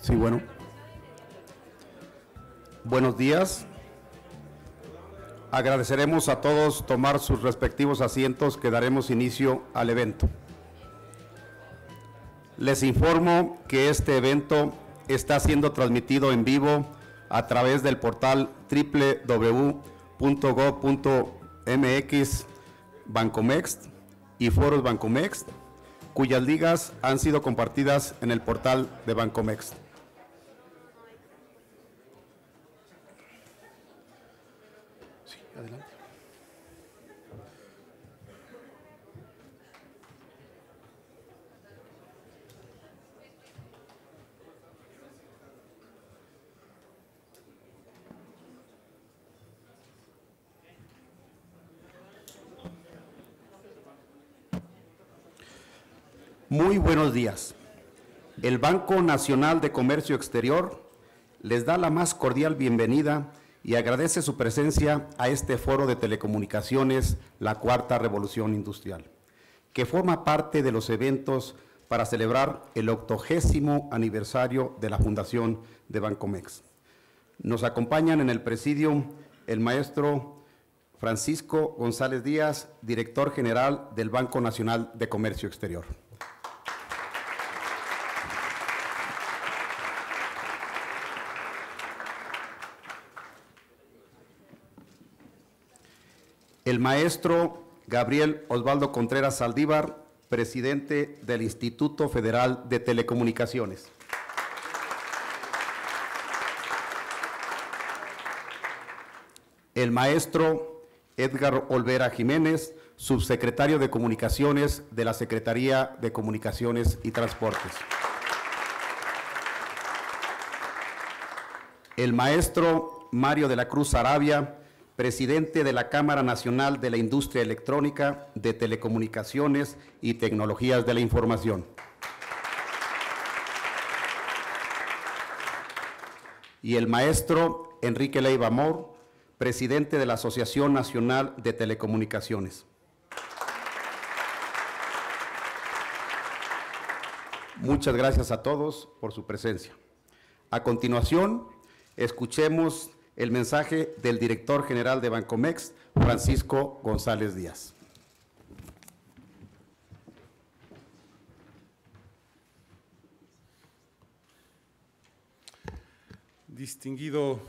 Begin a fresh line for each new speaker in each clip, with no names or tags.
Sí, bueno. Buenos días. Agradeceremos a todos tomar sus respectivos asientos que daremos inicio al evento. Les informo que este evento está siendo transmitido en vivo a través del portal www.go.mx y foros Bancomext, cuyas ligas han sido compartidas en el portal de Bancomext. buenos días. El Banco Nacional de Comercio Exterior les da la más cordial bienvenida y agradece su presencia a este foro de telecomunicaciones, la Cuarta Revolución Industrial, que forma parte de los eventos para celebrar el octogésimo aniversario de la fundación de Bancomex. Nos acompañan en el presidio el maestro Francisco González Díaz, director general del Banco Nacional de Comercio Exterior. el maestro Gabriel Osvaldo Contreras Saldívar, presidente del Instituto Federal de Telecomunicaciones. El maestro Edgar Olvera Jiménez, subsecretario de Comunicaciones de la Secretaría de Comunicaciones y Transportes. El maestro Mario de la Cruz Arabia, presidente de la Cámara Nacional de la Industria Electrónica de Telecomunicaciones y Tecnologías de la Información. Y el maestro Enrique Leiva Mor, presidente de la Asociación Nacional de Telecomunicaciones. Muchas gracias a todos por su presencia. A continuación, escuchemos el mensaje del director general de Bancomex, Francisco González Díaz.
Distinguido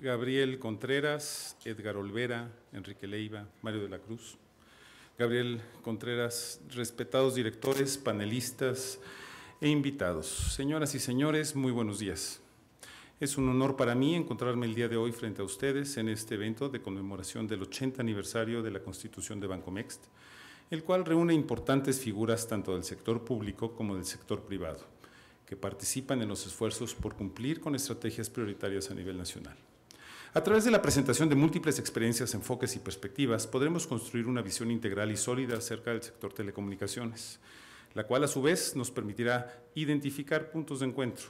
Gabriel Contreras, Edgar Olvera, Enrique Leiva, Mario de la Cruz, Gabriel Contreras, respetados directores, panelistas e invitados. Señoras y señores, muy buenos días. Es un honor para mí encontrarme el día de hoy frente a ustedes en este evento de conmemoración del 80 aniversario de la constitución de Bancomext, el cual reúne importantes figuras tanto del sector público como del sector privado, que participan en los esfuerzos por cumplir con estrategias prioritarias a nivel nacional. A través de la presentación de múltiples experiencias, enfoques y perspectivas, podremos construir una visión integral y sólida acerca del sector telecomunicaciones, la cual a su vez nos permitirá identificar puntos de encuentro,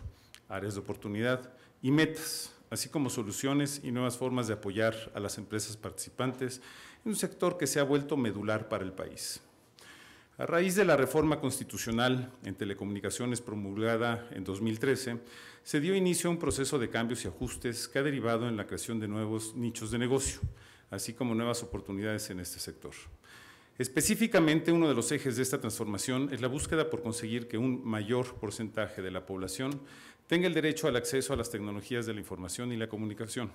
áreas de oportunidad, y metas, así como soluciones y nuevas formas de apoyar a las empresas participantes en un sector que se ha vuelto medular para el país. A raíz de la reforma constitucional en telecomunicaciones promulgada en 2013, se dio inicio a un proceso de cambios y ajustes que ha derivado en la creación de nuevos nichos de negocio, así como nuevas oportunidades en este sector. Específicamente, uno de los ejes de esta transformación es la búsqueda por conseguir que un mayor porcentaje de la población tenga el derecho al acceso a las tecnologías de la información y la comunicación,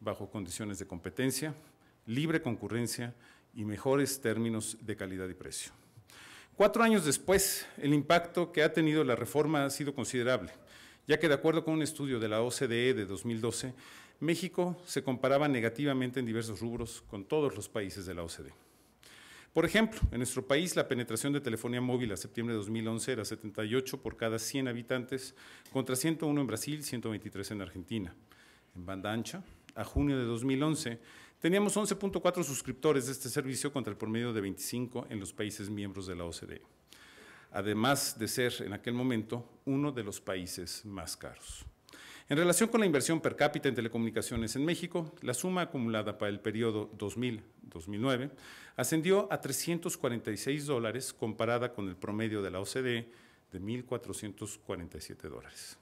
bajo condiciones de competencia, libre concurrencia y mejores términos de calidad y precio. Cuatro años después, el impacto que ha tenido la reforma ha sido considerable, ya que de acuerdo con un estudio de la OCDE de 2012, México se comparaba negativamente en diversos rubros con todos los países de la OCDE. Por ejemplo, en nuestro país la penetración de telefonía móvil a septiembre de 2011 era 78 por cada 100 habitantes, contra 101 en Brasil, 123 en Argentina. En banda ancha, a junio de 2011, teníamos 11.4 suscriptores de este servicio contra el promedio de 25 en los países miembros de la OCDE, además de ser en aquel momento uno de los países más caros. En relación con la inversión per cápita en telecomunicaciones en México, la suma acumulada para el periodo 2000-2009 ascendió a 346 dólares comparada con el promedio de la OCDE de 1.447 dólares.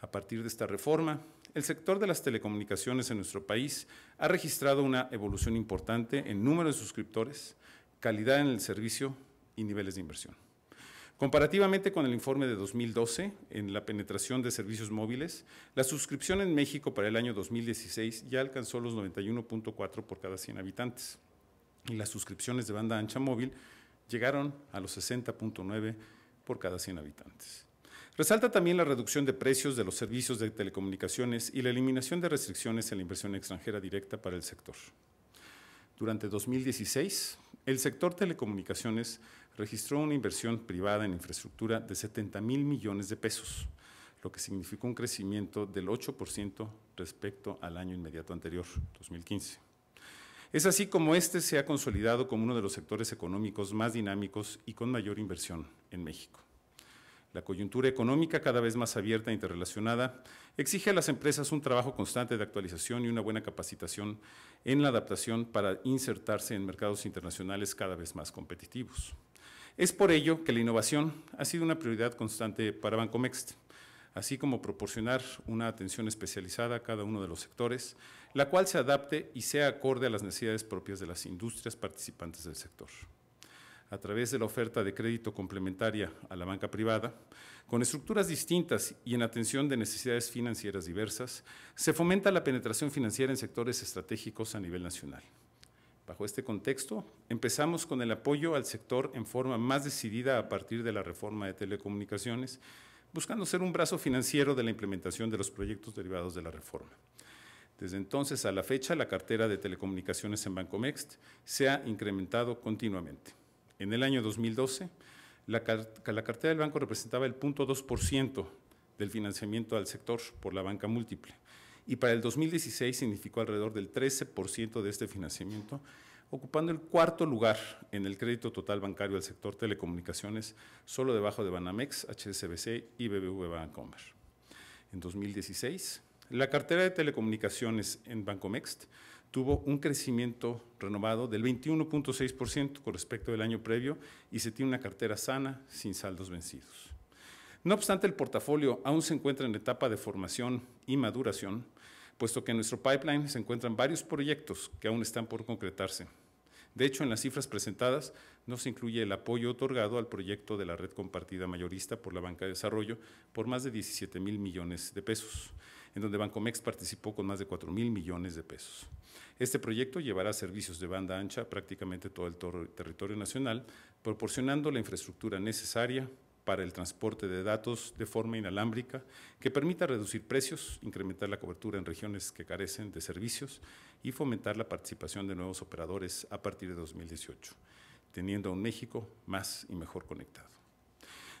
A partir de esta reforma, el sector de las telecomunicaciones en nuestro país ha registrado una evolución importante en número de suscriptores, calidad en el servicio y niveles de inversión. Comparativamente con el informe de 2012 en la penetración de servicios móviles, la suscripción en México para el año 2016 ya alcanzó los 91.4 por cada 100 habitantes y las suscripciones de banda ancha móvil llegaron a los 60.9 por cada 100 habitantes. Resalta también la reducción de precios de los servicios de telecomunicaciones y la eliminación de restricciones en la inversión extranjera directa para el sector. Durante 2016, el sector telecomunicaciones registró una inversión privada en infraestructura de 70 mil millones de pesos, lo que significó un crecimiento del 8% respecto al año inmediato anterior, 2015. Es así como este se ha consolidado como uno de los sectores económicos más dinámicos y con mayor inversión en México. La coyuntura económica cada vez más abierta e interrelacionada exige a las empresas un trabajo constante de actualización y una buena capacitación en la adaptación para insertarse en mercados internacionales cada vez más competitivos. Es por ello que la innovación ha sido una prioridad constante para Bancomext, así como proporcionar una atención especializada a cada uno de los sectores, la cual se adapte y sea acorde a las necesidades propias de las industrias participantes del sector a través de la oferta de crédito complementaria a la banca privada, con estructuras distintas y en atención de necesidades financieras diversas, se fomenta la penetración financiera en sectores estratégicos a nivel nacional. Bajo este contexto, empezamos con el apoyo al sector en forma más decidida a partir de la reforma de telecomunicaciones, buscando ser un brazo financiero de la implementación de los proyectos derivados de la reforma. Desde entonces a la fecha, la cartera de telecomunicaciones en Bancomext se ha incrementado continuamente. En el año 2012, la, cartera del banco representaba el 0.2% del financiamiento al sector por la banca múltiple y para el 2016 significó alrededor del 13% de este financiamiento, ocupando el cuarto lugar en el crédito total bancario al sector telecomunicaciones, solo debajo de Banamex, HSBC y BBV Bancomer. En 2016, la cartera de telecomunicaciones en Bancomext tuvo un crecimiento renovado del 21.6% con respecto del año previo y se tiene una cartera sana sin saldos vencidos. No obstante, el portafolio aún se encuentra en etapa de formación y maduración, puesto que en nuestro pipeline se encuentran varios proyectos que aún están por concretarse. De hecho, en las cifras presentadas no se incluye el apoyo otorgado al proyecto de la red compartida mayorista por la banca de desarrollo por más de 17 mil millones de pesos, en donde Bancomex participó con más de 4 mil millones de pesos. Este proyecto llevará servicios de banda ancha prácticamente todo el territorio nacional, proporcionando la infraestructura necesaria para el transporte de datos de forma inalámbrica, que permita reducir precios, incrementar la cobertura en regiones que carecen de servicios y fomentar la participación de nuevos operadores a partir de 2018, teniendo a un México más y mejor conectado.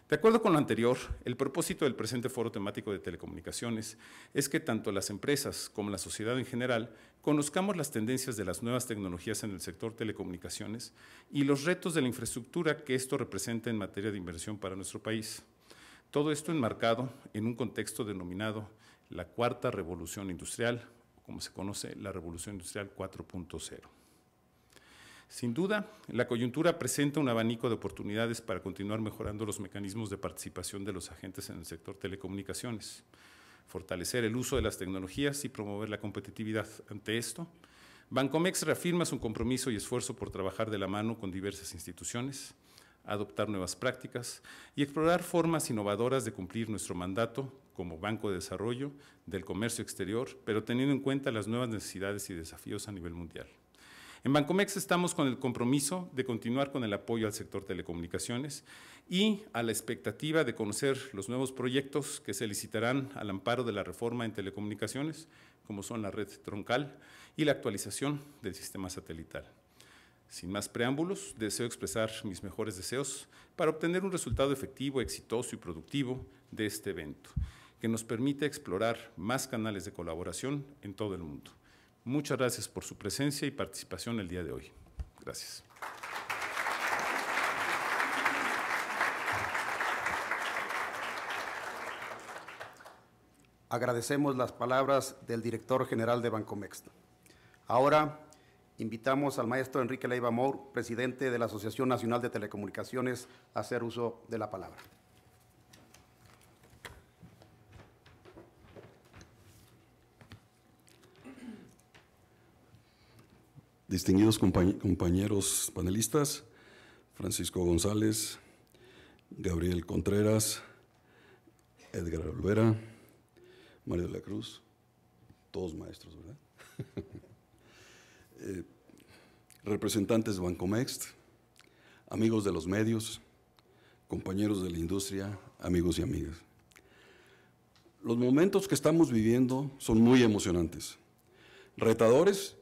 De acuerdo con lo anterior, el propósito del presente foro temático de telecomunicaciones es que tanto las empresas como la sociedad en general conozcamos las tendencias de las nuevas tecnologías en el sector telecomunicaciones y los retos de la infraestructura que esto representa en materia de inversión para nuestro país. Todo esto enmarcado en un contexto denominado la cuarta revolución industrial, como se conoce la revolución industrial 4.0. Sin duda, la coyuntura presenta un abanico de oportunidades para continuar mejorando los mecanismos de participación de los agentes en el sector telecomunicaciones, fortalecer el uso de las tecnologías y promover la competitividad. Ante esto, Bancomex reafirma su compromiso y esfuerzo por trabajar de la mano con diversas instituciones, adoptar nuevas prácticas y explorar formas innovadoras de cumplir nuestro mandato como Banco de Desarrollo del Comercio Exterior, pero teniendo en cuenta las nuevas necesidades y desafíos a nivel mundial. En Bancomex estamos con el compromiso de continuar con el apoyo al sector telecomunicaciones y a la expectativa de conocer los nuevos proyectos que se licitarán al amparo de la reforma en telecomunicaciones, como son la red troncal y la actualización del sistema satelital. Sin más preámbulos, deseo expresar mis mejores deseos para obtener un resultado efectivo, exitoso y productivo de este evento, que nos permite explorar más canales de colaboración en todo el mundo. Muchas gracias por su presencia y participación el día de hoy. Gracias.
Agradecemos las palabras del director general de Mexto. Ahora invitamos al maestro Enrique Leiva Moore, presidente de la Asociación Nacional de Telecomunicaciones, a hacer uso de la palabra.
distinguidos compañeros panelistas, Francisco González, Gabriel Contreras, Edgar Olvera, Mario de la Cruz, todos maestros, ¿verdad? Eh, representantes de Bancomext, amigos de los medios, compañeros de la industria, amigos y amigas. Los momentos que estamos viviendo son muy emocionantes, retadores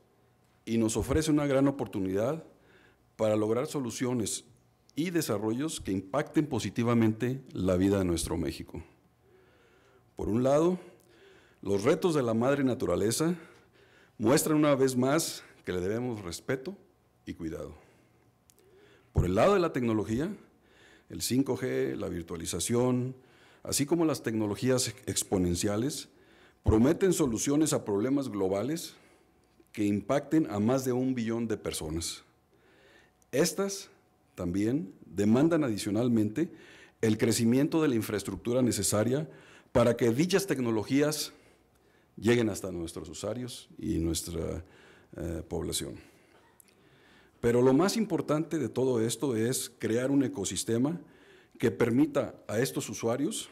y nos ofrece una gran oportunidad para lograr soluciones y desarrollos que impacten positivamente la vida de nuestro México. Por un lado, los retos de la madre naturaleza muestran una vez más que le debemos respeto y cuidado. Por el lado de la tecnología, el 5G, la virtualización, así como las tecnologías exponenciales, prometen soluciones a problemas globales que impacten a más de un billón de personas. Estas también demandan adicionalmente el crecimiento de la infraestructura necesaria para que dichas tecnologías lleguen hasta nuestros usuarios y nuestra eh, población. Pero lo más importante de todo esto es crear un ecosistema que permita a estos usuarios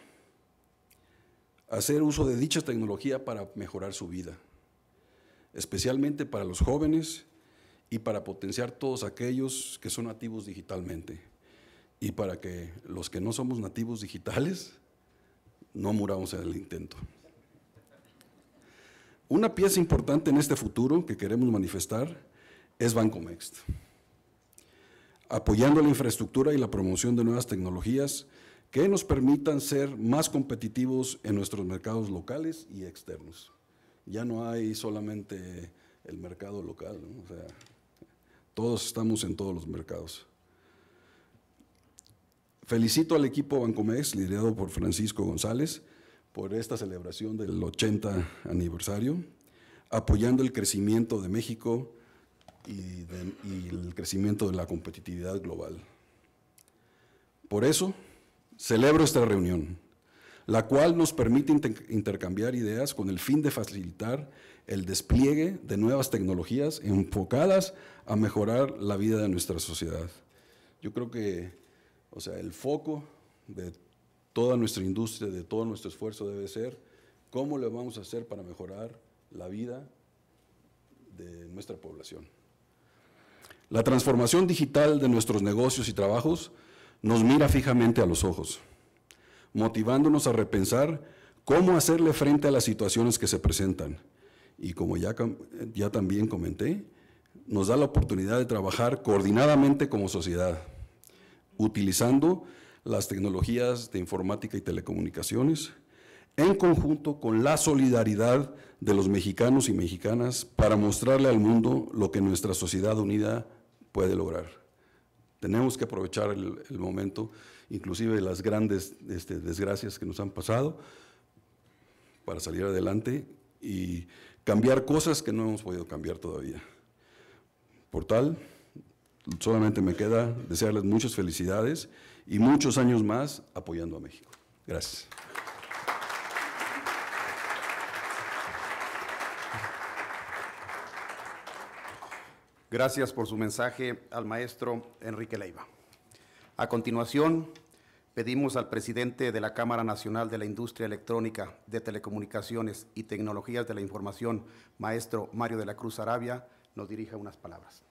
hacer uso de dicha tecnología para mejorar su vida especialmente para los jóvenes y para potenciar todos aquellos que son nativos digitalmente. Y para que los que no somos nativos digitales no muramos en el intento. Una pieza importante en este futuro que queremos manifestar es Bancomext. Apoyando la infraestructura y la promoción de nuevas tecnologías que nos permitan ser más competitivos en nuestros mercados locales y externos ya no hay solamente el mercado local, o sea, todos estamos en todos los mercados. Felicito al equipo Bancomex, liderado por Francisco González, por esta celebración del 80 aniversario, apoyando el crecimiento de México y el crecimiento de la competitividad global. Por eso, celebro esta reunión la cual nos permite intercambiar ideas con el fin de facilitar el despliegue de nuevas tecnologías enfocadas a mejorar la vida de nuestra sociedad. Yo creo que, o sea, el foco de toda nuestra industria, de todo nuestro esfuerzo debe ser cómo lo vamos a hacer para mejorar la vida de nuestra población. La transformación digital de nuestros negocios y trabajos nos mira fijamente a los ojos motivándonos a repensar cómo hacerle frente a las situaciones que se presentan. Y como ya, ya también comenté, nos da la oportunidad de trabajar coordinadamente como sociedad, utilizando las tecnologías de informática y telecomunicaciones, en conjunto con la solidaridad de los mexicanos y mexicanas para mostrarle al mundo lo que nuestra sociedad unida puede lograr. Tenemos que aprovechar el, el momento inclusive las grandes este, desgracias que nos han pasado, para salir adelante y cambiar cosas que no hemos podido cambiar todavía. Por tal, solamente me queda desearles muchas felicidades y muchos años más apoyando a México. Gracias.
Gracias por su mensaje al maestro Enrique Leiva. A continuación, pedimos al presidente de la Cámara Nacional de la Industria Electrónica de Telecomunicaciones y Tecnologías de la Información, maestro Mario de la Cruz Arabia,
nos dirija unas palabras.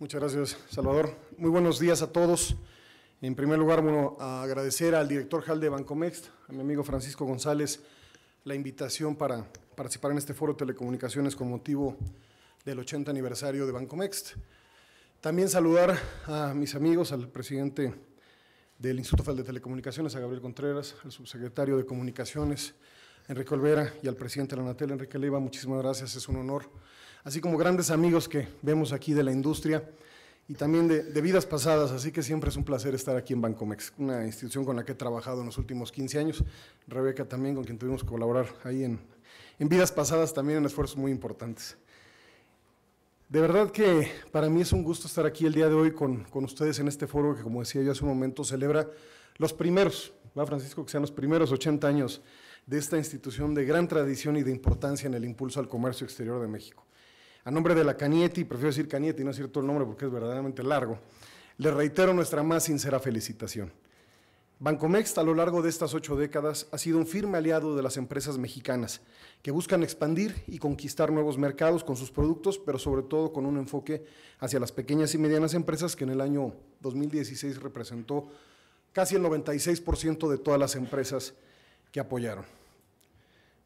Muchas gracias, Salvador. Muy buenos días a todos. En primer lugar, bueno, agradecer al director Jal de a mi amigo Francisco González, la invitación para participar en este foro de telecomunicaciones con motivo del 80 aniversario de Bancomext. También saludar a mis amigos, al presidente del Instituto Federal de Telecomunicaciones, a Gabriel Contreras, al subsecretario de Comunicaciones, Enrique Olvera, y al presidente de la Natel, Enrique Leiva, muchísimas gracias, es un honor. Así como grandes amigos que vemos aquí de la industria y también de, vidas pasadas, así que siempre es un placer estar aquí en Bancomext, una institución con la que he trabajado en los últimos 15 años. Rebeca también, con quien tuvimos que colaborar ahí en, en vidas pasadas, también en esfuerzos muy importantes. De verdad que para mí es un gusto estar aquí el día de hoy con, ustedes en este foro que, como decía yo hace un momento, celebra los primeros, va Francisco, que sean los primeros 80 años de esta institución de gran tradición y de importancia en el impulso al comercio exterior de México. A nombre de la Canieti, prefiero decir Canieti, no es cierto el nombre porque es verdaderamente largo, le reitero nuestra más sincera felicitación. Bancomext a lo largo de estas ocho décadas ha sido un firme aliado de las empresas mexicanas que buscan expandir y conquistar nuevos mercados con sus productos, pero sobre todo con un enfoque hacia las pequeñas y medianas empresas que en el año 2016 representó casi el 96% de todas las empresas que apoyaron.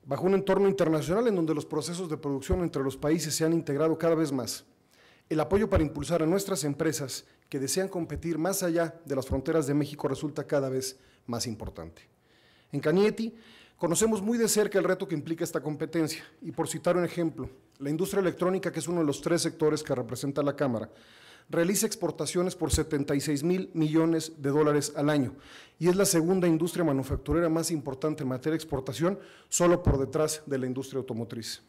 Bajo un entorno internacional en donde los procesos de producción entre los países se han integrado cada vez más, el apoyo para impulsar a nuestras empresas que desean competir más allá de las fronteras de México resulta cada vez más importante. En Canieti conocemos muy de cerca el reto que implica esta competencia y por citar un ejemplo, la industria electrónica, que es uno de los tres sectores que representa la Cámara, realiza exportaciones por 76 mil millones de dólares al año y es la segunda industria manufacturera más importante en materia de exportación, solo por detrás de la industria automotriz.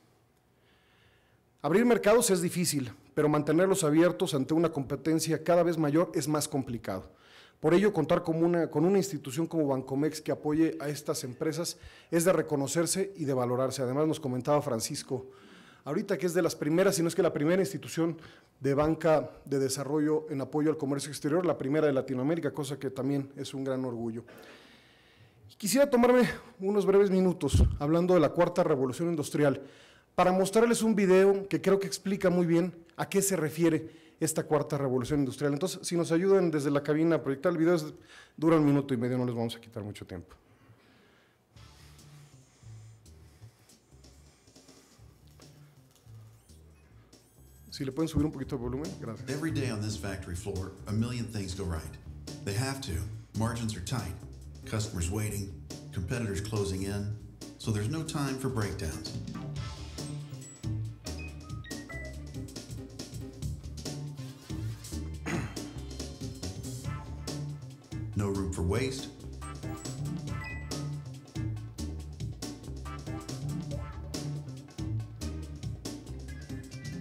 Abrir mercados es difícil, pero mantenerlos abiertos ante una competencia cada vez mayor es más complicado. Por ello, contar con una, con una institución como Bancomex que apoye a estas empresas es de reconocerse y de valorarse. Además, nos comentaba Francisco, ahorita que es de las primeras, si no es que la primera institución de banca de desarrollo en apoyo al comercio exterior, la primera de Latinoamérica, cosa que también es un gran orgullo. Quisiera tomarme unos breves minutos hablando de la cuarta revolución industrial para mostrarles un video que creo que explica muy bien a qué se refiere esta cuarta revolución industrial. Entonces, si nos ayudan desde la cabina a proyectar el video, dura un minuto y medio, no les vamos a quitar mucho tiempo. Si le pueden subir un poquito de volumen, gracias.
Every day on this factory floor, a million things go right. They have to. Margins are tight. Customers waiting, competitors closing in. So there's no time for breakdowns. no room for waste.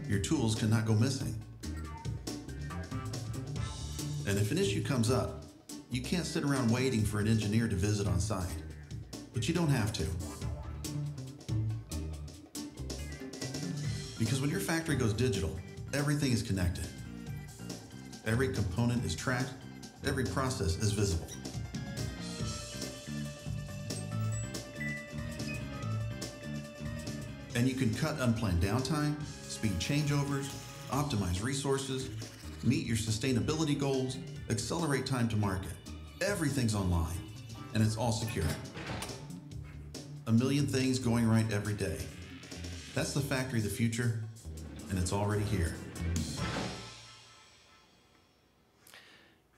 Your tools cannot go missing. And if an issue comes up, you can't sit around waiting for an engineer to visit on site, but you don't have to. Because when your factory goes digital, everything is connected. Every component is tracked every process is visible. And you can cut unplanned downtime, speed changeovers, optimize resources, meet your sustainability goals, accelerate time to market. Everything's online, and it's all secure. A million things going right every day. That's the factory of the future, and it's already here.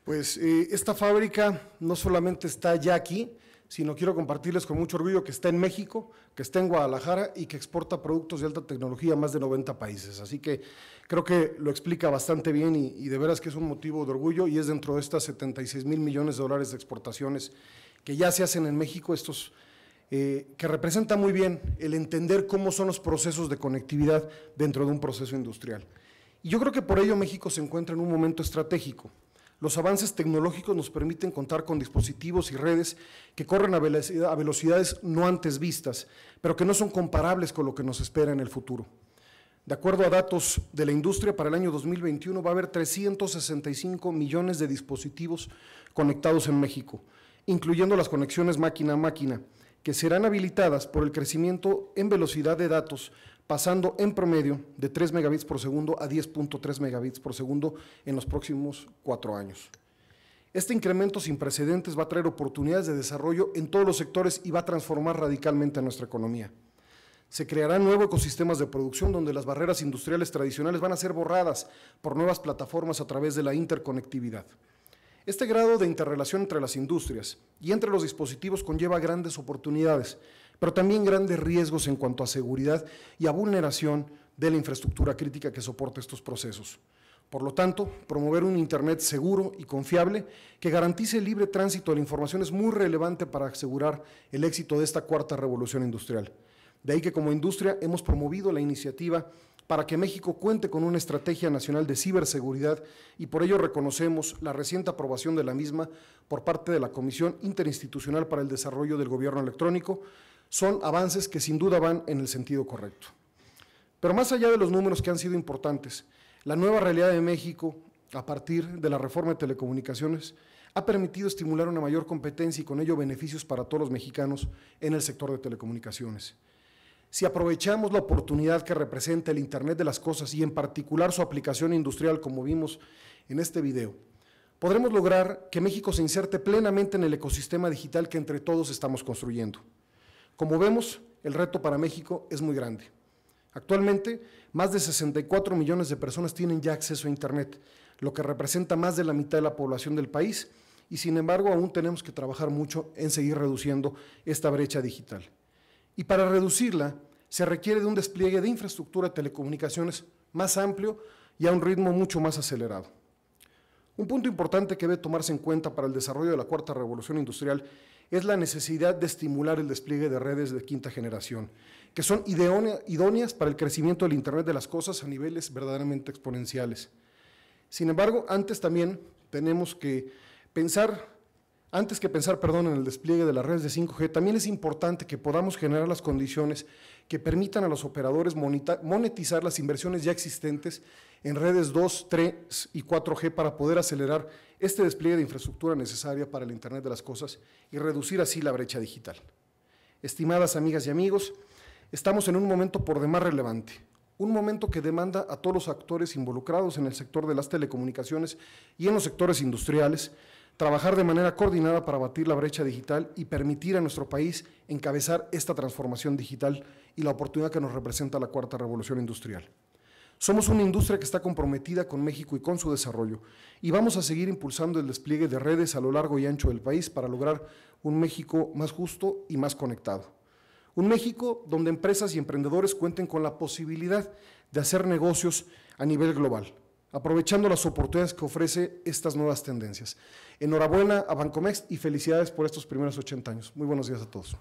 Pues eh, esta fábrica no solamente está ya aquí, sino quiero compartirles con mucho orgullo que está en México, que está en Guadalajara y que exporta productos de alta tecnología a más de 90 países. Así que creo que lo explica bastante bien y, de veras que es un motivo de orgullo y es dentro de estas 76 mil millones de dólares de exportaciones que ya se hacen en México, estos eh, que representa muy bien el entender cómo son los procesos de conectividad dentro de un proceso industrial. Y yo creo que por ello México se encuentra en un momento estratégico. Los avances tecnológicos nos permiten contar con dispositivos y redes que corren a, velocidades no antes vistas, pero que no son comparables con lo que nos espera en el futuro. De acuerdo a datos de la industria, para el año 2021 va a haber 365 millones de dispositivos conectados en México, incluyendo las conexiones máquina a máquina, que serán habilitadas por el crecimiento en velocidad de datos pasando en promedio de 3 megabits por segundo a 10.3 megabits por segundo en los próximos cuatro años. Este incremento sin precedentes va a traer oportunidades de desarrollo en todos los sectores y va a transformar radicalmente a nuestra economía. Se crearán nuevos ecosistemas de producción donde las barreras industriales tradicionales van a ser borradas por nuevas plataformas a través de la interconectividad. Este grado de interrelación entre las industrias y entre los dispositivos conlleva grandes oportunidades, pero también grandes riesgos en cuanto a seguridad y a vulneración de la infraestructura crítica que soporta estos procesos. Por lo tanto, promover un Internet seguro y confiable que garantice el libre tránsito de la información es muy relevante para asegurar el éxito de esta cuarta revolución industrial. De ahí que como industria hemos promovido la iniciativa para que México cuente con una estrategia nacional de ciberseguridad y por ello reconocemos la reciente aprobación de la misma por parte de la Comisión Interinstitucional para el Desarrollo del Gobierno Electrónico, son avances que sin duda van en el sentido correcto. Pero más allá de los números que han sido importantes, la nueva realidad de México, a partir de la reforma de telecomunicaciones, ha permitido estimular una mayor competencia y con ello beneficios para todos los mexicanos en el sector de telecomunicaciones. Si aprovechamos la oportunidad que representa el Internet de las Cosas y en particular su aplicación industrial, como vimos en este video, podremos lograr que México se inserte plenamente en el ecosistema digital que entre todos estamos construyendo. Como vemos, el reto para México es muy grande. Actualmente, más de 64 millones de personas tienen ya acceso a Internet, lo que representa más de la mitad de la población del país, y sin embargo aún tenemos que trabajar mucho en seguir reduciendo esta brecha digital. Y para reducirla, se requiere de un despliegue de infraestructura de telecomunicaciones más amplio y a un ritmo mucho más acelerado. Un punto importante que debe tomarse en cuenta para el desarrollo de la cuarta revolución industrial es la necesidad de estimular el despliegue de redes de quinta generación, que son idóneas para el crecimiento del Internet de las cosas a niveles verdaderamente exponenciales. Sin embargo, antes también tenemos que pensar, antes que pensar, perdón, en el despliegue de las redes de 5G, también es importante que podamos generar las condiciones que permitan a los operadores monetizar las inversiones ya existentes en redes 2, 3 y 4G para poder acelerar este despliegue de infraestructura necesaria para el Internet de las Cosas y reducir así la brecha digital. Estimadas amigas y amigos, estamos en un momento por demás relevante, un momento que demanda a todos los actores involucrados en el sector de las telecomunicaciones y en los sectores industriales, trabajar de manera coordinada para batir la brecha digital y permitir a nuestro país encabezar esta transformación digital y la oportunidad que nos representa la cuarta revolución industrial. Somos una industria que está comprometida con México y con su desarrollo y vamos a seguir impulsando el despliegue de redes a lo largo y ancho del país para lograr un México más justo y más conectado. Un México donde empresas y emprendedores cuenten con la posibilidad de hacer negocios a nivel global, aprovechando las oportunidades que ofrece estas nuevas tendencias. Enhorabuena a Bancomex y felicidades por estos primeros 80 años. Muy buenos días a todos.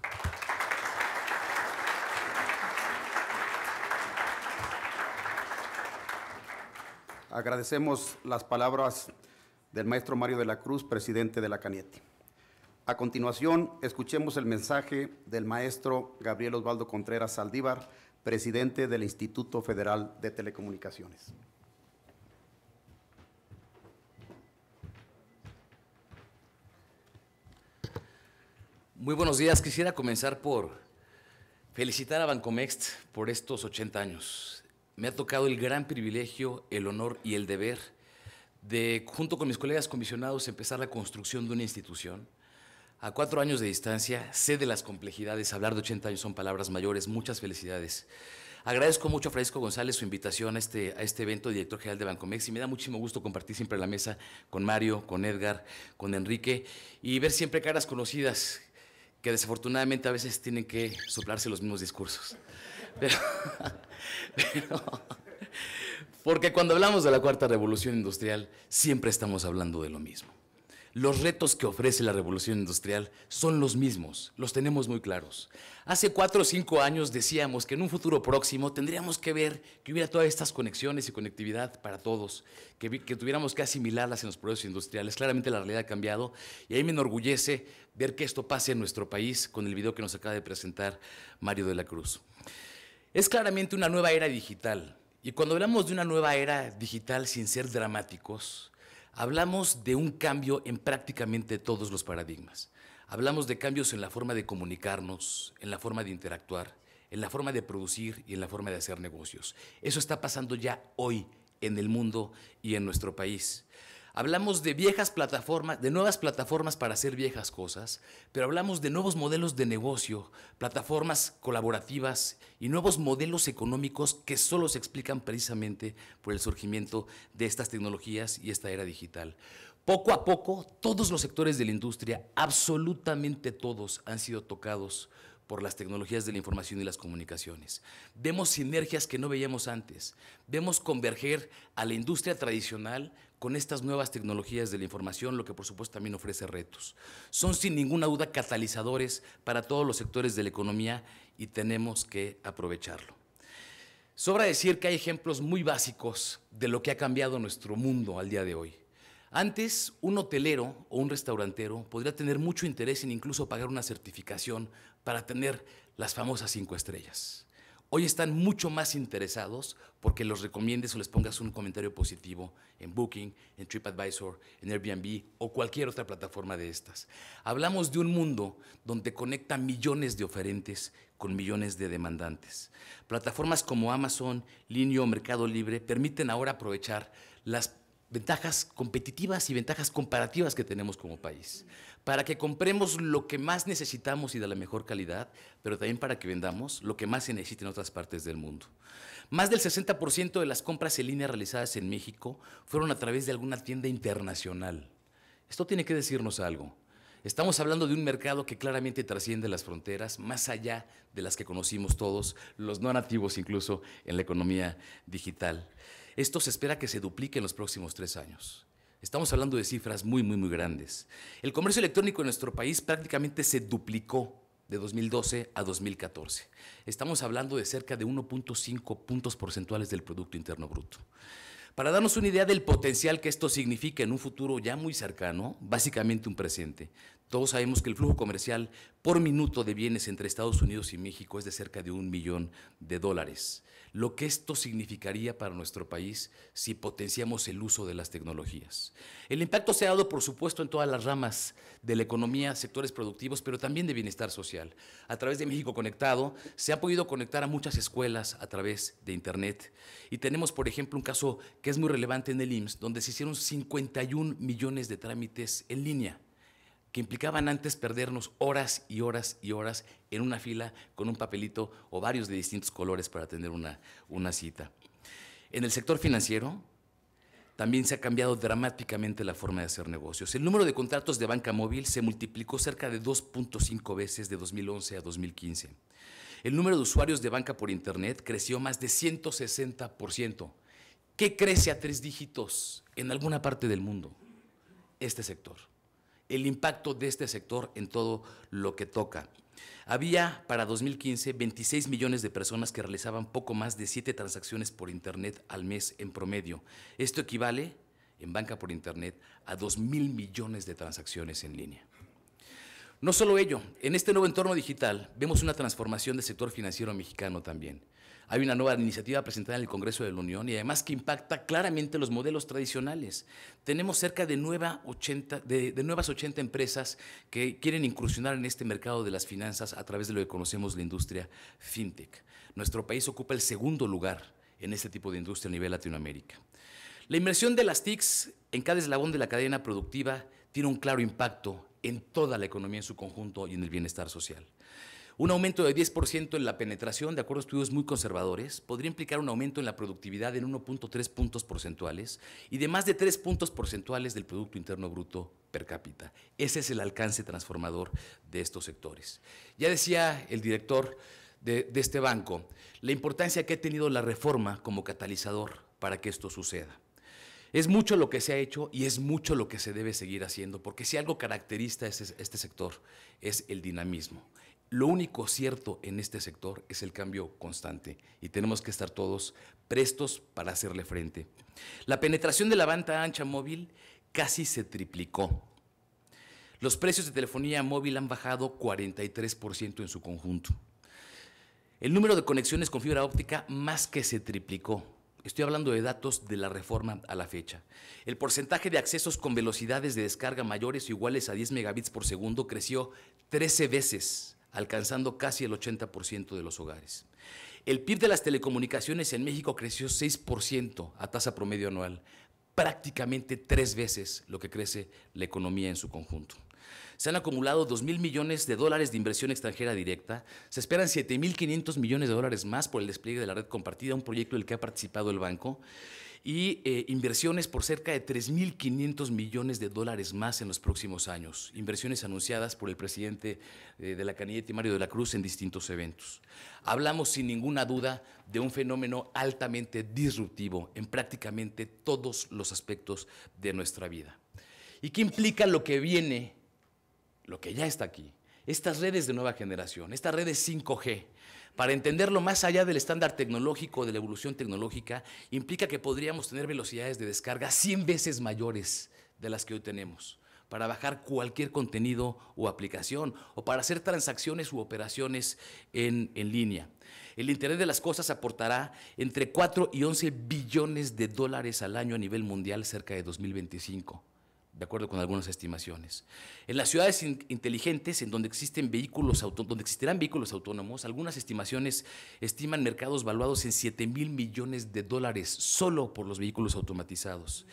Agradecemos las palabras del maestro Mario de la Cruz, presidente de la Canieti. A continuación, escuchemos el mensaje del maestro Gabriel Osvaldo Contreras Saldívar, presidente del Instituto Federal de Telecomunicaciones.
Muy buenos días. Quisiera comenzar por felicitar a Bancomext por estos 80 años me ha tocado el gran privilegio, el honor y el deber de, junto con mis colegas comisionados, empezar la construcción de una institución. A cuatro años de distancia, sé de las complejidades, hablar de 80 años son palabras mayores, muchas felicidades. Agradezco mucho a Francisco González su invitación a este, a este evento, director general de Bancomex, y me da muchísimo gusto compartir siempre la mesa con Mario, con Edgar, con Enrique, y ver siempre caras conocidas que desafortunadamente a veces tienen que soplarse los mismos discursos. porque cuando hablamos de la cuarta revolución industrial, siempre estamos hablando de lo mismo. Los retos que ofrece la revolución industrial son los mismos, los tenemos muy claros. Hace cuatro o cinco años decíamos que en un futuro próximo tendríamos que ver que hubiera todas estas conexiones y conectividad para todos, que, que tuviéramos que asimilarlas en los procesos industriales. Claramente la realidad ha cambiado y ahí me enorgullece ver que esto pase en nuestro país con el video que nos acaba de presentar Mario de la Cruz. Es claramente una nueva era digital. Y cuando hablamos de una nueva era digital sin ser dramáticos, hablamos de un cambio en prácticamente todos los paradigmas. Hablamos de cambios en la forma de comunicarnos, en la forma de interactuar, en la forma de producir y en la forma de hacer negocios. Eso está pasando ya hoy en el mundo y en nuestro país. Hablamos de viejas plataformas, de nuevas plataformas para hacer viejas cosas, pero hablamos de nuevos modelos de negocio, plataformas colaborativas y nuevos modelos económicos que solo se explican precisamente por el surgimiento de estas tecnologías y esta era digital. Poco a poco, todos los sectores de la industria, absolutamente todos, han sido tocados por las tecnologías de la información y las comunicaciones. Vemos sinergias que no veíamos antes. Vemos converger a la industria tradicional con estas nuevas tecnologías de la información, lo que por supuesto también ofrece retos. Son sin ninguna duda catalizadores para todos los sectores de la economía y tenemos que aprovecharlo. Sobra decir que hay ejemplos muy básicos de lo que ha cambiado nuestro mundo al día de hoy. Antes, un hotelero o un restaurantero podría tener mucho interés en incluso pagar una certificación para tener las famosas cinco estrellas. Hoy están mucho más interesados porque los recomiendes o les pongas un comentario positivo en Booking, en TripAdvisor, en Airbnb o cualquier otra plataforma de estas. Hablamos de un mundo donde conecta millones de oferentes con millones de demandantes. Plataformas como Amazon, Linio, Mercado Libre permiten ahora aprovechar las ventajas competitivas y ventajas comparativas que tenemos como país para que compremos lo que más necesitamos y de la mejor calidad, pero también para que vendamos lo que más se necesita en otras partes del mundo. Más del 60% de las compras en línea realizadas en México fueron a través de alguna tienda internacional. Esto tiene que decirnos algo. Estamos hablando de un mercado que claramente trasciende las fronteras, más allá de las que conocimos todos, los no nativos incluso, en la economía digital. Esto se espera que se duplique en los próximos tres años. Estamos hablando de cifras muy, muy, muy grandes. El comercio electrónico en nuestro país prácticamente se duplicó de 2012 a 2014. Estamos hablando de cerca de 1.5 puntos porcentuales del Producto Interno Bruto. Para darnos una idea del potencial que esto significa en un futuro ya muy cercano, básicamente un presente, todos sabemos que el flujo comercial por minuto de bienes entre Estados Unidos y México es de cerca de un millón de dólares lo que esto significaría para nuestro país si potenciamos el uso de las tecnologías. El impacto se ha dado, por supuesto, en todas las ramas de la economía, sectores productivos, pero también de bienestar social. A través de México Conectado se ha podido conectar a muchas escuelas a través de Internet. Y tenemos, por ejemplo, un caso que es muy relevante en el IMSS, donde se hicieron 51 millones de trámites en línea que implicaban antes perdernos horas y horas y horas en una fila con un papelito o varios de distintos colores para tener una, una cita. En el sector financiero, también se ha cambiado dramáticamente la forma de hacer negocios. El número de contratos de banca móvil se multiplicó cerca de 2.5 veces de 2011 a 2015. El número de usuarios de banca por Internet creció más de 160%. ¿Qué crece a tres dígitos en alguna parte del mundo? Este sector el impacto de este sector en todo lo que toca. Había para 2015 26 millones de personas que realizaban poco más de 7 transacciones por Internet al mes en promedio. Esto equivale, en banca por Internet, a 2 mil millones de transacciones en línea. No solo ello, en este nuevo entorno digital vemos una transformación del sector financiero mexicano también. Hay una nueva iniciativa presentada en el Congreso de la Unión y además que impacta claramente los modelos tradicionales. Tenemos cerca de, 80, nuevas 80 empresas que quieren incursionar en este mercado de las finanzas a través de lo que conocemos la industria fintech. Nuestro país ocupa el segundo lugar en este tipo de industria a nivel Latinoamérica. La inversión de las TICs en cada eslabón de la cadena productiva tiene un claro impacto en toda la economía en su conjunto y en el bienestar social. Un aumento de 10% en la penetración, de acuerdo a estudios muy conservadores, podría implicar un aumento en la productividad en 1.3 puntos porcentuales y de más de 3 puntos porcentuales del Producto Interno Bruto per cápita. Ese es el alcance transformador de estos sectores. Ya decía el director de, este banco la importancia que ha tenido la reforma como catalizador para que esto suceda. Es mucho lo que se ha hecho y es mucho lo que se debe seguir haciendo, porque si algo caracteriza a este sector es el dinamismo. Lo único cierto en este sector es el cambio constante y tenemos que estar todos prestos para hacerle frente. La penetración de la banda ancha móvil casi se triplicó. Los precios de telefonía móvil han bajado 43% en su conjunto. El número de conexiones con fibra óptica más que se triplicó. Estoy hablando de datos de la reforma a la fecha. El porcentaje de accesos con velocidades de descarga mayores o iguales a 10 megabits por segundo creció 13 veces alcanzando casi el 80% de los hogares. El PIB de las telecomunicaciones en México creció 6% a tasa promedio anual, prácticamente tres veces lo que crece la economía en su conjunto. Se han acumulado 2.000 mil millones de dólares de inversión extranjera directa. Se esperan 7.500 millones de dólares más por el despliegue de la red compartida, un proyecto del que ha participado el banco y eh, inversiones por cerca de 3.500 millones de dólares más en los próximos años, inversiones anunciadas por el presidente eh, de la Canillete, Mario de la Cruz, en distintos eventos. Hablamos sin ninguna duda de un fenómeno altamente disruptivo en prácticamente todos los aspectos de nuestra vida. ¿Y qué implica lo que viene, lo que ya está aquí? Estas redes de nueva generación, estas redes 5G, para entenderlo más allá del estándar tecnológico, de la evolución tecnológica, implica que podríamos tener velocidades de descarga 100 veces mayores de las que hoy tenemos para bajar cualquier contenido o aplicación o para hacer transacciones u operaciones en, en, línea. El Internet de las Cosas aportará entre 4 y 11 billones de dólares al año a nivel mundial cerca de 2025 de acuerdo con algunas estimaciones. En las ciudades inteligentes, en donde, existen vehículos donde existirán vehículos autónomos, algunas estimaciones estiman mercados valuados en 7 mil millones de dólares solo por los vehículos automatizados.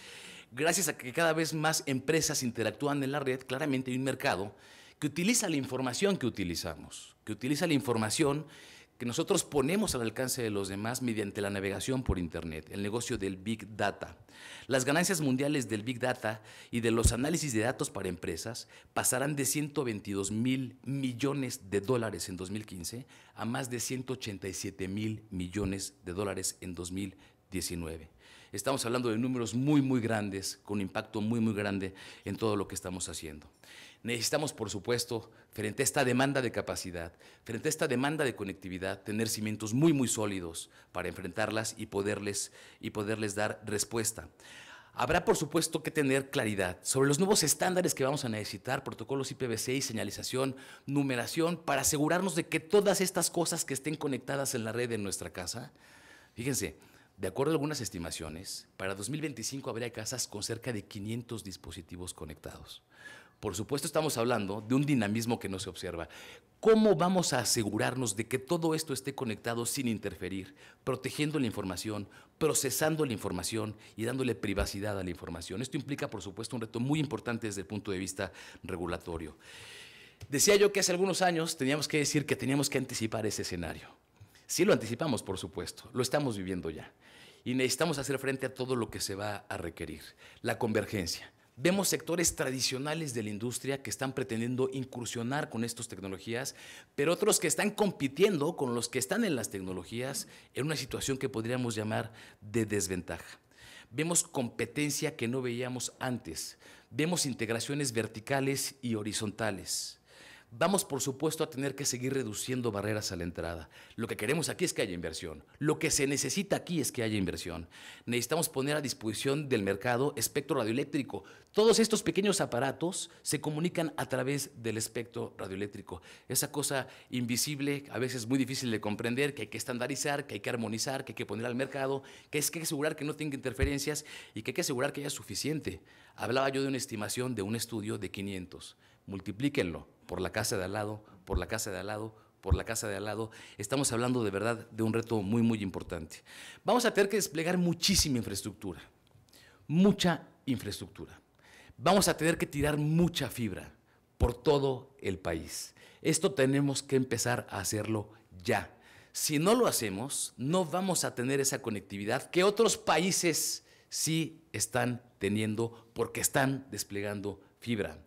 Gracias a que cada vez más empresas interactúan en la red, claramente hay un mercado que utiliza la información que utilizamos, que utiliza la información que nosotros ponemos al alcance de los demás mediante la navegación por Internet, el negocio del Big Data. Las ganancias mundiales del Big Data y de los análisis de datos para empresas pasarán de 122 mil millones de dólares en 2015 a más de 187 mil millones de dólares en 2019. Estamos hablando de números muy, muy grandes, con impacto muy, muy grande en todo lo que estamos haciendo. Necesitamos, por supuesto, frente a esta demanda de capacidad, frente a esta demanda de conectividad, tener cimientos muy, muy sólidos para enfrentarlas y poderles, y poderles dar respuesta. Habrá, por supuesto, que tener claridad sobre los nuevos estándares que vamos a necesitar, protocolos IPv6, señalización, numeración, para asegurarnos de que todas estas cosas que estén conectadas en la red en nuestra casa, fíjense, de acuerdo a algunas estimaciones, para 2025 habrá casas con cerca de 500 dispositivos conectados. Por supuesto, estamos hablando de un dinamismo que no se observa. ¿Cómo vamos a asegurarnos de que todo esto esté conectado sin interferir, protegiendo la información, procesando la información y dándole privacidad a la información? Esto implica, por supuesto, un reto muy importante desde el punto de vista regulatorio. Decía yo que hace algunos años teníamos que decir que teníamos que anticipar ese escenario. Sí lo anticipamos, por supuesto, lo estamos viviendo ya. Y necesitamos hacer frente a todo lo que se va a requerir. La convergencia, Vemos sectores tradicionales de la industria que están pretendiendo incursionar con estas tecnologías, pero otros que están compitiendo con los que están en las tecnologías en una situación que podríamos llamar de desventaja. Vemos competencia que no veíamos antes. Vemos integraciones verticales y horizontales vamos por supuesto a tener que seguir reduciendo barreras a la entrada. Lo que queremos aquí es que haya inversión. Lo que se necesita aquí es que haya inversión. Necesitamos poner a disposición del mercado espectro radioeléctrico. Todos estos pequeños aparatos se comunican a través del espectro radioeléctrico. Esa cosa invisible, a veces muy difícil de comprender, que hay que estandarizar, que hay que armonizar, que hay que poner al mercado, que es hay que asegurar que no tenga interferencias y que hay que asegurar que haya suficiente. Hablaba yo de una estimación de un estudio de 500. Multiplíquenlo por la casa de al lado, por la casa de al lado, por la casa de al lado. Estamos hablando de verdad de un reto muy, muy importante. Vamos a tener que desplegar muchísima infraestructura, mucha infraestructura. Vamos a tener que tirar mucha fibra por todo el país. Esto tenemos que empezar a hacerlo ya. Si no lo hacemos, no vamos a tener esa conectividad que otros países sí están teniendo porque están desplegando fibra.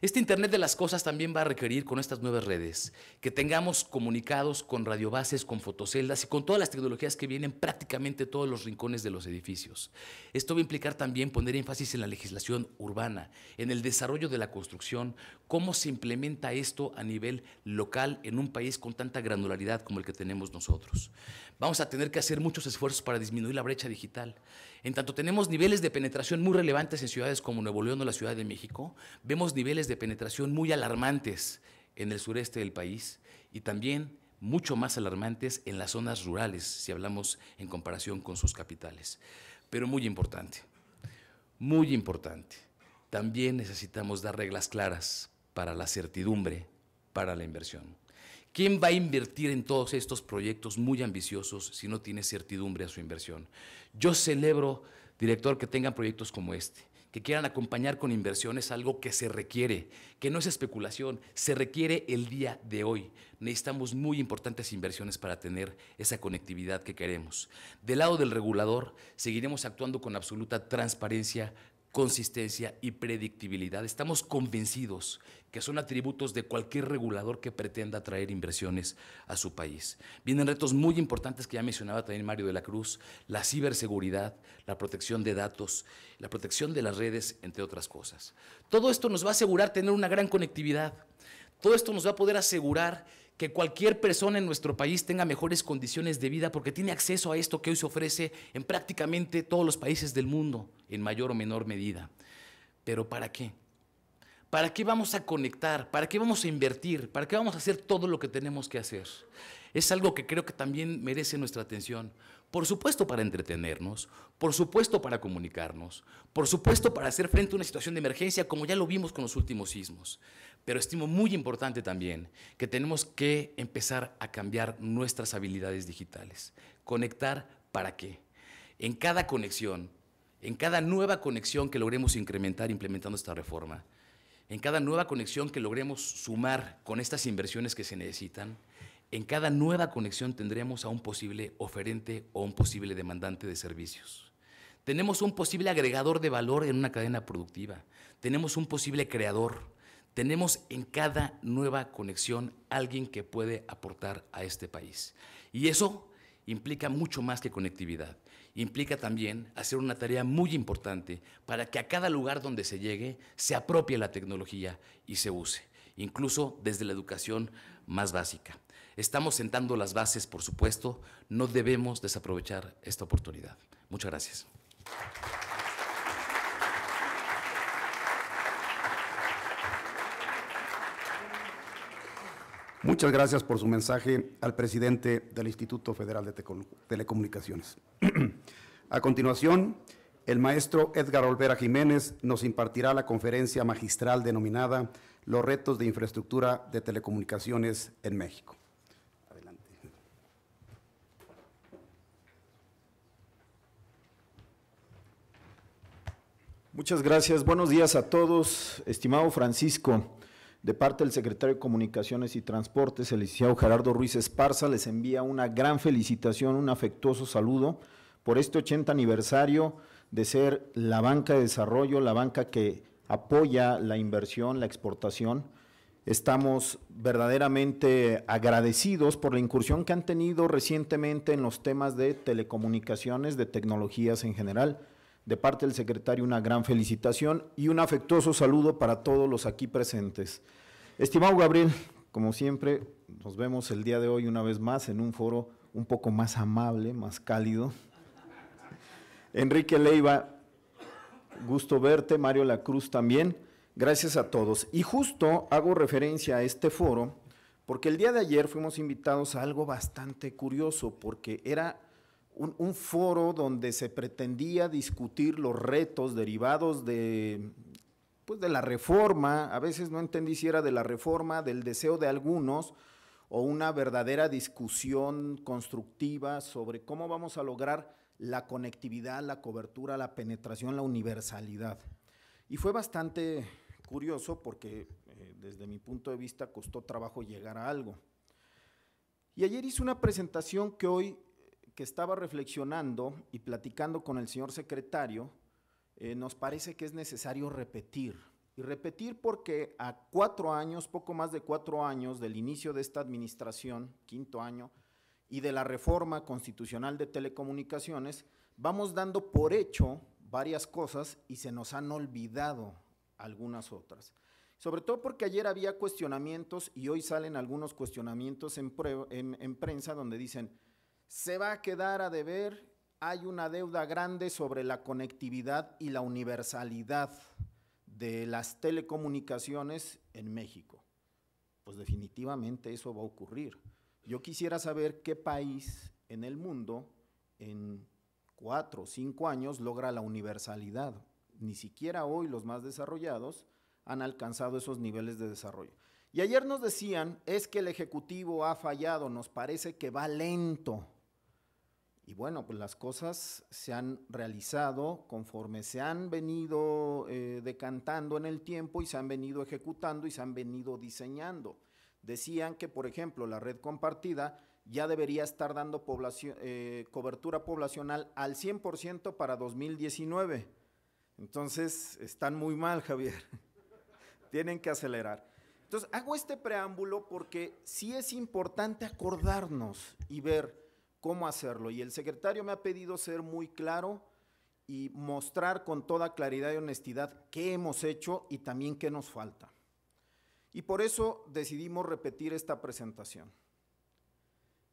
Este Internet de las Cosas también va a requerir con estas nuevas redes que tengamos comunicados con radiobases, con fotoceldas y con todas las tecnologías que vienen prácticamente todos los rincones de los edificios. Esto va a implicar también poner énfasis en la legislación urbana, en el desarrollo de la construcción, cómo se implementa esto a nivel local en un país con tanta granularidad como el que tenemos nosotros. Vamos a tener que hacer muchos esfuerzos para disminuir la brecha digital. En tanto tenemos niveles de penetración muy relevantes en ciudades como Nuevo León o la Ciudad de México, vemos niveles de penetración muy alarmantes en el sureste del país y también mucho más alarmantes en las zonas rurales, si hablamos en comparación con sus capitales. Pero muy importante, muy importante, también necesitamos dar reglas claras para la certidumbre, para la inversión. ¿Quién va a invertir en todos estos proyectos muy ambiciosos si no tiene certidumbre a su inversión? Yo celebro, director, que tengan proyectos como este, que quieran acompañar con inversiones algo que se requiere, que no es especulación, se requiere el día de hoy. Necesitamos muy importantes inversiones para tener esa conectividad que queremos. Del lado del regulador, seguiremos actuando con absoluta transparencia, consistencia y predictibilidad. Estamos convencidos que son atributos de cualquier regulador que pretenda atraer inversiones a su país. Vienen retos muy importantes que ya mencionaba también Mario de la Cruz, la ciberseguridad, la protección de datos, la protección de las redes, entre otras cosas. Todo esto nos va a asegurar tener una gran conectividad. Todo esto nos va a poder asegurar que cualquier persona en nuestro país tenga mejores condiciones de vida porque tiene acceso a esto que hoy se ofrece en prácticamente todos los países del mundo, en mayor o menor medida. Pero ¿para qué? ¿Para qué vamos a conectar? ¿Para qué vamos a invertir? ¿Para qué vamos a hacer todo lo que tenemos que hacer? Es algo que creo que también merece nuestra atención, por supuesto para entretenernos, por supuesto para comunicarnos, por supuesto para hacer frente a una situación de emergencia como ya lo vimos con los últimos sismos. Pero estimo muy importante también que tenemos que empezar a cambiar nuestras habilidades digitales. Conectar para qué. En cada conexión, en cada nueva conexión que logremos incrementar implementando esta reforma, en cada nueva conexión que logremos sumar con estas inversiones que se necesitan, en cada nueva conexión tendremos a un posible oferente o un posible demandante de servicios. Tenemos un posible agregador de valor en una cadena productiva. Tenemos un posible creador. Tenemos en cada nueva conexión alguien que puede aportar a este país. Y eso implica mucho más que conectividad. Implica también hacer una tarea muy importante para que a cada lugar donde se llegue se apropie la tecnología y se use, incluso desde la educación más básica. Estamos sentando las bases, por supuesto. No debemos desaprovechar esta oportunidad. Muchas gracias.
Muchas gracias por su mensaje al presidente del Instituto Federal de Telecomunicaciones. A continuación, el maestro Edgar Olvera Jiménez nos impartirá la conferencia magistral denominada Los retos de infraestructura de telecomunicaciones en México.
Muchas gracias. Buenos días a todos. Estimado Francisco, de parte del secretario de Comunicaciones y Transportes, el licenciado Gerardo Ruiz Esparza, les envía una gran felicitación, un afectuoso saludo por este 80 aniversario de ser la banca de desarrollo, la banca que apoya la inversión, la exportación. Estamos verdaderamente agradecidos por la incursión que han tenido recientemente en los temas de telecomunicaciones, de tecnologías en general de parte del secretario una gran felicitación y un afectuoso saludo para todos los aquí presentes. Estimado Gabriel, como siempre, nos vemos el día de hoy una vez más en un foro un poco más amable, más cálido. Enrique Leiva, gusto verte, Mario La Cruz también. Gracias a todos. Y justo hago referencia a este foro porque el día de ayer fuimos invitados a algo bastante curioso, porque era un, foro donde se pretendía discutir los retos derivados de, pues de la reforma, a veces no entendí si era de la reforma, del deseo de algunos, o una verdadera discusión constructiva sobre cómo vamos a lograr la conectividad, la cobertura, la penetración, la universalidad. Y fue bastante curioso porque eh, desde mi punto de vista costó trabajo llegar a algo. Y ayer hice una presentación que hoy que estaba reflexionando y platicando con el señor secretario, eh, nos parece que es necesario repetir. Y repetir porque a cuatro años, poco más de cuatro años del inicio de esta administración, quinto año, y de la reforma constitucional de telecomunicaciones, vamos dando por hecho varias cosas y se nos han olvidado algunas otras. Sobre todo porque ayer había cuestionamientos y hoy salen algunos cuestionamientos en prensa donde dicen, se va a quedar a deber, hay una deuda grande sobre la conectividad y la universalidad de las telecomunicaciones en México. Pues definitivamente eso va a ocurrir. Yo quisiera saber qué país en el mundo en cuatro o cinco años logra la universalidad. Ni siquiera hoy los más desarrollados han alcanzado esos niveles de desarrollo. Y ayer nos decían, es que el Ejecutivo ha fallado, nos parece que va lento. Y bueno, pues las cosas se han realizado conforme se han venido eh, decantando en el tiempo y se han venido ejecutando y se han venido diseñando. Decían que, por ejemplo, la red compartida ya debería estar dando eh, cobertura poblacional al 100% para 2019. Entonces, están muy mal, Javier. Tienen que acelerar. Entonces, hago este preámbulo porque sí es importante acordarnos y ver cómo hacerlo. Y el secretario me ha pedido ser muy claro y mostrar con toda claridad y honestidad qué hemos hecho y también qué nos falta. Y por eso decidimos repetir esta presentación.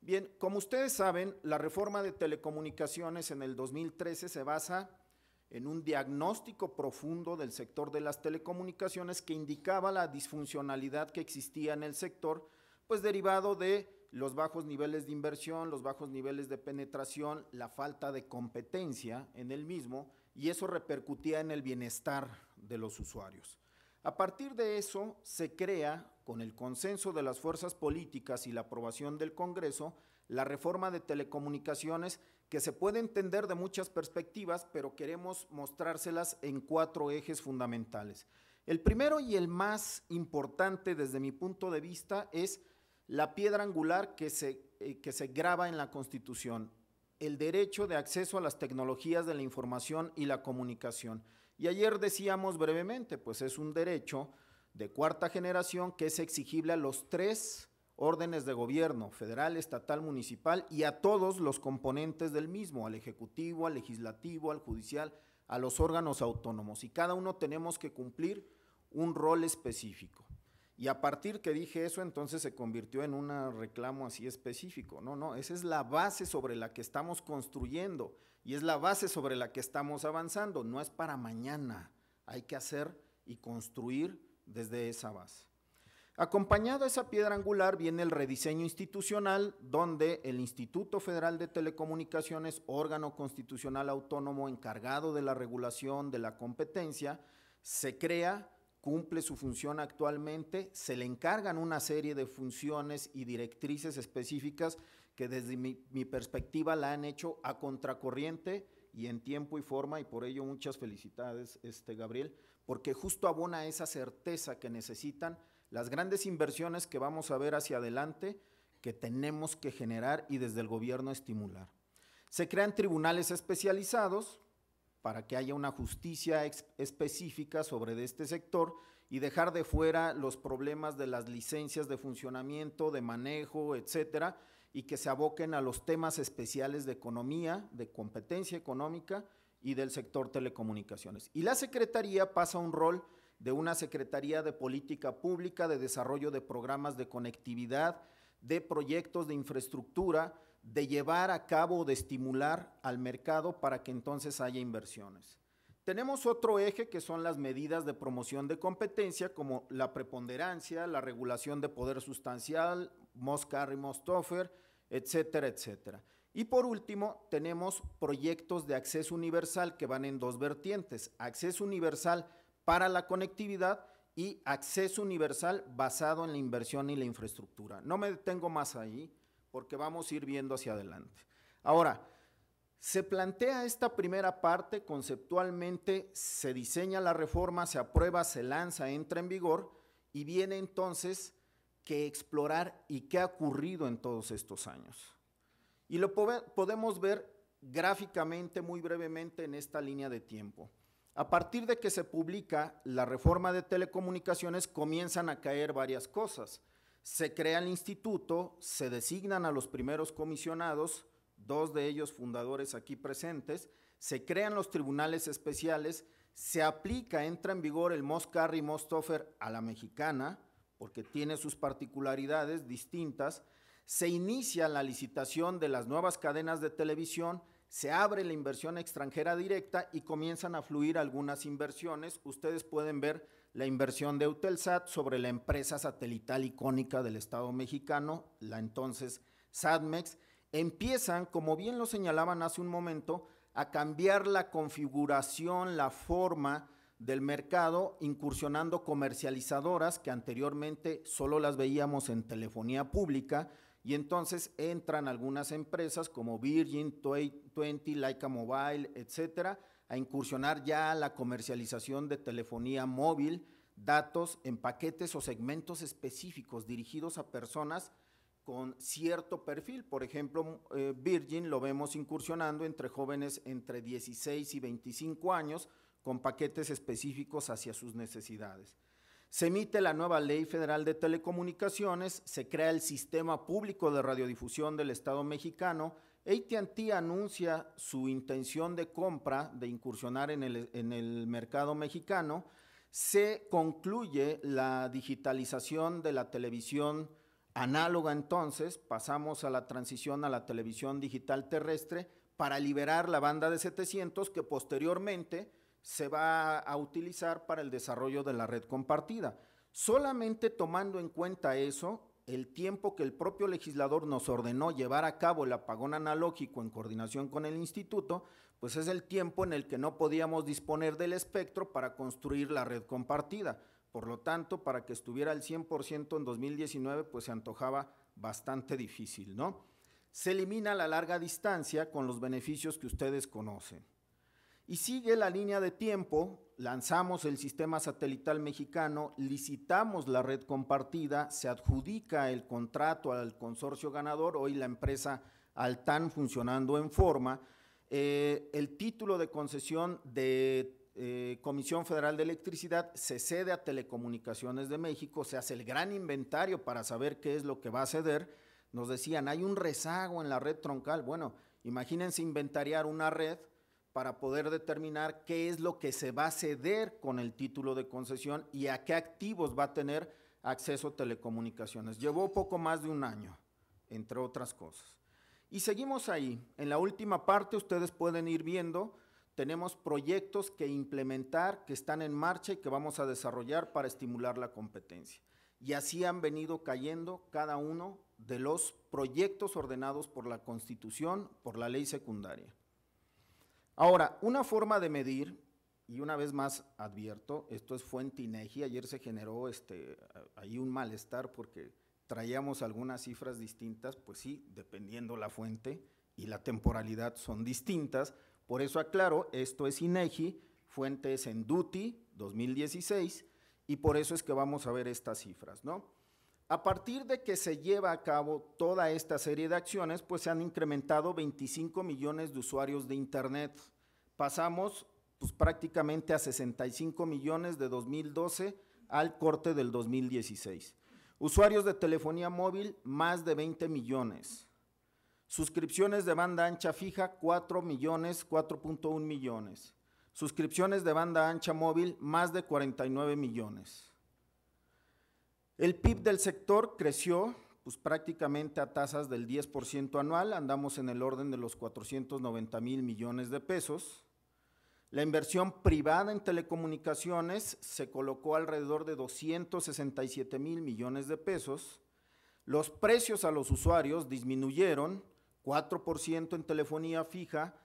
Bien, como ustedes saben, la reforma de telecomunicaciones en el 2013 se basa en un diagnóstico profundo del sector de las telecomunicaciones que indicaba la disfuncionalidad que existía en el sector, pues derivado de los bajos niveles de inversión, los bajos niveles de penetración, la falta de competencia en el mismo y eso repercutía en el bienestar de los usuarios. A partir de eso se crea, con el consenso de las fuerzas políticas y la aprobación del Congreso, la reforma de telecomunicaciones que se puede entender de muchas perspectivas, pero queremos mostrárselas en cuatro ejes fundamentales. El primero y el más importante desde mi punto de vista es la piedra angular que se, eh, que se graba en la Constitución, el derecho de acceso a las tecnologías de la información y la comunicación. Y ayer decíamos brevemente, pues es un derecho de cuarta generación que es exigible a los tres órdenes de gobierno, federal, estatal, municipal, y a todos los componentes del mismo, al ejecutivo, al legislativo, al judicial, a los órganos autónomos. Y cada uno tenemos que cumplir un rol específico. Y a partir que dije eso, entonces se convirtió en un reclamo así específico. No, no, esa es la base sobre la que estamos construyendo y es la base sobre la que estamos avanzando. No es para mañana, hay que hacer y construir desde esa base. Acompañado a esa piedra angular viene el rediseño institucional, donde el Instituto Federal de Telecomunicaciones, órgano constitucional autónomo encargado de la regulación de la competencia, se crea cumple su función actualmente, se le encargan una serie de funciones y directrices específicas que desde mi, perspectiva la han hecho a contracorriente y en tiempo y forma, y por ello muchas felicidades, este, Gabriel, porque justo abona esa certeza que necesitan las grandes inversiones que vamos a ver hacia adelante, que tenemos que generar y desde el gobierno estimular. Se crean tribunales especializados para que haya una justicia específica sobre este sector y dejar de fuera los problemas de las licencias de funcionamiento, de manejo, etcétera, y que se aboquen a los temas especiales de economía, de competencia económica y del sector telecomunicaciones. Y la Secretaría pasa un rol de una Secretaría de Política Pública, de desarrollo de programas de conectividad, de proyectos de infraestructura, de llevar a cabo, o de estimular al mercado para que entonces haya inversiones. Tenemos otro eje que son las medidas de promoción de competencia, como la preponderancia, la regulación de poder sustancial, most y most offer, etcétera, etcétera. Y por último, tenemos proyectos de acceso universal que van en dos vertientes, acceso universal para la conectividad y acceso universal basado en la inversión y la infraestructura. No me detengo más ahí porque vamos a ir viendo hacia adelante. Ahora, se plantea esta primera parte, conceptualmente se diseña la reforma, se aprueba, se lanza, entra en vigor y viene entonces que explorar y qué ha ocurrido en todos estos años. Y lo podemos ver gráficamente, muy brevemente, en esta línea de tiempo. A partir de que se publica la reforma de telecomunicaciones comienzan a caer varias cosas. Se crea el instituto, se designan a los primeros comisionados, dos de ellos fundadores aquí presentes, se crean los tribunales especiales, se aplica, entra en vigor el Most Offer a la mexicana, porque tiene sus particularidades distintas, se inicia la licitación de las nuevas cadenas de televisión, se abre la inversión extranjera directa y comienzan a fluir algunas inversiones. Ustedes pueden ver la inversión de Eutelsat sobre la empresa satelital icónica del Estado mexicano, la entonces SATMEX, empiezan, como bien lo señalaban hace un momento, a cambiar la configuración, la forma del mercado, incursionando comercializadoras que anteriormente solo las veíamos en telefonía pública, y entonces entran algunas empresas como Virgin, Twenty, Laika Mobile, etcétera, a incursionar ya a la comercialización de telefonía móvil, datos en paquetes o segmentos específicos dirigidos a personas con cierto perfil. Por ejemplo, mm, eh, Virgin lo vemos incursionando entre jóvenes entre 16 y 25 años con paquetes específicos hacia sus necesidades. Se emite la nueva Ley Federal de Telecomunicaciones, se crea el Sistema Público de Radiodifusión del Estado mexicano ATT anuncia su intención de compra, de incursionar en el, mercado mexicano. Se concluye la digitalización de la televisión análoga entonces, pasamos a la transición a la televisión digital terrestre para liberar la banda de 700 que posteriormente se va a utilizar para el desarrollo de la red compartida. Solamente tomando en cuenta eso, el tiempo que el propio legislador nos ordenó llevar a cabo el apagón analógico en coordinación con el instituto, pues es el tiempo en el que no podíamos disponer del espectro para construir la red compartida. Por lo tanto, para que estuviera al 100% en 2019, pues se antojaba bastante difícil, ¿no? Se elimina la larga distancia con los beneficios que ustedes conocen. Y sigue la línea de tiempo, lanzamos el sistema satelital mexicano, licitamos la red compartida, se adjudica el contrato al consorcio ganador, hoy la empresa Altan funcionando en forma, eh, el título de concesión de eh, Comisión Federal de Electricidad se cede a Telecomunicaciones de México, se hace el gran inventario para saber qué es lo que va a ceder. Nos decían, hay un rezago en la red troncal. Bueno, imagínense inventariar una red para poder determinar qué es lo que se va a ceder con el título de concesión y a qué activos va a tener acceso a telecomunicaciones. Llevó poco más de un año, entre otras cosas. Y seguimos ahí. En la última parte ustedes pueden ir viendo, tenemos proyectos que implementar, que están en marcha y que vamos a desarrollar para estimular la competencia. Y así han venido cayendo cada uno de los proyectos ordenados por la Constitución, por la ley secundaria. Ahora, una forma de medir, y una vez más advierto, esto es fuente INEGI, ayer se generó este, ahí un malestar porque traíamos algunas cifras distintas, pues sí, dependiendo la fuente y la temporalidad son distintas, por eso aclaro, esto es INEGI, fuente es en 2016, y por eso es que vamos a ver estas cifras, ¿no? A partir de que se lleva a cabo toda esta serie de acciones, pues se han incrementado 25 millones de usuarios de Internet. Pasamos pues, prácticamente a 65 millones de 2012 al corte del 2016. Usuarios de telefonía móvil, más de 20 millones. Suscripciones de banda ancha fija, 4 millones, 4.1 millones. Suscripciones de banda ancha móvil, más de 49 millones. El PIB del sector creció pues, prácticamente a tasas del 10% anual, andamos en el orden de los 490 mil millones de pesos. La inversión privada en telecomunicaciones se colocó alrededor de 267 mil millones de pesos. Los precios a los usuarios disminuyeron 4% en telefonía fija,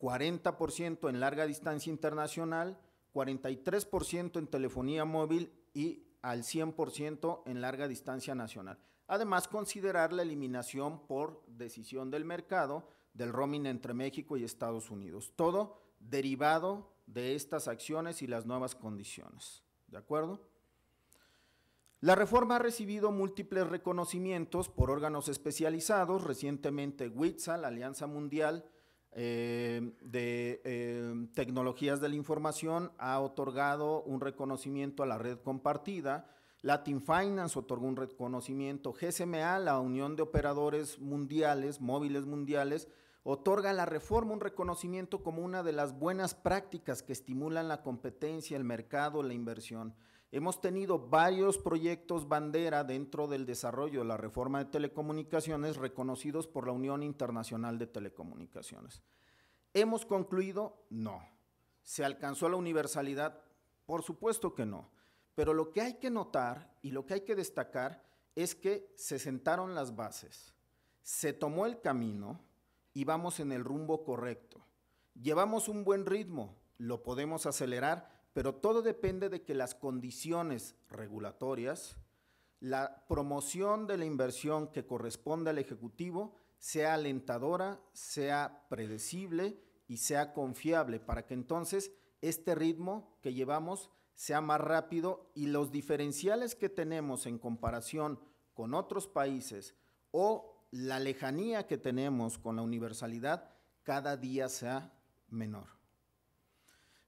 40% en larga distancia internacional, 43% en telefonía móvil y al 100% en larga distancia nacional. Además, considerar la eliminación por decisión del mercado del roaming entre México y Estados Unidos. Todo derivado de estas acciones y las nuevas condiciones. ¿De acuerdo? La reforma ha recibido múltiples reconocimientos por órganos especializados, recientemente WITSA, la Alianza Mundial eh, de eh, Tecnologías de la Información ha otorgado un reconocimiento a la red compartida. Latin Finance otorgó un reconocimiento. GSMA, la Unión de Operadores Mundiales, Móviles Mundiales, otorga a la reforma un reconocimiento como una de las buenas prácticas que estimulan la competencia, el mercado, la inversión. Hemos tenido varios proyectos bandera dentro del desarrollo de la reforma de telecomunicaciones reconocidos por la Unión Internacional de Telecomunicaciones. ¿Hemos concluido? No. ¿Se alcanzó la universalidad? Por supuesto que no. Pero lo que hay que notar y lo que hay que destacar es que se sentaron las bases, se tomó el camino y vamos en el rumbo correcto. Llevamos un buen ritmo, lo podemos acelerar pero todo depende de que las condiciones regulatorias, la promoción de la inversión que corresponde al Ejecutivo sea alentadora, sea predecible y sea confiable, para que entonces este ritmo que llevamos sea más rápido y los diferenciales que tenemos en comparación con otros países o la lejanía que tenemos con la universalidad cada día sea menor.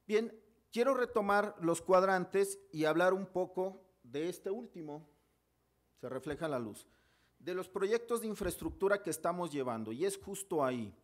Bien, Quiero retomar los cuadrantes y hablar un poco de este último, se refleja la luz, de los proyectos de infraestructura que estamos llevando, y es justo ahí.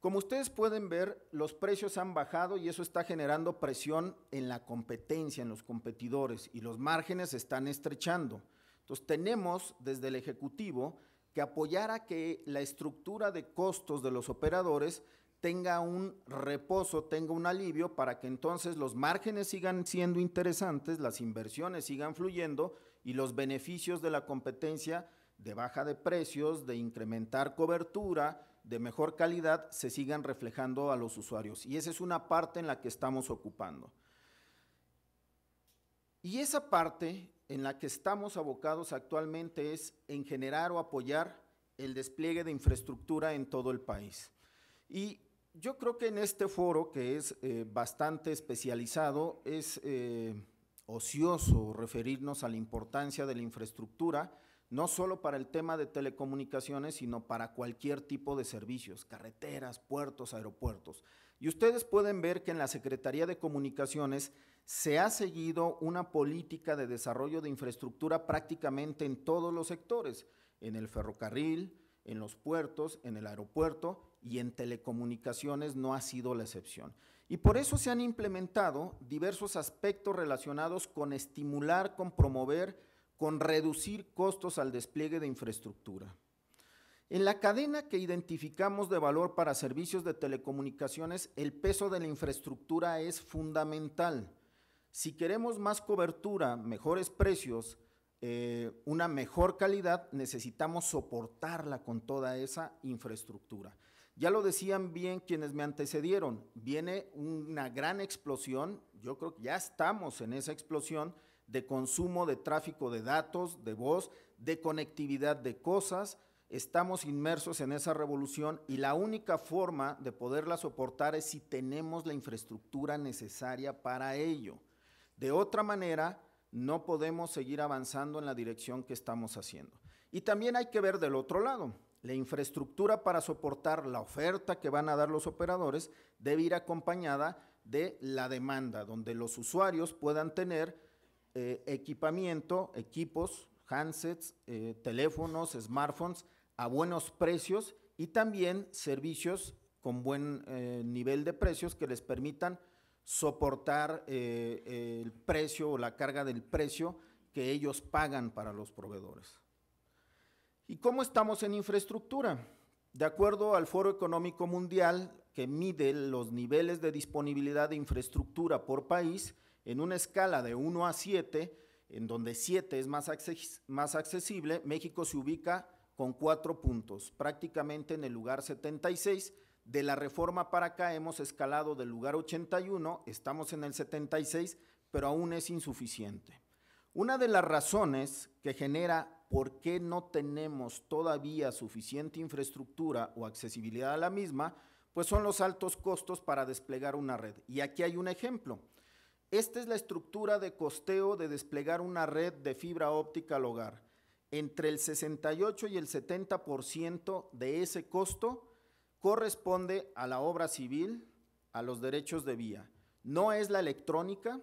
Como ustedes pueden ver, los precios han bajado y eso está generando presión en la competencia, en los competidores, y los márgenes se están estrechando. Entonces tenemos desde el Ejecutivo que apoyar a que la estructura de costos de los operadores tenga un reposo, tenga un alivio para que entonces los márgenes sigan siendo interesantes, las inversiones sigan fluyendo y los beneficios de la competencia de baja de precios, de incrementar cobertura, de mejor calidad, se sigan reflejando a los usuarios. Y esa es una parte en la que estamos ocupando. Y esa parte en la que estamos abocados actualmente es en generar o apoyar el despliegue de infraestructura en todo el país. Y yo creo que en este foro, que es eh, bastante especializado, es eh, ocioso referirnos a la importancia de la infraestructura, no solo para el tema de telecomunicaciones, sino para cualquier tipo de servicios, carreteras, puertos, aeropuertos. Y ustedes pueden ver que en la Secretaría de Comunicaciones se ha seguido una política de desarrollo de infraestructura prácticamente en todos los sectores, en el ferrocarril, en los puertos, en el aeropuerto y en telecomunicaciones no ha sido la excepción. Y por eso se han implementado diversos aspectos relacionados con estimular, con promover, con reducir costos al despliegue de infraestructura. En la cadena que identificamos de valor para servicios de telecomunicaciones, el peso de la infraestructura es fundamental. Si queremos más cobertura, mejores precios, eh, una mejor calidad, necesitamos soportarla con toda esa infraestructura. Ya lo decían bien quienes me antecedieron, viene una gran explosión, yo creo que ya estamos en esa explosión de consumo, de tráfico de datos, de voz, de conectividad de cosas, estamos inmersos en esa revolución y la única forma de poderla soportar es si tenemos la infraestructura necesaria para ello. De otra manera, no podemos seguir avanzando en la dirección que estamos haciendo. Y también hay que ver del otro lado. La infraestructura para soportar la oferta que van a dar los operadores debe ir acompañada de la demanda, donde los usuarios puedan tener eh, equipamiento, equipos, handsets, eh, teléfonos, smartphones a buenos precios y también servicios con buen eh, nivel de precios que les permitan soportar el precio o la carga del precio que ellos pagan para los proveedores. ¿Y cómo estamos en infraestructura? De acuerdo al Foro Económico Mundial, que mide los niveles de disponibilidad de infraestructura por país, en una escala de 1 a 7, en donde 7 es más, accesible, México se ubica con 4 puntos, prácticamente en el lugar 76. De la reforma para acá hemos escalado del lugar 81, estamos en el 76, pero aún es insuficiente. Una de las razones que genera por qué no tenemos todavía suficiente infraestructura o accesibilidad a la misma, pues son los altos costos para desplegar una red. Y aquí hay un ejemplo. Esta es la estructura de costeo de desplegar una red de fibra óptica al hogar. Entre el 68 y el 70% de ese costo corresponde a la obra civil, a los derechos de vía. No es la electrónica,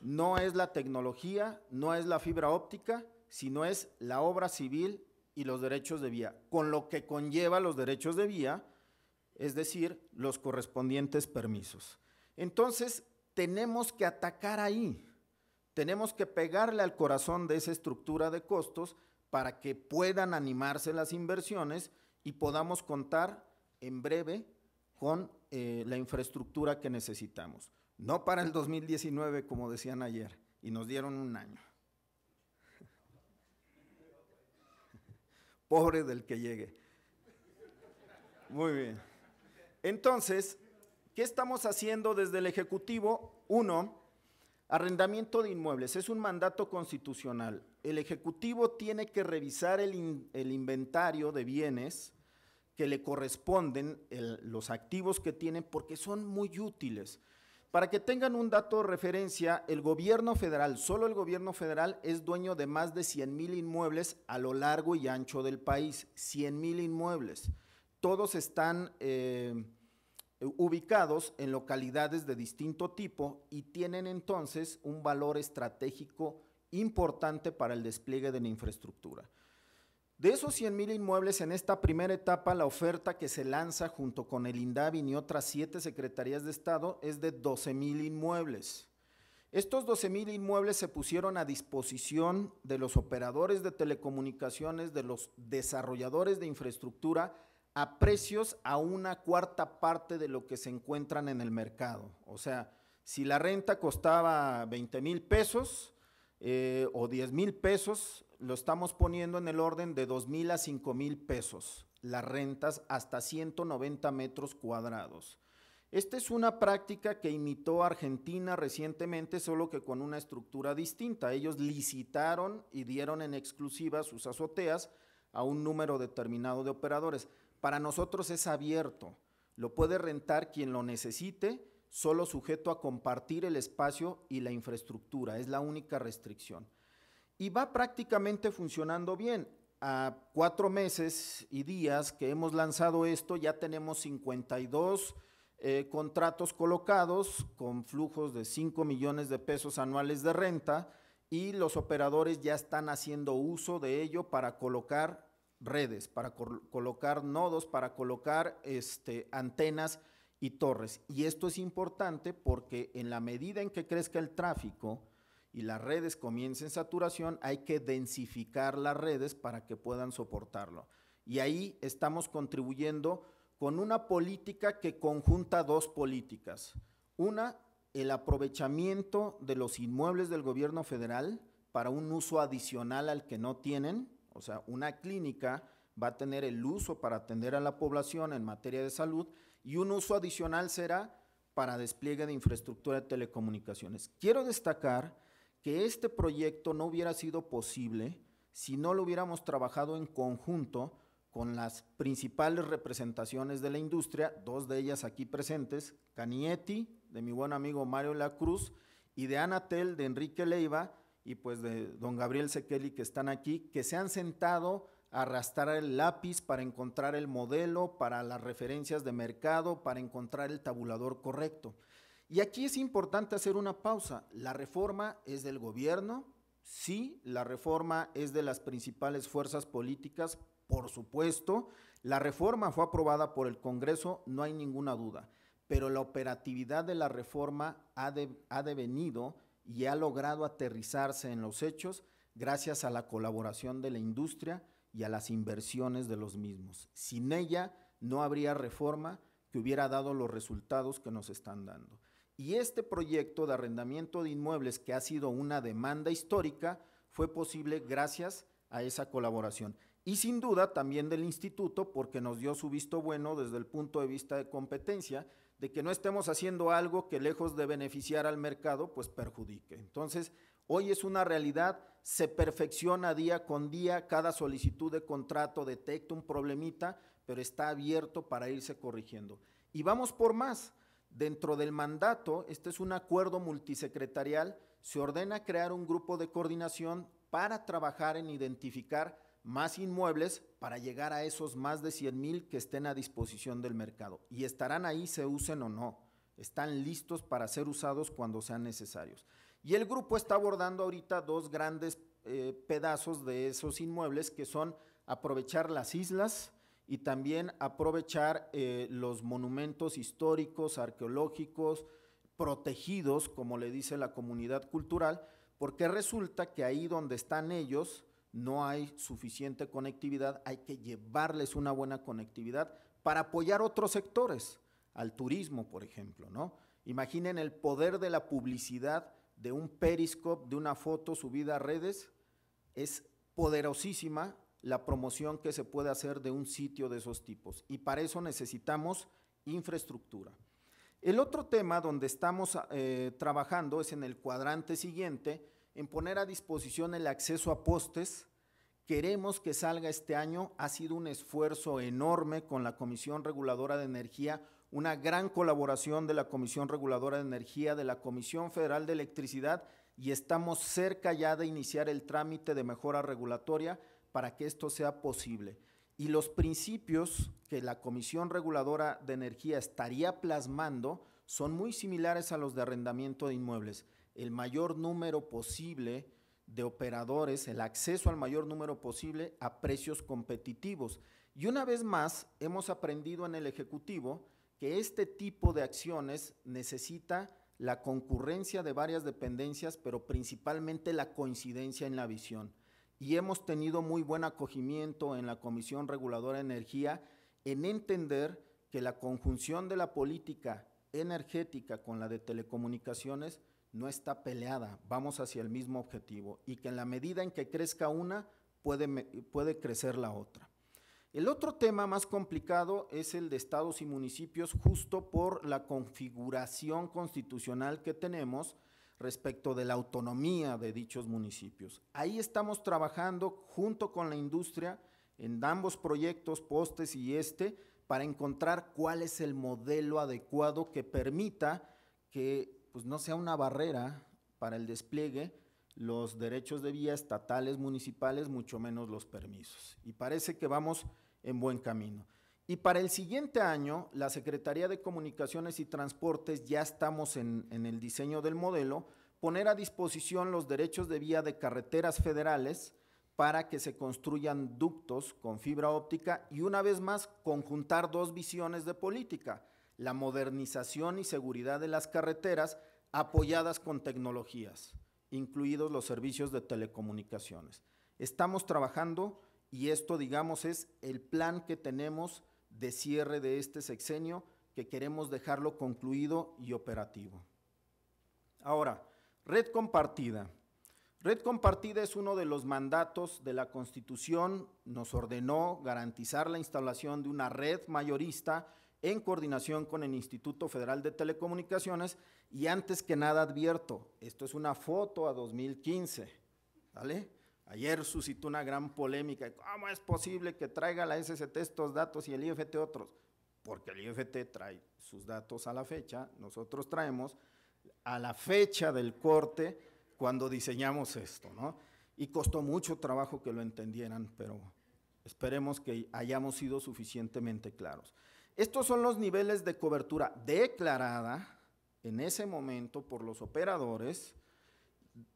no es la tecnología, no es la fibra óptica, sino es la obra civil y los derechos de vía, con lo que conlleva los derechos de vía, es decir, los correspondientes permisos. Entonces, tenemos que atacar ahí, tenemos que pegarle al corazón de esa estructura de costos para que puedan animarse las inversiones y podamos contar en breve con eh, la infraestructura que necesitamos. No para el 2019, como decían ayer, y nos dieron un año. pobre del que llegue. Muy bien. Entonces, ¿qué estamos haciendo desde el Ejecutivo? Uno, arrendamiento de inmuebles. Es un mandato constitucional. El Ejecutivo tiene que revisar el, inventario de bienes que le corresponden, los activos que tiene, porque son muy útiles. Para que tengan un dato de referencia, el gobierno federal, solo el gobierno federal es dueño de más de 100 mil inmuebles a lo largo y ancho del país, 100 mil inmuebles. Todos están eh, ubicados en localidades de distinto tipo y tienen entonces un valor estratégico importante para el despliegue de la infraestructura. De esos 100 mil inmuebles, en esta primera etapa, la oferta que se lanza junto con el INDAVIN y otras siete secretarías de Estado es de 12 mil inmuebles. Estos 12 mil inmuebles se pusieron a disposición de los operadores de telecomunicaciones, de los desarrolladores de infraestructura, a precios a una cuarta parte de lo que se encuentran en el mercado. O sea, si la renta costaba 20 mil pesos eh, o 10 mil pesos, lo estamos poniendo en el orden de 2 a 5 mil pesos, las rentas hasta 190 metros cuadrados. Esta es una práctica que imitó Argentina recientemente, solo que con una estructura distinta. Ellos licitaron y dieron en exclusiva sus azoteas a un número determinado de operadores. Para nosotros es abierto, lo puede rentar quien lo necesite, solo sujeto a compartir el espacio y la infraestructura, es la única restricción y va prácticamente funcionando bien. A cuatro meses y días que hemos lanzado esto, ya tenemos 52 eh, contratos colocados con flujos de 5 millones de pesos anuales de renta y los operadores ya están haciendo uso de ello para colocar redes, para colocar nodos, para colocar este, antenas y torres. Y esto es importante porque en la medida en que crezca el tráfico, y las redes comiencen saturación, hay que densificar las redes para que puedan soportarlo. Y ahí estamos contribuyendo con una política que conjunta dos políticas. Una, el aprovechamiento de los inmuebles del gobierno federal para un uso adicional al que no tienen, o sea, una clínica va a tener el uso para atender a la población en materia de salud y un uso adicional será para despliegue de infraestructura de telecomunicaciones. Quiero destacar que este proyecto no hubiera sido posible si no lo hubiéramos trabajado en conjunto con las principales representaciones de la industria, dos de ellas aquí presentes, Canietti, de mi buen amigo Mario La Cruz, y de Anatel, de Enrique Leiva, y pues de don Gabriel Sekeli, que están aquí, que se han sentado a arrastrar el lápiz para encontrar el modelo, para las referencias de mercado, para encontrar el tabulador correcto. Y aquí es importante hacer una pausa. La reforma es del gobierno, sí, la reforma es de las principales fuerzas políticas, por supuesto. La reforma fue aprobada por el Congreso, no hay ninguna duda, pero la operatividad de la reforma ha, devenido y ha logrado aterrizarse en los hechos gracias a la colaboración de la industria y a las inversiones de los mismos. Sin ella no habría reforma que hubiera dado los resultados que nos están dando. Y este proyecto de arrendamiento de inmuebles, que ha sido una demanda histórica, fue posible gracias a esa colaboración. Y sin duda también del instituto, porque nos dio su visto bueno desde el punto de vista de competencia, de que no estemos haciendo algo que lejos de beneficiar al mercado, pues perjudique. Entonces, hoy es una realidad, se perfecciona día con día, cada solicitud de contrato detecta un problemita, pero está abierto para irse corrigiendo. Y vamos por más. Dentro del mandato, este es un acuerdo multisecretarial, se ordena crear un grupo de coordinación para trabajar en identificar más inmuebles para llegar a esos más de 100 mil que estén a disposición del mercado. Y estarán ahí, se usen o no. Están listos para ser usados cuando sean necesarios. Y el grupo está abordando ahorita dos grandes eh, pedazos de esos inmuebles que son aprovechar las islas y también aprovechar eh, los monumentos históricos, arqueológicos, protegidos, como le dice la comunidad cultural, porque resulta que ahí donde están ellos no hay suficiente conectividad, hay que llevarles una buena conectividad para apoyar otros sectores, al turismo, por ejemplo, ¿no? Imaginen el poder de la publicidad de un periscope, de una foto subida a redes, es poderosísima la promoción que se puede hacer de un sitio de esos tipos. Y para eso necesitamos infraestructura. El otro tema donde estamos eh, trabajando es en el cuadrante siguiente, en poner a disposición el acceso a postes. Queremos que salga este año. Ha sido un esfuerzo enorme con la Comisión Reguladora de Energía, una gran colaboración de la Comisión Reguladora de Energía, de la Comisión Federal de Electricidad y estamos cerca ya de iniciar el trámite de mejora regulatoria para que esto sea posible. Y los principios que la Comisión Reguladora de Energía estaría plasmando son muy similares a los de arrendamiento de inmuebles. El mayor número posible de operadores, el acceso al mayor número posible a precios competitivos. Y una vez más, hemos aprendido en el Ejecutivo que este tipo de acciones necesita la concurrencia de varias dependencias, pero principalmente la coincidencia en la visión y hemos tenido muy buen acogimiento en la Comisión Reguladora de Energía en entender que la conjunción de la política energética con la de telecomunicaciones no está peleada, vamos hacia el mismo objetivo y que en la medida en que crezca una, puede, puede crecer la otra. El otro tema más complicado es el de estados y municipios justo por la configuración constitucional que tenemos respecto de la autonomía de dichos municipios. Ahí estamos trabajando junto con la industria en ambos proyectos, postes y este, para encontrar cuál es el modelo adecuado que permita que pues, no sea una barrera para el despliegue los derechos de vía estatales, municipales, mucho menos los permisos. Y parece que vamos en buen camino. Y para el siguiente año, la Secretaría de Comunicaciones y Transportes, ya estamos en, el diseño del modelo, poner a disposición los derechos de vía de carreteras federales para que se construyan ductos con fibra óptica y una vez más conjuntar dos visiones de política, la modernización y seguridad de las carreteras apoyadas con tecnologías, incluidos los servicios de telecomunicaciones. Estamos trabajando y esto, digamos, es el plan que tenemos de cierre de este sexenio que queremos dejarlo concluido y operativo. Ahora, red compartida. Red compartida es uno de los mandatos de la Constitución, nos ordenó garantizar la instalación de una red mayorista en coordinación con el Instituto Federal de Telecomunicaciones y antes que nada advierto, esto es una foto a 2015, ¿vale? Ayer suscitó una gran polémica. ¿Cómo es posible que traiga la SST estos datos y el IFT otros? Porque el IFT trae sus datos a la fecha, nosotros traemos a la fecha del corte cuando diseñamos esto, ¿no? Y costó mucho trabajo que lo entendieran, pero esperemos que hayamos sido suficientemente claros. Estos son los niveles de cobertura declarada en ese momento por los operadores,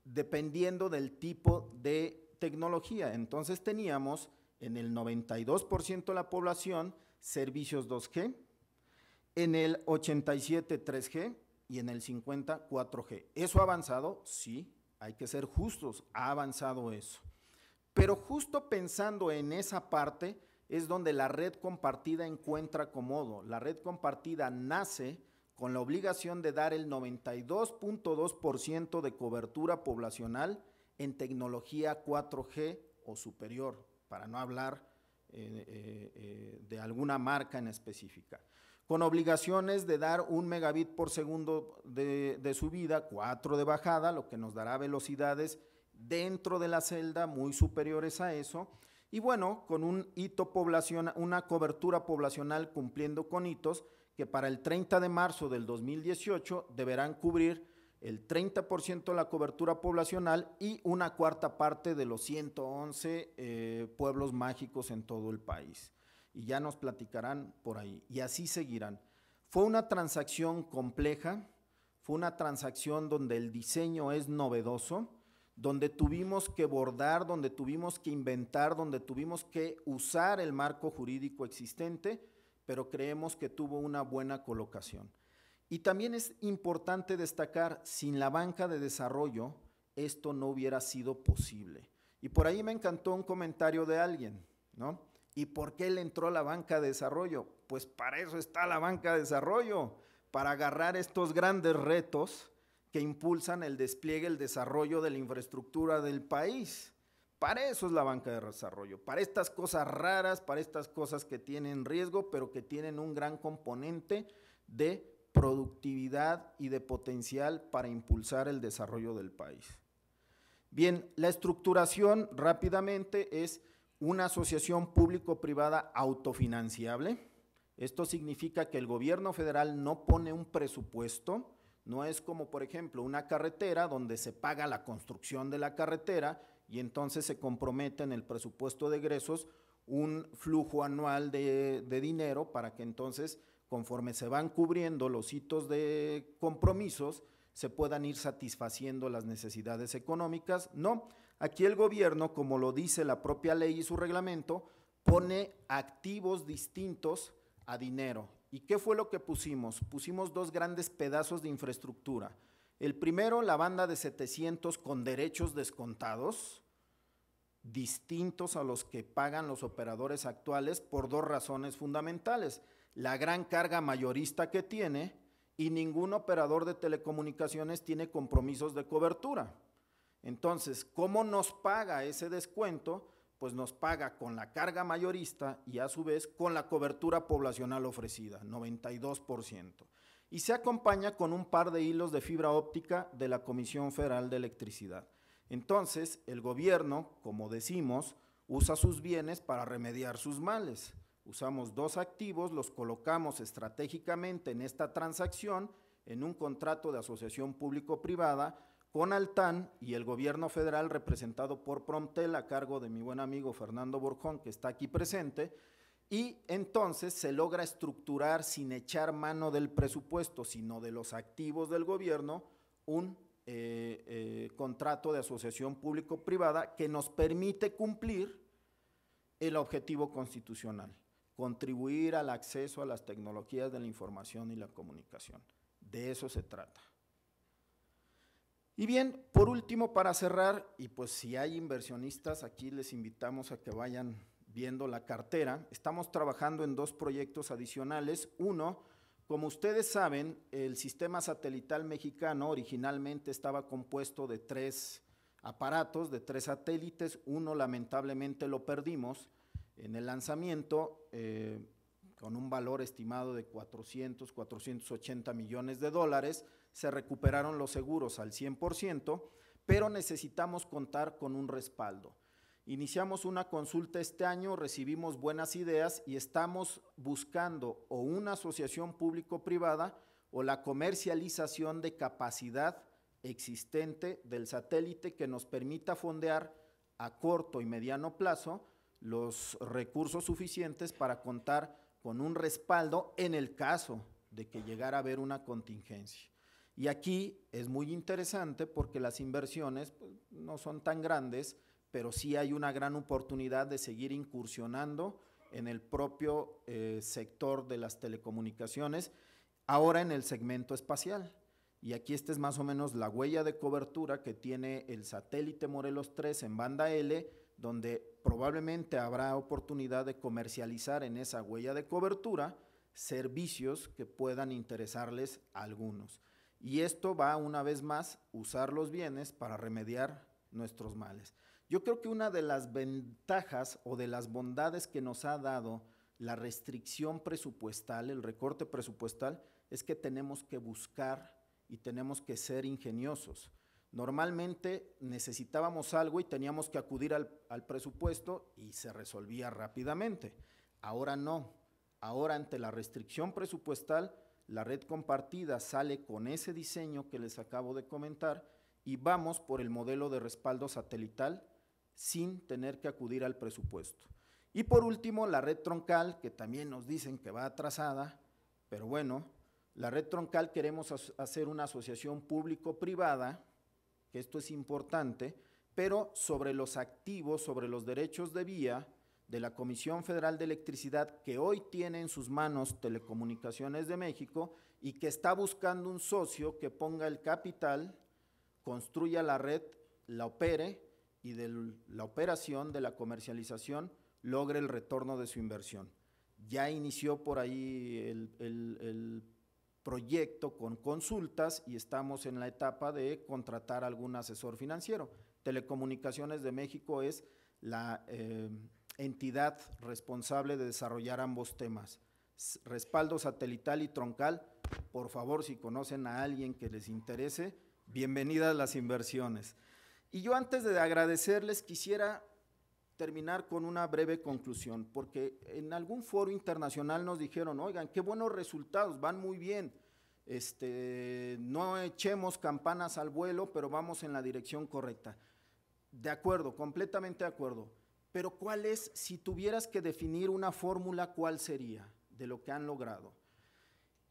dependiendo del tipo de tecnología. Entonces teníamos en el 92% de la población servicios 2G, en el 87 3G y en el 50 4G. ¿Eso ha avanzado? Sí, hay que ser justos, ha avanzado eso. Pero justo pensando en esa parte es donde la red compartida encuentra cómodo. La red compartida nace con la obligación de dar el 92.2% de cobertura poblacional en tecnología 4G o superior, para no hablar eh, eh, eh, de alguna marca en específica. Con obligaciones de dar un megabit por segundo de, de subida, cuatro de bajada, lo que nos dará velocidades dentro de la celda muy superiores a eso. Y bueno, con un hito poblacional, una cobertura poblacional cumpliendo con hitos que para el 30 de marzo del 2018 deberán cubrir el 30% de la cobertura poblacional y una cuarta parte de los 111 eh, pueblos mágicos en todo el país. Y ya nos platicarán por ahí. Y así seguirán. Fue una transacción compleja, fue una transacción donde el diseño es novedoso, donde tuvimos que bordar, donde tuvimos que inventar, donde tuvimos que usar el marco jurídico existente, pero creemos que tuvo una buena colocación. Y también es importante destacar, sin la banca de desarrollo, esto no hubiera sido posible. Y por ahí me encantó un comentario de alguien, ¿no? ¿Y por qué le entró la banca de desarrollo? Pues para eso está la banca de desarrollo, para agarrar estos grandes retos que impulsan el despliegue, el desarrollo de la infraestructura del país. Para eso es la banca de desarrollo, para estas cosas raras, para estas cosas que tienen riesgo, pero que tienen un gran componente de productividad y de potencial para impulsar el desarrollo del país. Bien, la estructuración rápidamente es una asociación público-privada autofinanciable. Esto significa que el gobierno federal no pone un presupuesto, no es como por ejemplo una carretera donde se paga la construcción de la carretera y entonces se compromete en el presupuesto de egresos un flujo anual de, de dinero para que entonces conforme se van cubriendo los hitos de compromisos, se puedan ir satisfaciendo las necesidades económicas. No, aquí el gobierno, como lo dice la propia ley y su reglamento, pone activos distintos a dinero. ¿Y qué fue lo que pusimos? Pusimos dos grandes pedazos de infraestructura. El primero, la banda de 700 con derechos descontados, distintos a los que pagan los operadores actuales por dos razones fundamentales la gran carga mayorista que tiene y ningún operador de telecomunicaciones tiene compromisos de cobertura. Entonces, ¿cómo nos paga ese descuento? Pues nos paga con la carga mayorista y a su vez con la cobertura poblacional ofrecida, 92%. Y se acompaña con un par de hilos de fibra óptica de la Comisión Federal de Electricidad. Entonces, el gobierno, como decimos, usa sus bienes para remediar sus males. Usamos dos activos, los colocamos estratégicamente en esta transacción, en un contrato de asociación público-privada con Altán y el gobierno federal representado por Promtel a cargo de mi buen amigo Fernando Borjón, que está aquí presente, y entonces se logra estructurar sin echar mano del presupuesto, sino de los activos del gobierno, un eh, eh, contrato de asociación público-privada que nos permite cumplir el objetivo constitucional contribuir al acceso a las tecnologías de la información y la comunicación. De eso se trata. Y bien, por último, para cerrar, y pues si hay inversionistas, aquí les invitamos a que vayan viendo la cartera. Estamos trabajando en dos proyectos adicionales. Uno, como ustedes saben, el sistema satelital mexicano originalmente estaba compuesto de tres aparatos, de tres satélites. Uno lamentablemente lo perdimos en el lanzamiento eh, con un valor estimado de 400, 480 millones de dólares. Se recuperaron los seguros al 100%, pero necesitamos contar con un respaldo. Iniciamos una consulta este año, recibimos buenas ideas y estamos buscando o una asociación público-privada o la comercialización de capacidad existente del satélite que nos permita fondear a corto y mediano plazo los recursos suficientes para contar con un respaldo en el caso de que llegara a haber una contingencia. Y aquí es muy interesante porque las inversiones pues, no son tan grandes, pero sí hay una gran oportunidad de seguir incursionando en el propio eh, sector de las telecomunicaciones, ahora en el segmento espacial. Y aquí esta es más o menos la huella de cobertura que tiene el satélite Morelos 3 en banda L, donde probablemente habrá oportunidad de comercializar en esa huella de cobertura servicios que puedan interesarles a algunos. Y esto va una vez más usar los bienes para remediar nuestros males. Yo creo que una de las ventajas o de las bondades que nos ha dado la restricción presupuestal, el recorte presupuestal, es que tenemos que buscar y tenemos que ser ingeniosos. Normalmente necesitábamos algo y teníamos que acudir al, presupuesto y se resolvía rápidamente. Ahora no. Ahora ante la restricción presupuestal, la red compartida sale con ese diseño que les acabo de comentar y vamos por el modelo de respaldo satelital sin tener que acudir al presupuesto. Y por último, la red troncal, que también nos dicen que va atrasada, pero bueno, la red troncal queremos hacer una asociación público-privada esto es importante, pero sobre los activos, sobre los derechos de vía de la Comisión Federal de Electricidad que hoy tiene en sus manos Telecomunicaciones de México y que está buscando un socio que ponga el capital, construya la red, la opere y de la operación, de la comercialización, logre el retorno de su inversión. Ya inició por ahí el, el, el proyecto con consultas y estamos en la etapa de contratar algún asesor financiero. Telecomunicaciones de México es la eh, entidad responsable de desarrollar ambos temas. Respaldo satelital y troncal, por favor, si conocen a alguien que les interese, bienvenidas las inversiones. Y yo antes de agradecerles quisiera terminar con una breve conclusión, porque en algún foro internacional nos dijeron, oigan, qué buenos resultados, van muy bien, este, no echemos campanas al vuelo, pero vamos en la dirección correcta. De acuerdo, completamente de acuerdo. Pero ¿cuál es, si tuvieras que definir una fórmula, cuál sería de lo que han logrado?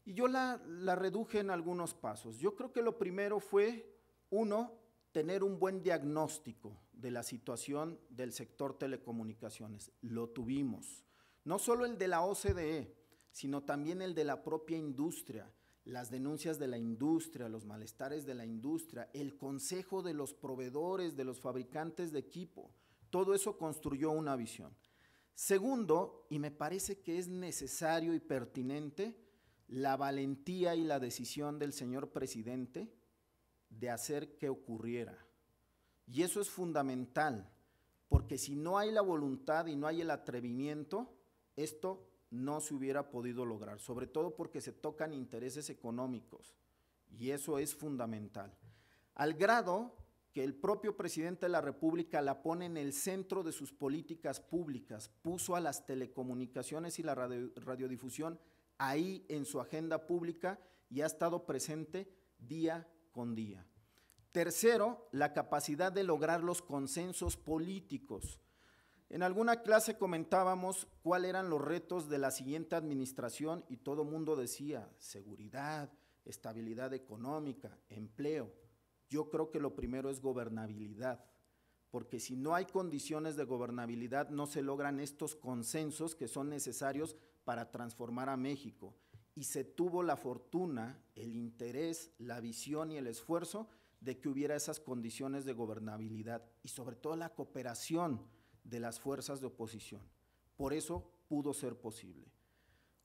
Y yo la, la reduje en algunos pasos. Yo creo que lo primero fue, uno, tener un buen diagnóstico de la situación del sector telecomunicaciones. Lo tuvimos. No solo el de la OCDE, sino también el de la propia industria, las denuncias de la industria, los malestares de la industria, el consejo de los proveedores, de los fabricantes de equipo. Todo eso construyó una visión. Segundo, y me parece que es necesario y pertinente, la valentía y la decisión del señor presidente de hacer que ocurriera. Y eso es fundamental, porque si no hay la voluntad y no hay el atrevimiento, esto no se hubiera podido lograr, sobre todo porque se tocan intereses económicos, y eso es fundamental. Al grado que el propio presidente de la República la pone en el centro de sus políticas públicas, puso a las telecomunicaciones y la radiodifusión ahí en su agenda pública y ha estado presente día con día. Tercero, la capacidad de lograr los consensos políticos. En alguna clase comentábamos cuáles eran los retos de la siguiente administración y todo mundo decía seguridad, estabilidad económica, empleo. Yo creo que lo primero es gobernabilidad, porque si no hay condiciones de gobernabilidad no se logran estos consensos que son necesarios para transformar a México. Y se tuvo la fortuna, el interés, la visión y el esfuerzo de que hubiera esas condiciones de gobernabilidad y sobre todo la cooperación de las fuerzas de oposición. Por eso pudo ser posible.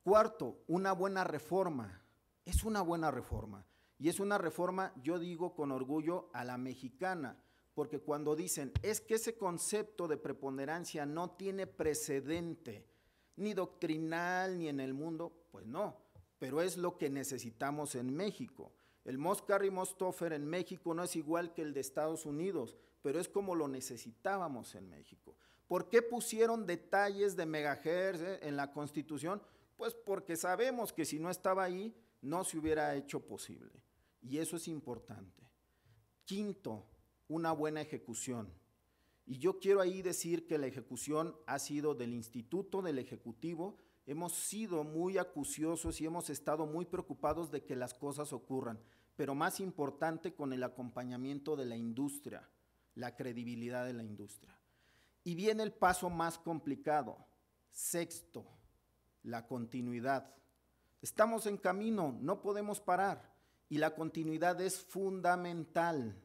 Cuarto, una buena reforma. Es una buena reforma. Y es una reforma, yo digo con orgullo, a la mexicana, porque cuando dicen, es que ese concepto de preponderancia no tiene precedente, ni doctrinal, ni en el mundo, pues no, pero es lo que necesitamos en México. El Moscari Most en México no es igual que el de Estados Unidos, pero es como lo necesitábamos en México. ¿Por qué pusieron detalles de megahertz eh, en la Constitución? Pues porque sabemos que si no estaba ahí, no se hubiera hecho posible. Y eso es importante. Quinto, una buena ejecución. Y yo quiero ahí decir que la ejecución ha sido del Instituto del Ejecutivo, Hemos sido muy acuciosos y hemos estado muy preocupados de que las cosas ocurran, pero más importante con el acompañamiento de la industria, la credibilidad de la industria. Y viene el paso más complicado. Sexto, la continuidad. Estamos en camino, no podemos parar y la continuidad es fundamental.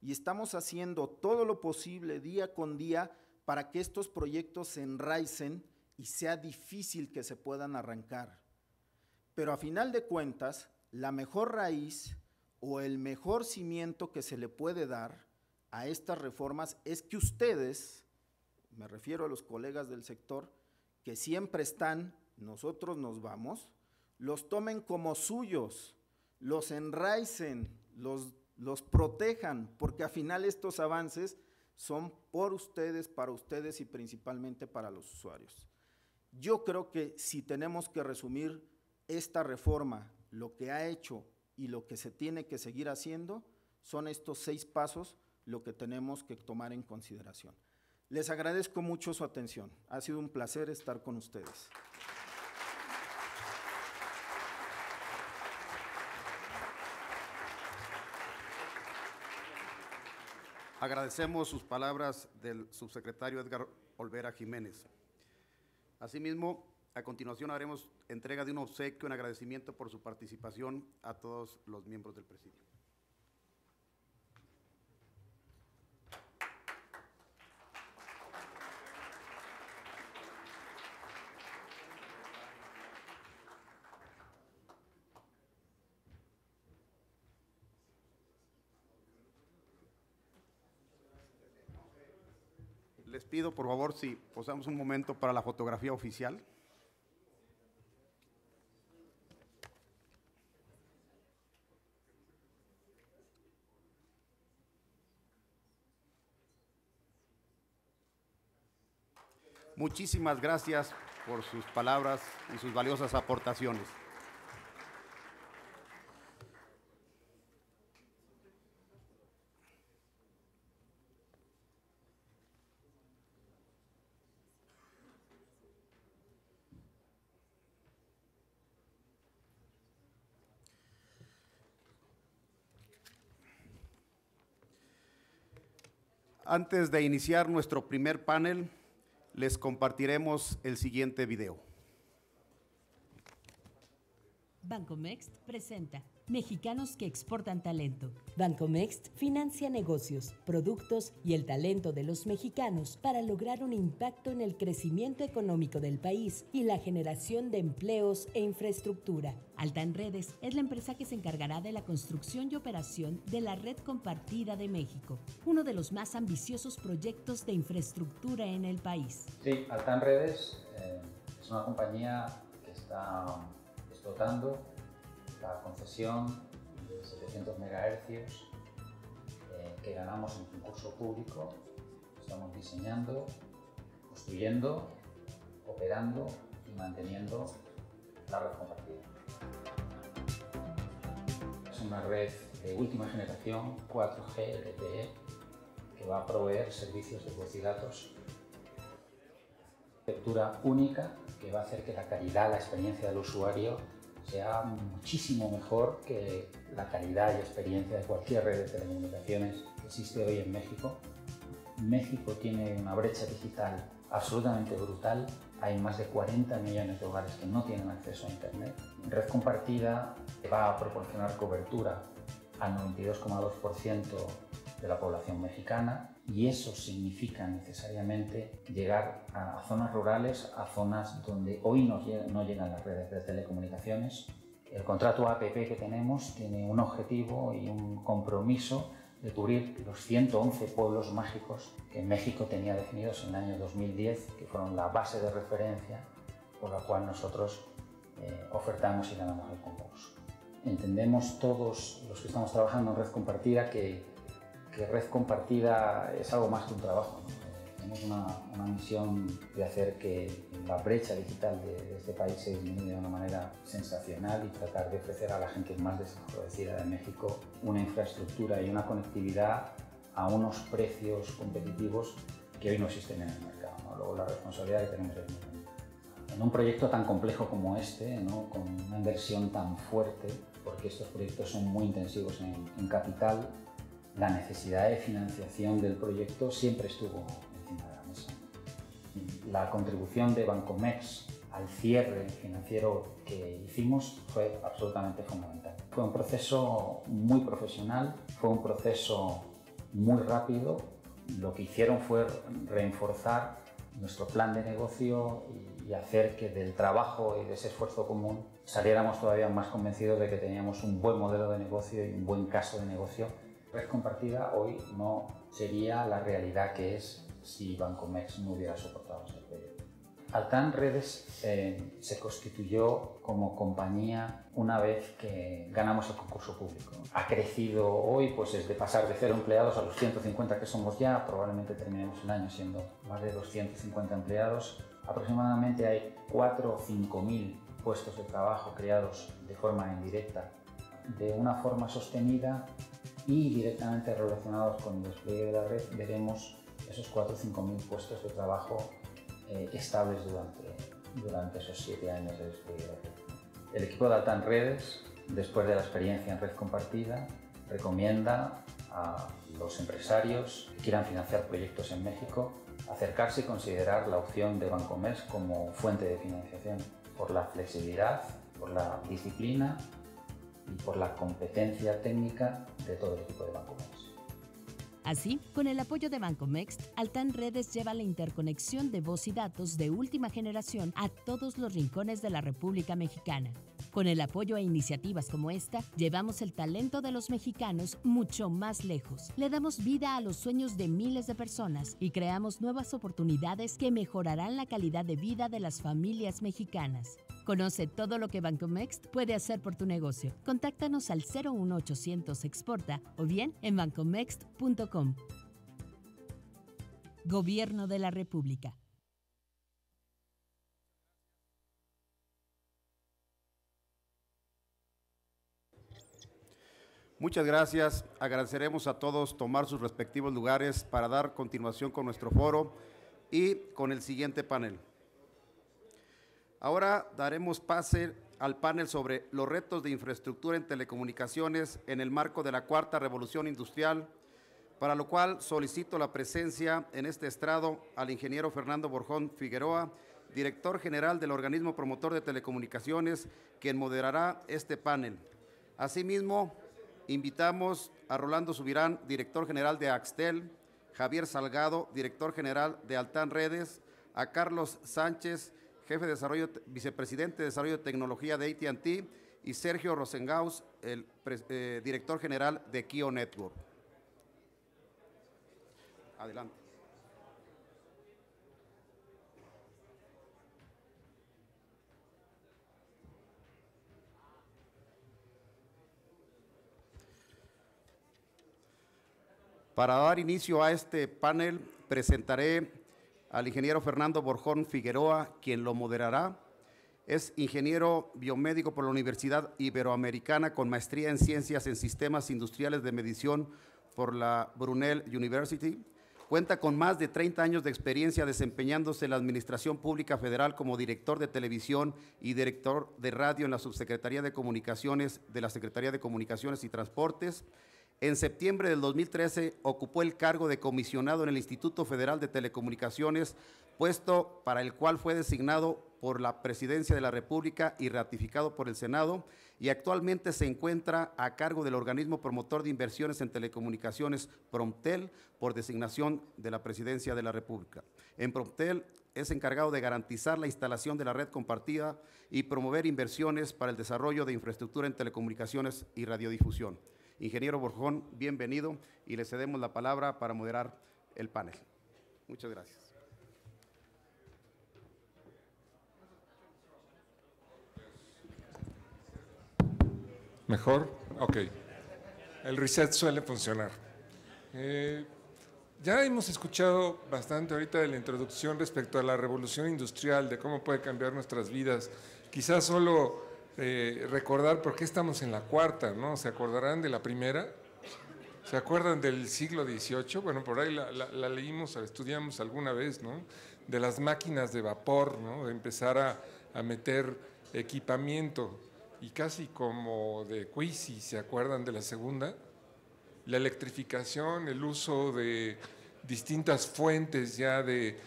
Y estamos haciendo todo lo posible día con día para que estos proyectos se enraicen y sea difícil que se puedan arrancar. Pero a final de cuentas, la mejor raíz o el mejor cimiento que se le puede dar a estas reformas es que ustedes, me refiero a los colegas del sector, que siempre están, nosotros nos vamos, los tomen como suyos, los enraicen, los, los protejan, porque a final estos avances son por ustedes, para ustedes y principalmente para los usuarios. Yo creo que si tenemos que resumir esta reforma, lo que ha hecho y lo que se tiene que seguir haciendo, son estos seis pasos lo que tenemos que tomar en consideración. Les agradezco mucho su atención. Ha sido un placer estar con ustedes.
Agradecemos sus palabras del subsecretario Edgar Olvera Jiménez. Asimismo, a continuación haremos entrega de un obsequio en agradecimiento por su participación a todos los miembros del presidio. pido por favor si posamos un momento para la fotografía oficial. Muchísimas gracias por sus palabras y sus valiosas aportaciones. Antes de iniciar nuestro primer panel, les compartiremos el siguiente video.
Bancomext presenta mexicanos que exportan talento. Bancomext financia negocios, productos y el talento de los mexicanos para lograr un impacto en el crecimiento económico del país y la generación de empleos e infraestructura. Altan Redes es la empresa que se encargará de la construcción y operación de la Red Compartida de México, uno de los más ambiciosos proyectos de infraestructura en el país.
Sí, Altan Redes eh, es una compañía que está explotando concesión de 700 MHz que ganamos en concurso público. Estamos diseñando, construyendo, operando y manteniendo la red compartida. Es una red de última generación 4G LTE que va a proveer servicios de voz y datos única que va a hacer que la calidad, la experiencia del usuario sea muchísimo mejor que la calidad y experiencia de cualquier red de telecomunicaciones que existe hoy en México. México tiene una brecha digital absolutamente brutal. Hay más de 40 millones de hogares que no tienen acceso a Internet. Red compartida va a proporcionar cobertura al 92,2% de la población mexicana y eso significa necesariamente llegar a zonas rurales, a zonas donde hoy no, llegan las redes de telecomunicaciones. El contrato APP que tenemos tiene un objetivo y un compromiso de cubrir los 111 pueblos mágicos que México tenía definidos en el año 2010, que fueron la base de referencia por la cual nosotros eh, ofertamos y ganamos el concurso. Entendemos todos los que estamos trabajando en red compartida que que red compartida es algo más que un trabajo. Tenemos una, misión de hacer que la brecha digital de, este país se disminuya de una manera sensacional y tratar de ofrecer a la gente más desfavorecida de México una infraestructura y una conectividad a unos precios competitivos que hoy no existen en el mercado. Luego la responsabilidad que tenemos es muy en un proyecto tan complejo como este, con una inversión tan fuerte, porque estos proyectos son muy intensivos en, en capital, la necesidad de financiación del proyecto siempre estuvo encima de la mesa. La contribución de Bancomex al cierre financiero que hicimos fue absolutamente fundamental. Fue un proceso muy profesional, fue un proceso muy rápido. Lo que hicieron fue reforzar nuestro plan de negocio y hacer que del trabajo y de ese esfuerzo común saliéramos todavía más convencidos de que teníamos un buen modelo de negocio y un buen caso de negocio red compartida hoy no sería la realidad que es si Bancomex no hubiera soportado ese proyecto. Altán Redes eh, se constituyó como compañía una vez que ganamos el concurso público. Ha crecido hoy, pues es de pasar de cero empleados a los 150 que somos ya, probablemente terminemos el año siendo más de 250 empleados. Aproximadamente hay 4 o 5 mil puestos de trabajo creados de forma indirecta, de una forma sostenida y directamente relacionados con el despliegue de la red veremos esos 4 o 5 mil puestos de trabajo eh, estables durante, durante esos 7 años de despliegue de la red. El equipo de Altan Redes, después de la experiencia en red compartida, recomienda a los empresarios que quieran financiar proyectos en México acercarse y considerar la opción de mes como fuente de financiación por la flexibilidad, por la disciplina y por la competencia técnica de todo el equipo de Bancomext.
Así, con el apoyo de Bancomext, Altan Redes lleva la interconexión de voz y datos de última generación a todos los rincones de la República Mexicana. Con el apoyo a iniciativas como esta, llevamos el talento de los mexicanos mucho más lejos. Le damos vida a los sueños de miles de personas y creamos nuevas oportunidades que mejorarán la calidad de vida de las familias mexicanas. Conoce todo lo que Bancomext puede hacer por tu negocio. Contáctanos al 01800 Exporta o bien en bancomext.com. Gobierno de la República.
Muchas gracias. Agradeceremos a todos tomar sus respectivos lugares para dar continuación con nuestro foro y con el siguiente panel. Ahora daremos pase al panel sobre los retos de infraestructura en telecomunicaciones en el marco de la Cuarta Revolución Industrial, para lo cual solicito la presencia en este estrado al ingeniero Fernando Borjón Figueroa, director general del organismo promotor de telecomunicaciones, quien moderará este panel. Asimismo, invitamos a Rolando Subirán, director general de Axtel, Javier Salgado, director general de Altán Redes, a Carlos Sánchez, jefe de desarrollo, vicepresidente de desarrollo de tecnología de AT&T, y Sergio Rosengaus, el eh, director general de Kio Network. Adelante. Para dar inicio a este panel, presentaré al ingeniero Fernando Borjón Figueroa, quien lo moderará. Es ingeniero biomédico por la Universidad Iberoamericana con maestría en ciencias en sistemas industriales de medición por la Brunel University. Cuenta con más de 30 años de experiencia desempeñándose en la Administración Pública Federal como director de televisión y director de radio en la Subsecretaría de Comunicaciones de la Secretaría de Comunicaciones y Transportes. En septiembre del 2013 ocupó el cargo de comisionado en el Instituto Federal de Telecomunicaciones, puesto para el cual fue designado por la Presidencia de la República y ratificado por el Senado, y actualmente se encuentra a cargo del organismo promotor de inversiones en telecomunicaciones, Promptel, por designación de la Presidencia de la República. En Promptel es encargado de garantizar la instalación de la red compartida y promover inversiones para el desarrollo de infraestructura en telecomunicaciones y radiodifusión. Ingeniero Borjón, bienvenido y le cedemos la palabra para moderar el panel. Muchas gracias.
¿Mejor? Ok. El reset suele funcionar. Eh, ya hemos escuchado bastante ahorita de la introducción respecto a la revolución industrial, de cómo puede cambiar nuestras vidas. Quizás solo eh, recordar por qué estamos en la cuarta, ¿no? ¿Se acordarán de la primera? ¿Se acuerdan del siglo XVIII? Bueno, por ahí la, leímos, la estudiamos alguna vez, ¿no? De las máquinas de vapor, ¿no? De empezar a, meter equipamiento y casi como de Quisi, ¿se acuerdan de la segunda? La electrificación, el uso de distintas fuentes ya de,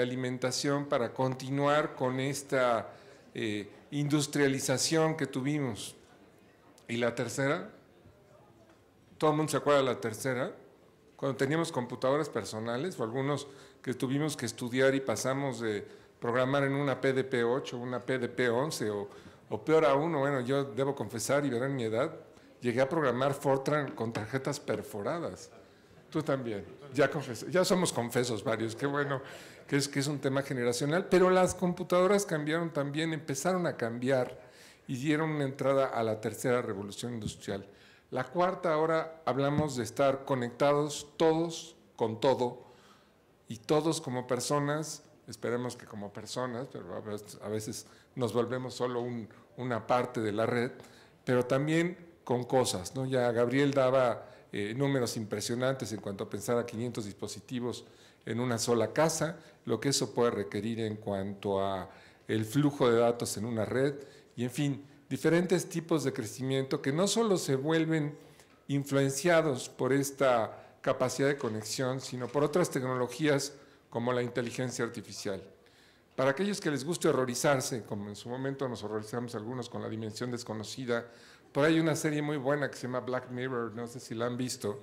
alimentación para continuar con esta eh, industrialización que tuvimos. Y la tercera, todo el mundo se acuerda de la tercera, cuando teníamos computadoras personales o algunos que tuvimos que estudiar y pasamos de programar en una PDP-8, una PDP-11 o, peor aún, bueno, yo debo confesar y verán mi edad, llegué a programar Fortran con tarjetas perforadas. Tú también, ya ya somos confesos varios, qué bueno que es, que es un tema generacional, pero las computadoras cambiaron también, empezaron a cambiar y dieron una entrada a la tercera revolución industrial. La cuarta ahora hablamos de estar conectados todos con todo y todos como personas, esperemos que como personas, pero a veces nos volvemos solo una parte de la red, pero también con cosas. ¿no? Ya Gabriel daba eh, números impresionantes en cuanto a pensar a 500 dispositivos en una sola casa, lo que eso puede requerir en cuanto a el flujo de datos en una red y en fin, diferentes tipos de crecimiento que no solo se vuelven influenciados por esta capacidad de conexión, sino por otras tecnologías como la inteligencia artificial. Para aquellos que les guste horrorizarse, como en su momento nos horrorizamos algunos con la dimensión desconocida, por ahí hay una serie muy buena que se llama Black Mirror, no sé si la han visto,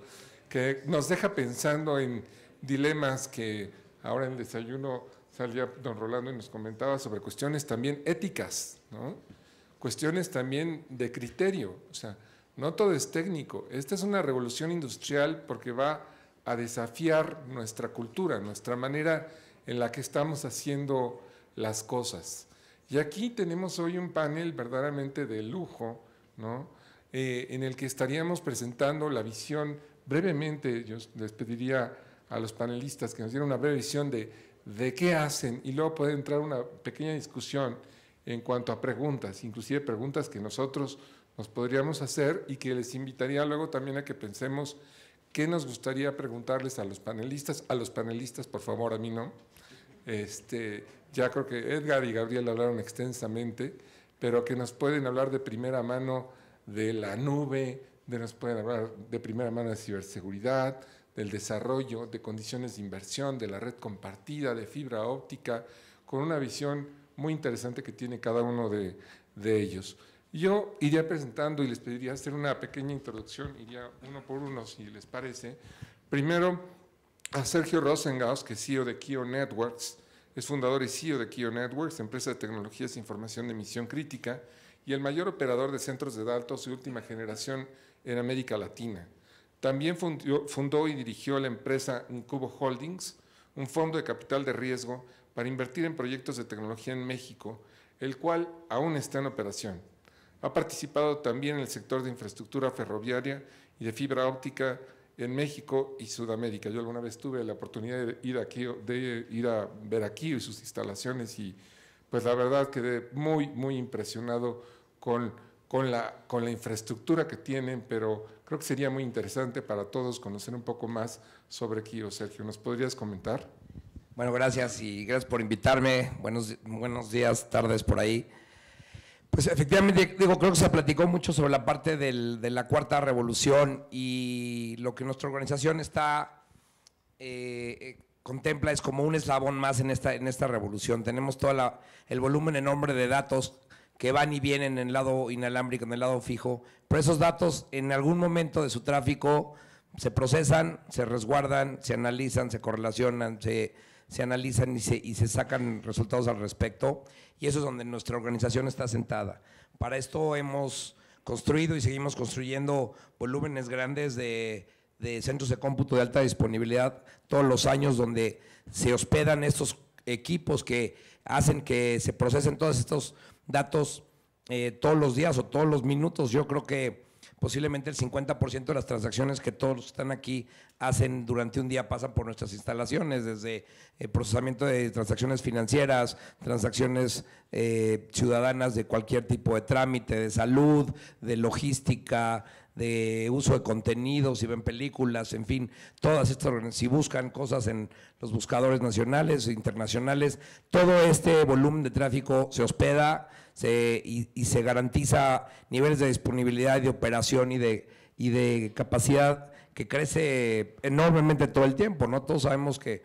que nos deja pensando en dilemas que ahora en desayuno salía don Rolando y nos comentaba sobre cuestiones también éticas, cuestiones también de criterio. O sea, no todo es técnico. Esta es una revolución industrial porque va a desafiar nuestra cultura, nuestra manera en la que estamos haciendo las cosas. Y aquí tenemos hoy un panel verdaderamente de lujo, eh, en el que estaríamos presentando la visión brevemente, yo les pediría a los panelistas que nos dieron una breve visión de, qué hacen y luego puede entrar una pequeña discusión en cuanto a preguntas, inclusive preguntas que nosotros nos podríamos hacer y que les invitaría luego también a que pensemos qué nos gustaría preguntarles a los panelistas, a los panelistas por favor, a mí no. Este, ya creo que Edgar y Gabriel hablaron extensamente, pero que nos pueden hablar de primera mano de la nube, de nos pueden hablar de primera mano de ciberseguridad, del desarrollo de condiciones de inversión, de la red compartida, de fibra óptica, con una visión muy interesante que tiene cada uno de, ellos. Yo iría presentando y les pediría hacer una pequeña introducción, iría uno por uno si les parece. Primero, a Sergio Rosengaus, que es CEO de Kio Networks, es fundador y CEO de Kio Networks, empresa de tecnologías e información de misión crítica, y el mayor operador de centros de datos de última generación en América Latina. También fundó y dirigió la empresa Incubo Holdings, un fondo de capital de riesgo para invertir en proyectos de tecnología en México, el cual aún está en operación. Ha participado también en el sector de infraestructura ferroviaria y de fibra óptica en México y Sudamérica. Yo alguna vez tuve la oportunidad de ir, aquí, de ir a ver aquí y sus instalaciones y pues la verdad quedé muy, muy impresionado con, la, con la infraestructura que tienen, pero Creo que sería muy interesante para todos conocer un poco más sobre Kio.
Sergio, ¿nos podrías comentar? Bueno, gracias y gracias por invitarme. Buenos, buenos días, tardes por ahí. Pues efectivamente, digo, creo que se platicó mucho sobre la parte de la cuarta revolución y lo que nuestra organización está eh, contempla es como un eslabón más en esta, en esta revolución. Tenemos todo el volumen nombre de datos que van y vienen en el lado inalámbrico, en el lado fijo, pero esos datos en algún momento de su tráfico se procesan, se resguardan, se analizan, se correlacionan, se, analizan y se, y se sacan resultados al respecto. Y eso es donde nuestra organización está sentada. Para esto hemos construido y seguimos construyendo volúmenes grandes de, de centros de cómputo de alta disponibilidad todos los años donde se hospedan estos equipos que hacen que se procesen todos estos datos eh, todos los días o todos los minutos. Yo creo que posiblemente el 50% de las transacciones que todos están aquí hacen durante un día pasan por nuestras instalaciones, desde el eh, procesamiento de transacciones financieras, transacciones eh, ciudadanas de cualquier tipo de trámite, de salud, de logística, de uso de contenidos, si ven películas, en fin, todas estas, si buscan cosas en los buscadores nacionales, e internacionales, todo este volumen de tráfico se hospeda se, y, se garantiza niveles de disponibilidad, de operación y de, y de capacidad que crece enormemente todo el tiempo, ¿no? Todos sabemos que,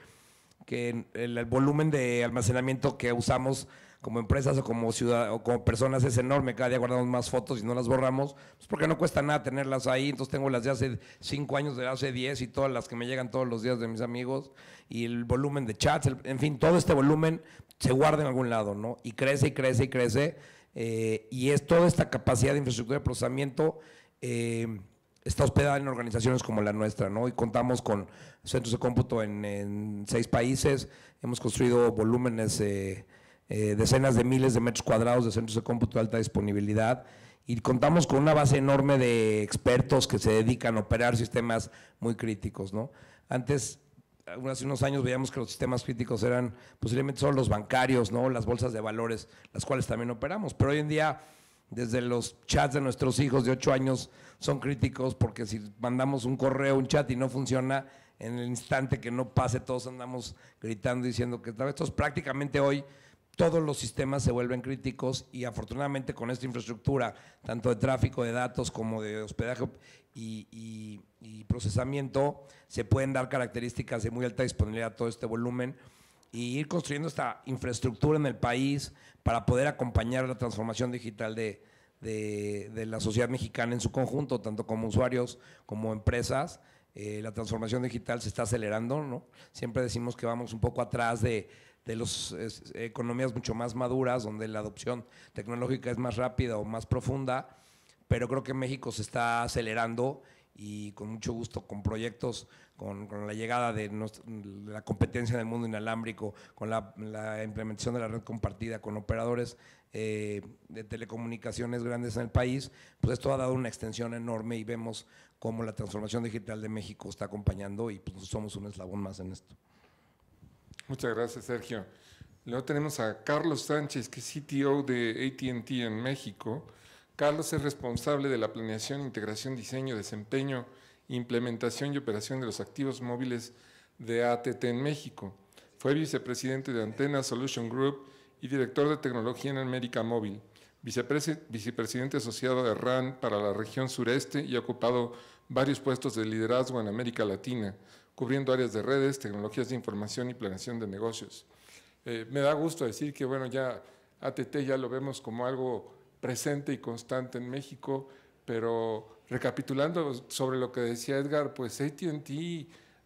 que el volumen de almacenamiento que usamos como empresas o como ciudad o como personas es enorme. Cada día guardamos más fotos y no las borramos, pues porque no cuesta nada tenerlas ahí. Entonces tengo las de hace cinco años, de hace 10 y todas las que me llegan todos los días de mis amigos y el volumen de chats, en fin, todo este volumen se guarda en algún lado, ¿no? Y crece y crece y crece. Eh, y es toda esta capacidad de infraestructura de procesamiento. Eh, está hospedada en organizaciones como la nuestra, ¿no? Y contamos con centros de cómputo en, seis países, hemos construido volúmenes eh, eh, decenas de miles de metros cuadrados de centros de cómputo de alta disponibilidad y contamos con una base enorme de expertos que se dedican a operar sistemas muy críticos. ¿no? Antes, hace unos años veíamos que los sistemas críticos eran posiblemente solo los bancarios, ¿no? las bolsas de valores, las cuales también operamos, pero hoy en día desde los chats de nuestros hijos de 8 años son críticos porque si mandamos un correo, un chat y no funciona, en el instante que no pase todos andamos gritando diciendo que esto es prácticamente hoy todos los sistemas se vuelven críticos y afortunadamente con esta infraestructura, tanto de tráfico de datos como de hospedaje y, procesamiento, se pueden dar características de muy alta disponibilidad a todo este volumen y ir construyendo esta infraestructura en el país para poder acompañar la transformación digital de, la sociedad mexicana en su conjunto, tanto como usuarios como empresas. Eh, la transformación digital se está acelerando, ¿no? Siempre decimos que vamos un poco atrás de de las economías mucho más maduras, donde la adopción tecnológica es más rápida o más profunda, pero creo que México se está acelerando y con mucho gusto con proyectos, con, la llegada de, la competencia del mundo inalámbrico, con la, implementación de la red compartida, con operadores eh, de telecomunicaciones grandes en el país, pues esto ha dado una extensión enorme y vemos cómo la transformación digital de México está acompañando y pues somos un eslabón más en esto.
Muchas gracias, Sergio. Luego
tenemos a Carlos Sánchez,
que es CTO de ATT en México. Carlos es responsable de la planeación, integración, diseño, desempeño, implementación y operación de los activos móviles de ATT en México. Fue vicepresidente de Antena Solution Group y director de tecnología en América Móvil. vicepresidente asociado de RAN para la región sureste y ha ocupado varios puestos de liderazgo en América Latina cubriendo áreas de redes, tecnologías de información y planeación de negocios. Eh, me da gusto decir que, bueno, ya ATT ya lo vemos como algo presente y constante en México, pero recapitulando sobre lo que decía Edgar, pues ATT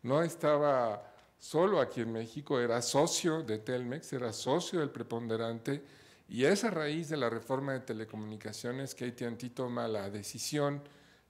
no estaba solo aquí en México, era socio de Telmex, era socio del preponderante, y es a raíz de la reforma de telecomunicaciones que ATT toma la decisión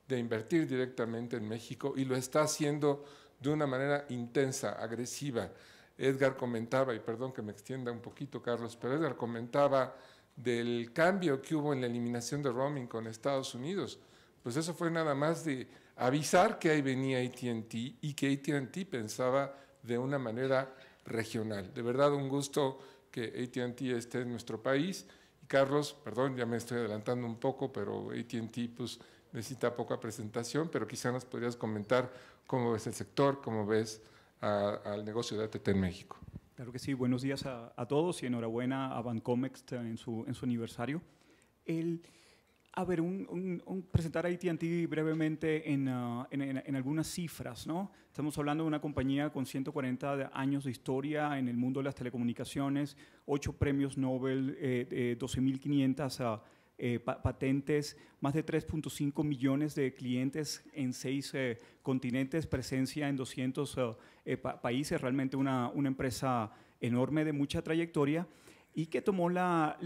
de invertir directamente en México y lo está haciendo de una manera intensa, agresiva. Edgar comentaba, y perdón que me extienda un poquito, Carlos, pero Edgar comentaba del cambio que hubo en la eliminación de roaming con Estados Unidos. Pues eso fue nada más de avisar que ahí venía ATT y que ATT pensaba de una manera regional. De verdad, un gusto que ATT esté en nuestro país. Y Carlos, perdón, ya me estoy adelantando un poco, pero ATT, pues necesita poca presentación, pero quizá nos podrías comentar cómo ves el sector, cómo ves al negocio de ATT en México.
Claro que sí, buenos días a, todos y enhorabuena a Bancomex en su, en su aniversario. El, a ver, un, presentar a ATT brevemente uh, en, en, en, algunas cifras. ¿no? Estamos hablando de una compañía con 140 años de historia en el mundo de las telecomunicaciones, 8 premios Nobel, eh, eh, 12.500 eh, patentes, más de 3.5 millones de clientes en seis eh, continentes, presencia en 200 eh, países, realmente una, empresa enorme de mucha trayectoria y que tomó la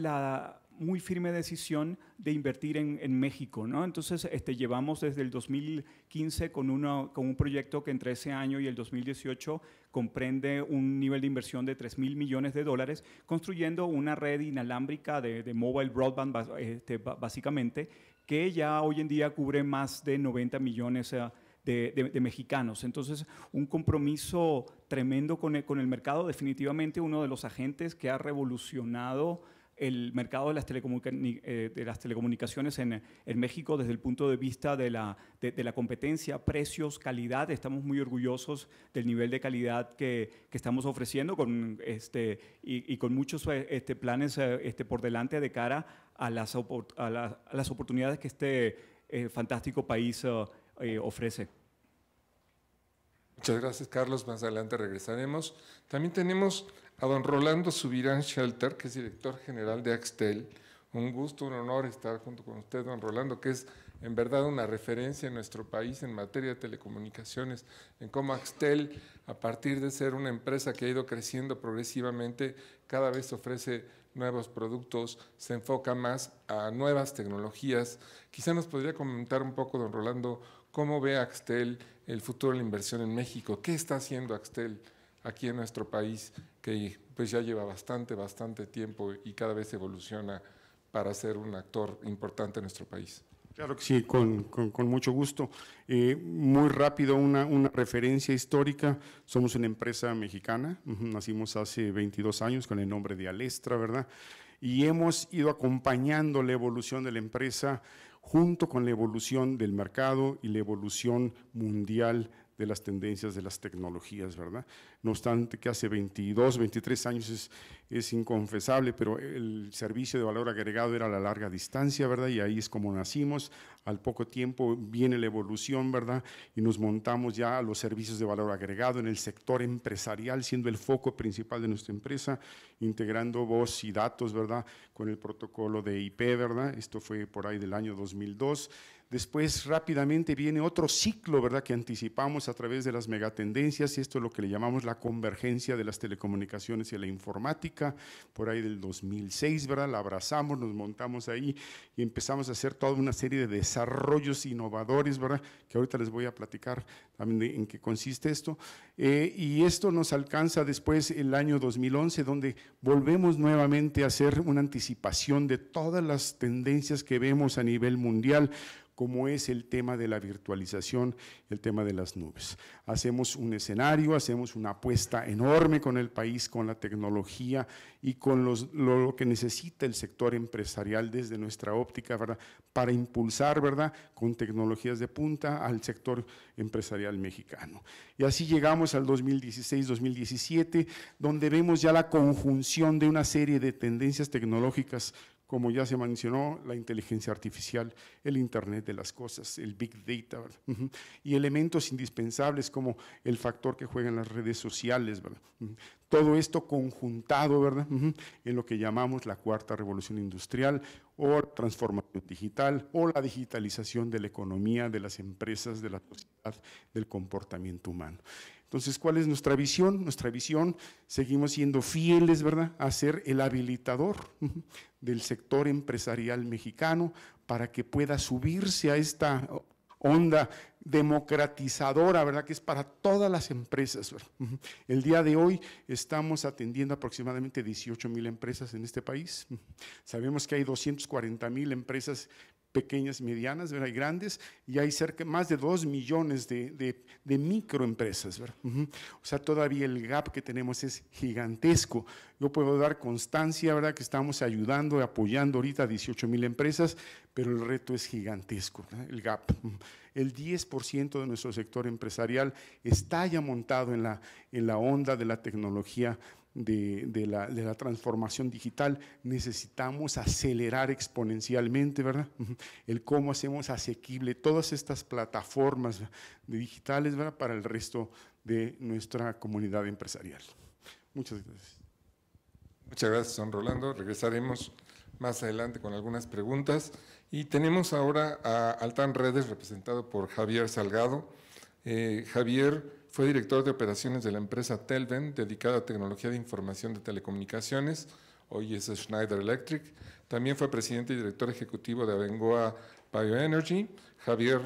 muy firme decisión de invertir en, México. ¿no? Entonces, este, llevamos desde el 2015 con, uno con un proyecto que entre ese año y el 2018 comprende un nivel de inversión de 3 mil millones de dólares, construyendo una red inalámbrica de, de mobile broadband, este, básicamente, que ya hoy en día cubre más de 90 millones eh, de de, mexicanos. Entonces, un compromiso tremendo con con el mercado, definitivamente uno de los agentes que ha revolucionado el mercado de las, eh, telecomunicaciones en, México desde el punto de vista de la, de, la, competencia, precios, calidad. Estamos muy orgullosos del nivel de calidad que, estamos ofreciendo con, este, y, con muchos eh, este, planes eh, este, por delante de cara a las, a las, oportunidades que este fantástico país ofrece. Muchas gracias, Carlos. Más adelante
regresaremos. También tenemos a don Rolando Subirán Shelter, que es director general de Axtel. Un gusto, un honor estar junto con usted, don Rolando, que es en verdad una referencia en nuestro país en materia de telecomunicaciones, en cómo Axtel, a partir de ser una empresa que ha ido creciendo progresivamente, cada vez ofrece nuevos productos, se enfoca más a nuevas tecnologías. Quizá nos podría comentar un poco, don Rolando, cómo ve Axtel el futuro de la inversión en México, qué está haciendo Axtel aquí en nuestro país, que pues ya lleva bastante, bastante tiempo y cada vez evoluciona para ser un actor importante en nuestro país.
Claro que sí, con, con, mucho gusto. Eh, muy rápido, una, una, referencia histórica. Somos una empresa mexicana, nacimos hace 22 años con el nombre de Alestra, ¿verdad? Y hemos ido acompañando la evolución de la empresa junto con la evolución del mercado y la evolución mundial de las tendencias de las tecnologías, ¿verdad? No obstante que hace 22, 23 años es, inconfesable, pero el servicio de valor agregado era a la larga distancia, ¿verdad? Y ahí es como nacimos, al poco tiempo viene la evolución, ¿verdad? Y nos montamos ya a los servicios de valor agregado en el sector empresarial, siendo el foco principal de nuestra empresa, integrando voz y datos, ¿verdad? Con el protocolo de IP, ¿verdad? Esto fue por ahí del año 2002. Después rápidamente viene otro ciclo, ¿verdad?, que anticipamos a través de las megatendencias, y esto es lo que le llamamos la convergencia de las telecomunicaciones y la informática, por ahí del 2006, ¿verdad? La abrazamos, nos montamos ahí y empezamos a hacer toda una serie de desarrollos innovadores, ¿verdad?, que ahorita les voy a platicar también en qué consiste esto. Eh, y esto nos alcanza después el año 2011, donde volvemos nuevamente a hacer una anticipación de todas las tendencias que vemos a nivel mundial como es el tema de la virtualización, el tema de las nubes. Hacemos un escenario, hacemos una apuesta enorme con el país, con la tecnología y con lo, que necesita el sector empresarial desde nuestra óptica, Para impulsar, ¿verdad? Con tecnologías de punta al sector empresarial mexicano. Y así llegamos al 2016-2017, donde vemos ya la conjunción de una serie de tendencias tecnológicas como ya se mencionó, la inteligencia artificial, el Internet de las Cosas, el Big Data, y elementos indispensables como el factor que juegan las redes sociales. Todo esto conjuntado en lo que llamamos la cuarta revolución industrial o transformación digital o la digitalización de la economía, de las empresas, de la sociedad, del comportamiento humano. Entonces, ¿cuál es nuestra visión? Nuestra visión, seguimos siendo fieles, ¿verdad?, a ser el habilitador del sector empresarial mexicano para que pueda subirse a esta onda democratizadora, ¿verdad? Que es para todas las empresas. El día de hoy estamos atendiendo aproximadamente 18 mil empresas en este país. Sabemos que hay 240 mil empresas pequeñas, medianas, ¿verdad? Y grandes, y hay cerca más de 2 millones de, microempresas. O sea, todavía el gap que tenemos es gigantesco. Yo puedo dar constancia, ¿verdad? Que estamos ayudando, y apoyando ahorita a 18 mil empresas, pero el reto es gigantesco, el gap. El 10% de nuestro sector empresarial está ya montado en la, en la onda de la tecnología de, la, transformación digital, necesitamos acelerar exponencialmente, ¿verdad? El cómo hacemos asequible todas estas plataformas digitales, Para el resto de nuestra comunidad empresarial.
Muchas gracias. Muchas gracias, don Rolando. Regresaremos más adelante con algunas preguntas. Y tenemos ahora a Altan Redes, representado por Javier Salgado. Eh, Javier fue director de operaciones de la empresa Telven, dedicada a tecnología de información de telecomunicaciones, hoy es Schneider Electric. También fue presidente y director ejecutivo de Abengoa Bioenergy. Javier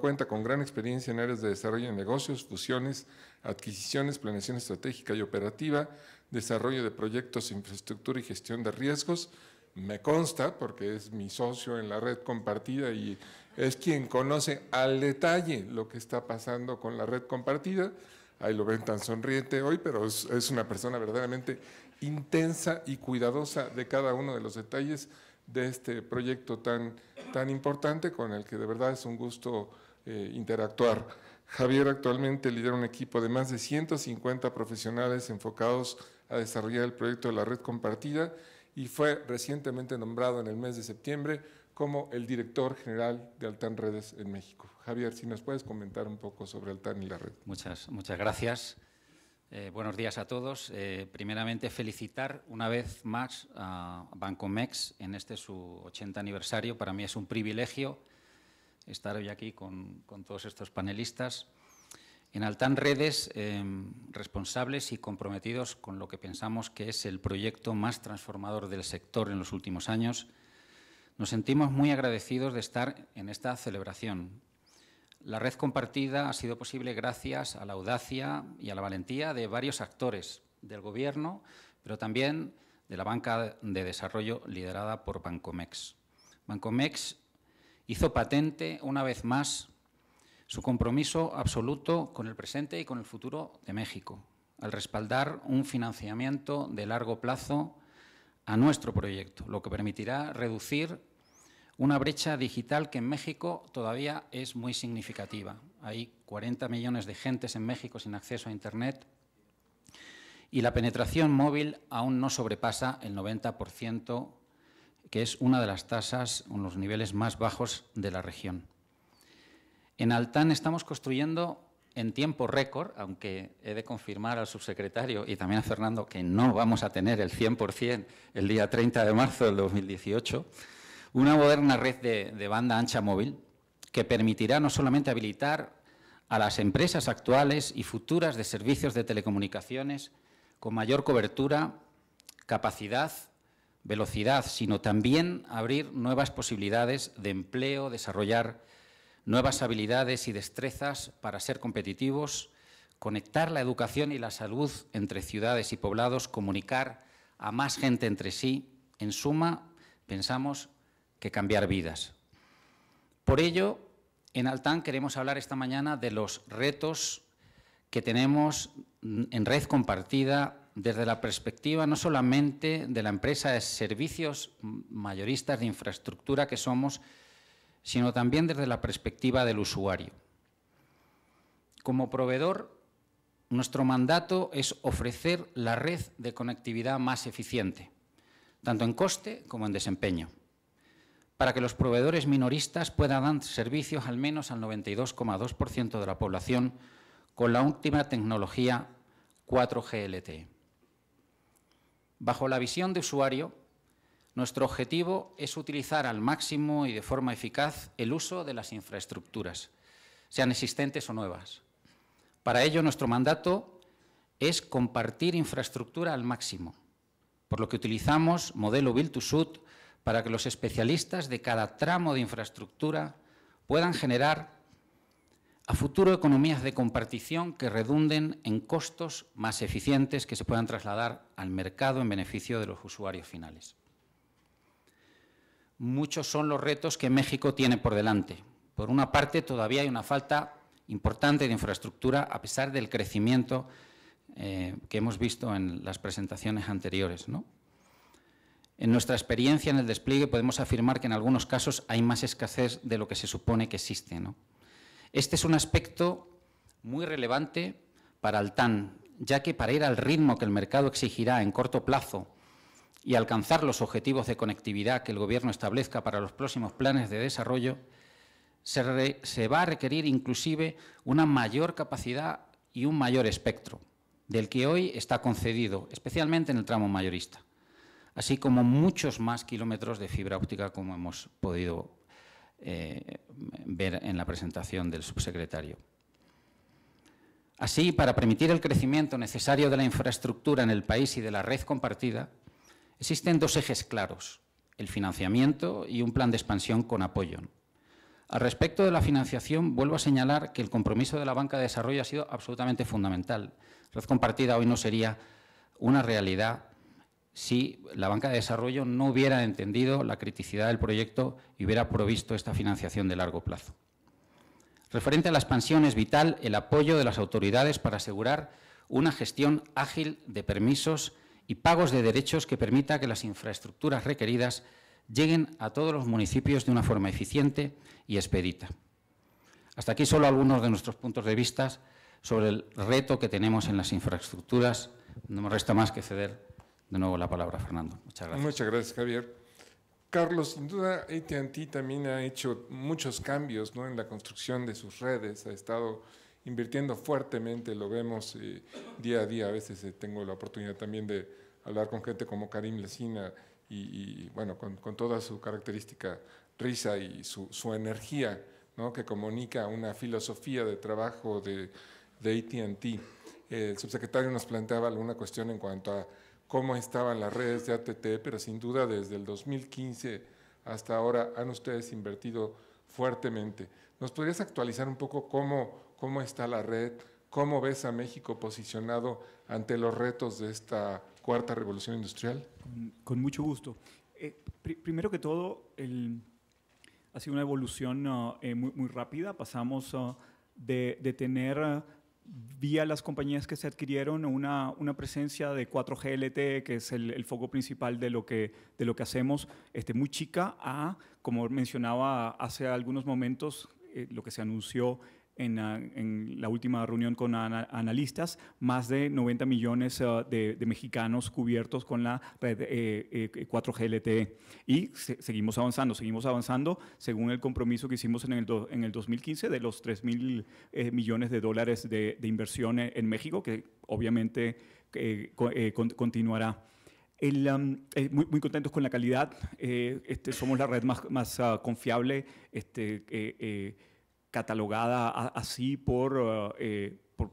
cuenta con gran experiencia en áreas de desarrollo de negocios, fusiones, adquisiciones, planeación estratégica y operativa, desarrollo de proyectos, infraestructura y gestión de riesgos. Me consta, porque es mi socio en la red compartida y es quien conoce al detalle lo que está pasando con la red compartida. Ahí lo ven tan sonriente hoy, pero es, una persona verdaderamente intensa y cuidadosa de cada uno de los detalles de este proyecto tan, tan importante con el que de verdad es un gusto eh, interactuar. Javier actualmente lidera un equipo de más de 150 profesionales enfocados a desarrollar el proyecto de la red compartida y fue recientemente nombrado en el mes de septiembre como el director general de Altan Redes en México. Javier, si nos puedes comentar un poco sobre Altan y la red. Muchas, muchas gracias.
Eh, buenos días a todos. Eh, primeramente, felicitar una vez más a Bancomex en este su 80 aniversario. Para mí es un privilegio estar hoy aquí con, todos estos panelistas. En Altan Redes, eh, responsables y comprometidos con lo que pensamos que es el proyecto más transformador del sector en los últimos años, nos sentimos muy agradecidos de estar en esta celebración. La red compartida ha sido posible gracias a la audacia y a la valentía de varios actores del Gobierno, pero también de la banca de desarrollo liderada por Bancomex. Bancomex hizo patente una vez más su compromiso absoluto con el presente y con el futuro de México, al respaldar un financiamiento de largo plazo a nuestro proyecto, lo que permitirá reducir una brecha digital que en México todavía es muy significativa. Hay 40 millones de gentes en México sin acceso a Internet y la penetración móvil aún no sobrepasa el 90%, que es una de las tasas, uno los niveles más bajos de la región. En Altán estamos construyendo en tiempo récord, aunque he de confirmar al subsecretario y también a Fernando que no vamos a tener el 100% el día 30 de marzo del 2018, una moderna red de, de, banda ancha móvil que permitirá no solamente habilitar a las empresas actuales y futuras de servicios de telecomunicaciones con mayor cobertura, capacidad, velocidad, sino también abrir nuevas posibilidades de empleo, desarrollar nuevas habilidades y destrezas para ser competitivos, conectar la educación y la salud entre ciudades y poblados, comunicar a más gente entre sí. En suma, pensamos que cambiar vidas. Por ello, en Altán queremos hablar esta mañana de los retos que tenemos en red compartida desde la perspectiva no solamente de la empresa de servicios mayoristas de infraestructura que somos, sino también desde la perspectiva del usuario. Como proveedor, nuestro mandato es ofrecer la red de conectividad más eficiente, tanto en coste como en desempeño, para que los proveedores minoristas puedan dar servicios al menos al 92,2% de la población con la última tecnología 4G Bajo la visión de usuario, nuestro objetivo es utilizar al máximo y de forma eficaz el uso de las infraestructuras, sean existentes o nuevas. Para ello, nuestro mandato es compartir infraestructura al máximo, por lo que utilizamos modelo Build to Suit para que los especialistas de cada tramo de infraestructura puedan generar a futuro economías de compartición que redunden en costos más eficientes que se puedan trasladar al mercado en beneficio de los usuarios finales muchos son los retos que México tiene por delante. Por una parte, todavía hay una falta importante de infraestructura, a pesar del crecimiento eh, que hemos visto en las presentaciones anteriores. En nuestra experiencia en el despliegue podemos afirmar que en algunos casos hay más escasez de lo que se supone que existe. Este es un aspecto muy relevante para el TAN, ya que para ir al ritmo que el mercado exigirá en corto plazo y alcanzar los objetivos de conectividad que el Gobierno establezca para los próximos planes de desarrollo, se, va a requerir inclusive una mayor capacidad y un mayor espectro del que hoy está concedido, especialmente en el tramo mayorista, así como muchos más kilómetros de fibra óptica como hemos podido eh, ver en la presentación del subsecretario. Así, para permitir el crecimiento necesario de la infraestructura en el país y de la red compartida, Existen dos ejes claros, el financiamiento y un plan de expansión con apoyo. Al respecto de la financiación, vuelvo a señalar que el compromiso de la banca de desarrollo ha sido absolutamente fundamental. Red compartida hoy no sería una realidad si la banca de desarrollo no hubiera entendido la criticidad del proyecto y hubiera provisto esta financiación de largo plazo. Referente a la expansión, es vital el apoyo de las autoridades para asegurar una gestión ágil de permisos y pagos de derechos que permita que las infraestructuras requeridas lleguen a todos los municipios de una forma eficiente y expedita. Hasta aquí solo algunos de nuestros puntos de vista sobre el reto que tenemos en las infraestructuras. No me resta más que ceder de nuevo la palabra Fernando. Muchas gracias.
Muchas gracias, Javier. Carlos, sin duda AT&T también ha hecho muchos cambios ¿no? en la construcción de sus redes, ha estado invirtiendo fuertemente, lo vemos eh, día a día. A veces eh, tengo la oportunidad también de hablar con gente como Karim Lecina y, bueno, con, toda su característica risa y su, energía, ¿no? que comunica una filosofía de trabajo de, de ATT. El subsecretario nos planteaba alguna cuestión en cuanto a cómo estaban las redes de ATT, pero sin duda desde el 2015 hasta ahora han ustedes invertido fuertemente. ¿Nos podrías actualizar un poco cómo cómo está la red, cómo ves a México posicionado ante los retos de esta cuarta revolución industrial.
Con, mucho gusto. Eh, primero que todo, ha sido una evolución ah, eh, muy, rápida. Pasamos ah, de, tener... Ah, vía las compañías que se adquirieron una, una presencia de 4 glt que es el, foco principal de lo que, de lo que hacemos, este, muy chica a, como mencionaba hace algunos momentos, eh, lo que se anunció Ah, en, la última reunión con analistas, más de 90 millones ah, de, mexicanos cubiertos con la red 4G eh, eh, LTE. Y seguimos avanzando, seguimos avanzando según el compromiso que hicimos en el, en el 2015 de los 3 mil eh, millones de dólares de, de, inversión en México, que obviamente continuará. El, muy, muy, contentos con la calidad. este, somos la red más, más ah, confiable. Este, eh, catalogada así por, eh, eh, por,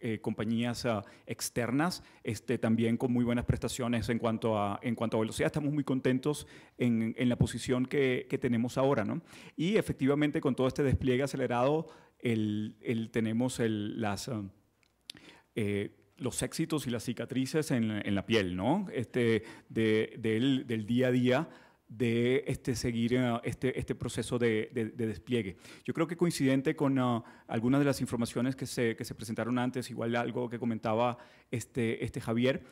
eh, compañías externas, este, también con muy buenas prestaciones en cuanto a, en cuanto a velocidad. Estamos muy contentos en, en la posición que, que tenemos ahora. ¿no? Y efectivamente con todo este despliegue acelerado el, el, tenemos el, las... los éxitos y las cicatrices en, en la piel, ¿no? Este, del, del día a día de este, seguir eh, este, este proceso de, despliegue. Yo creo que coincidente con ah, algunas de las informaciones que se, que se, presentaron antes, igual algo que comentaba este, este Javier,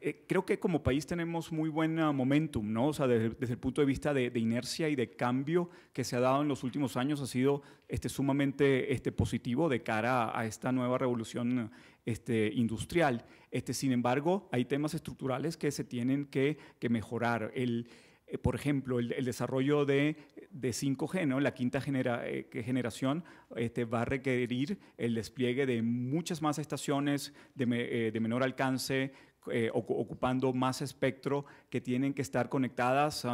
eh, creo que como país tenemos muy buen ah, momentum, ¿no? O sea, desde, el punto de vista de, inercia y de cambio que se ha dado en los últimos años ha sido este, sumamente este, positivo de cara a, esta nueva revolución este, industrial. Este, sin embargo, hay temas estructurales que se tienen que, que mejorar. El, eh, por ejemplo, el, desarrollo de, 5G, ¿no? la quinta eh, generación, este, va a requerir el despliegue de muchas más estaciones de, eh, menor alcance, ocupando más espectro que tienen que estar conectadas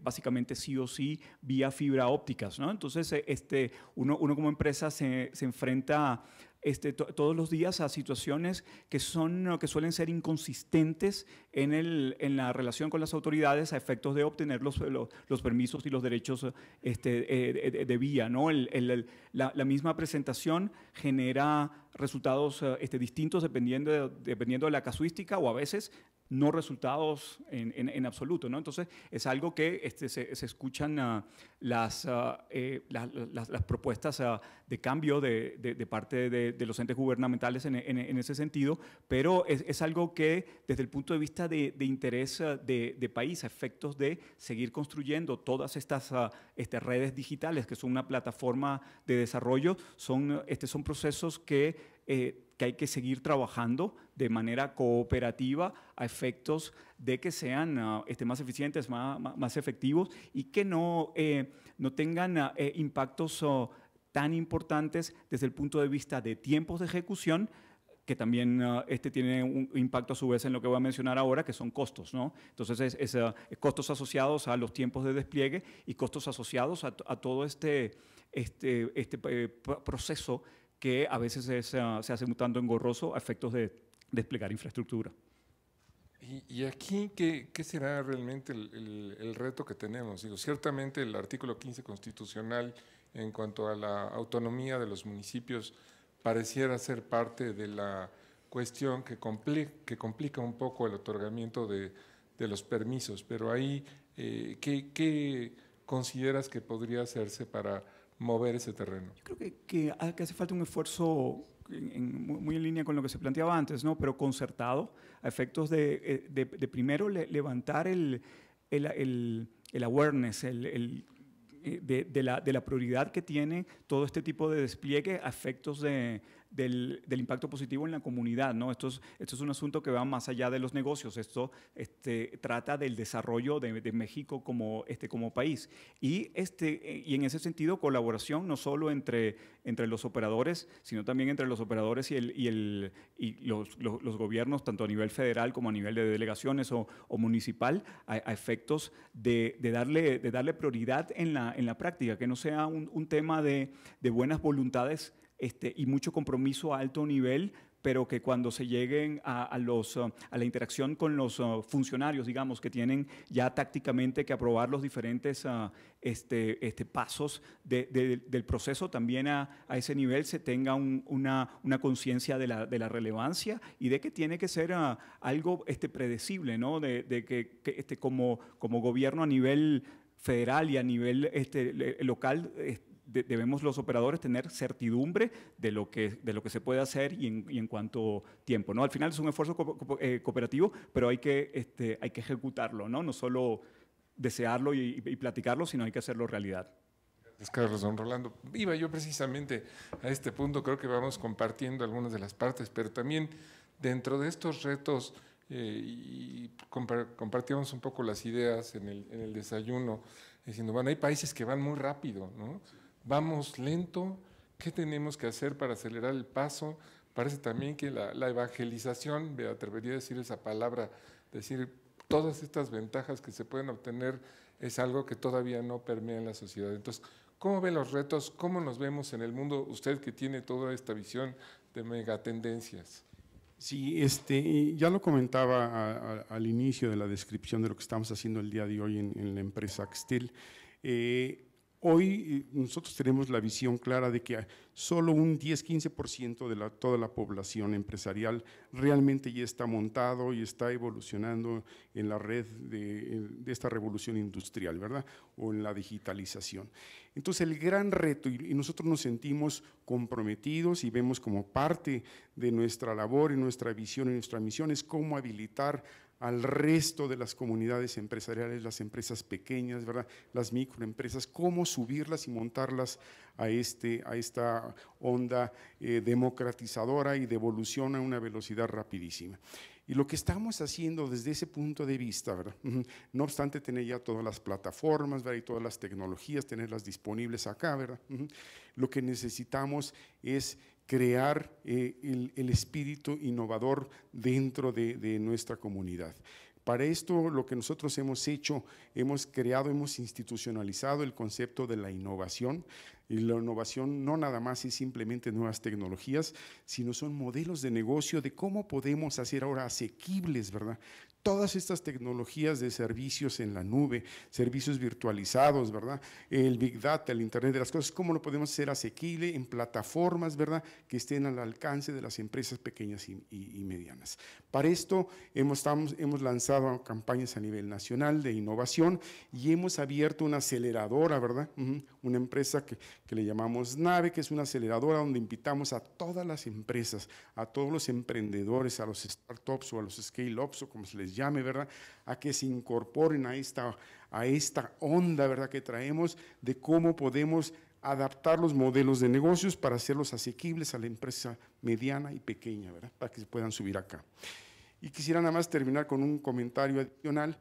básicamente sí o sí vía fibra óptica. ¿no? Entonces, este, uno, como empresa se, se enfrenta este, todos los días a situaciones que, son, que suelen ser inconsistentes en, la relación con las autoridades a efectos de obtener los, los, permisos y los derechos este, eh, de, vía. ¿no? la, misma presentación genera resultados eh, este, distintos dependiendo de, dependiendo de la casuística o a veces no resultados en, en, absoluto, ¿no? Entonces, es algo que este, se, escuchan ah, ah, eh, las, las, propuestas ah, de cambio de, de, parte de, los entes gubernamentales en, en ese sentido, pero es, es, algo que desde el punto de vista de, interés de, país, a efectos de seguir construyendo todas estas, estas redes digitales que son una plataforma de desarrollo, son, este, son procesos que... Eh, que hay que seguir trabajando de manera cooperativa a efectos de que sean ah, este, más eficientes, más, más, efectivos y que no, eh, no tengan ah, eh, impactos oh, tan importantes desde el punto de vista de tiempos de ejecución, que también ah, este tiene un impacto a su vez en lo que voy a mencionar ahora, que son costos, ¿no? Entonces, es, costos asociados a los tiempos de despliegue y costos asociados a, todo este, este, este eh, proceso que a veces ah, se hace mutando engorroso a efectos de desplegar infraestructura.
Y, aquí, ¿qué, ¿qué, será realmente el, el, reto que tenemos? Digo, ciertamente el artículo 15 constitucional en cuanto a la autonomía de los municipios pareciera ser parte de la cuestión que, complica, que complica un poco el otorgamiento de, de los permisos, pero ahí, eh, ¿qué, ¿qué, consideras que podría hacerse para mover ese terreno?
Yo creo que, ah, hace falta un esfuerzo muy en línea con lo que se planteaba antes, ¿no? pero concertado, a efectos de, eh, primero levantar el, awareness, el, eh, de la, de, la, prioridad que tiene todo este tipo de despliegue a efectos de, del, impacto positivo en la comunidad. ¿no? Esto, es, esto es un asunto que va más allá de los negocios, esto este, trata del desarrollo de, México como, este, como país. Y, este, y en ese sentido, colaboración no solo entre, entre los operadores, sino también entre los operadores y, el, el, los, gobiernos, tanto a nivel federal como a nivel de delegaciones o, municipal, a, efectos de, darle, de darle prioridad en la, en la práctica, que no sea un, tema de, de buenas voluntades este, y mucho compromiso a alto nivel pero que cuando se lleguen a, los, um, a la interacción con los uh, funcionarios, digamos, que tienen ya tácticamente que aprobar los diferentes uh, este, este, pasos del proceso, también a, ese nivel se tenga una, una conciencia de la, relevancia y de que tiene que ser uh, algo este, predecible, ¿no? de, que, este, como, como gobierno a nivel federal y a nivel este, local debemos los operadores tener certidumbre de lo que, de lo que se puede hacer y en, cuánto tiempo. ¿no? Al final es un esfuerzo eh, cooperativo, pero hay que, este, hay que ejecutarlo, no, no solo desearlo y, platicarlo, sino hay que hacerlo realidad. Gracias, Carlos, don Rolando.
Iba yo precisamente a este punto, creo que vamos compartiendo algunas de las partes, pero también dentro de estos retos, eh, y compartíamos un poco las ideas en el, desayuno, eh, diciendo, bueno, hay países que van muy rápido, ¿no? vamos lento, ¿qué tenemos que hacer para acelerar el paso? Parece también que la, evangelización, me atrevería a decir esa palabra, decir todas estas ventajas que se pueden obtener es algo que todavía no permea en la sociedad. Entonces, ¿cómo ven los retos? ¿Cómo nos vemos en el mundo? Usted que tiene toda esta visión de megatendencias.
Sí, este, ya lo comentaba al inicio de la descripción de lo que estamos haciendo el día de hoy en, la empresa Axtil. Eh, Hoy eh, nosotros tenemos la visión clara de que solo un 10-15% de la, toda la población empresarial realmente ya está montado y está evolucionando en la red de, de esta revolución industrial, ¿verdad? O en la digitalización. Entonces el gran reto, y nosotros nos sentimos comprometidos y vemos como parte de nuestra labor y nuestra visión y nuestra misión es cómo habilitar al resto de las comunidades empresariales, las empresas pequeñas, ¿verdad? las microempresas, cómo subirlas y montarlas a, este, a esta onda eh, democratizadora y de evolución a una velocidad rapidísima. Y lo que estamos haciendo desde ese punto de vista, no obstante tener ya todas las plataformas y todas las tecnologías, tenerlas disponibles acá, ¿verdad? lo que necesitamos es crear eh, el, espíritu innovador dentro de, de nuestra comunidad. Para esto lo que nosotros hemos hecho, hemos creado, hemos institucionalizado el concepto de la innovación. Y la innovación no nada más es simplemente nuevas tecnologías, sino son modelos de negocio de cómo podemos hacer ahora asequibles, ¿verdad? todas estas tecnologías de servicios en la nube, servicios virtualizados, ¿verdad? El Big Data, el Internet de las Cosas, ¿cómo lo podemos hacer asequible en plataformas, ¿verdad? Que estén al alcance de las empresas pequeñas y, medianas. Para esto hemos, lanzado campañas a nivel nacional de innovación y hemos abierto una aceleradora, ¿verdad? Una empresa que, que le llamamos NAVE, que es una aceleradora donde invitamos a todas las empresas, a todos los emprendedores, a los startups o a los scale-ups o como se les llame, ¿verdad? A que se incorporen a esta, a esta onda, ¿verdad? Que traemos de cómo podemos adaptar los modelos de negocios para hacerlos asequibles a la empresa mediana y pequeña, Para que se puedan subir acá. Y quisiera nada más terminar con un comentario adicional,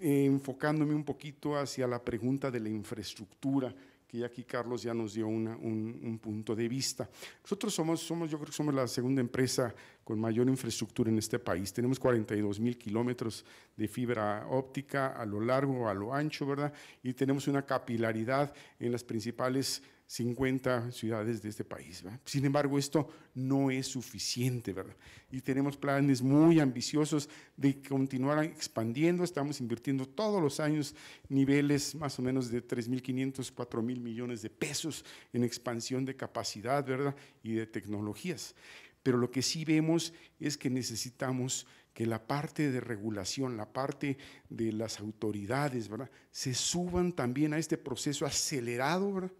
eh, enfocándome un poquito hacia la pregunta de la infraestructura que aquí Carlos ya nos dio un, punto de vista. Nosotros somos, somos, yo creo que somos la segunda empresa con mayor infraestructura en este país. Tenemos 42 mil kilómetros de fibra óptica a lo largo, a lo ancho, ¿verdad? Y tenemos una capilaridad en las principales 50 ciudades de este país. Sin embargo, esto no es suficiente, ¿verdad? Y tenemos planes muy ambiciosos de continuar expandiendo. Estamos invirtiendo todos los años niveles más o menos de 3.500, 4.000 millones de pesos en expansión de capacidad, ¿verdad? Y de tecnologías. Pero lo que sí vemos es que necesitamos que la parte de regulación, la parte de las autoridades, ¿verdad? se suban también a este proceso acelerado ¿verdad?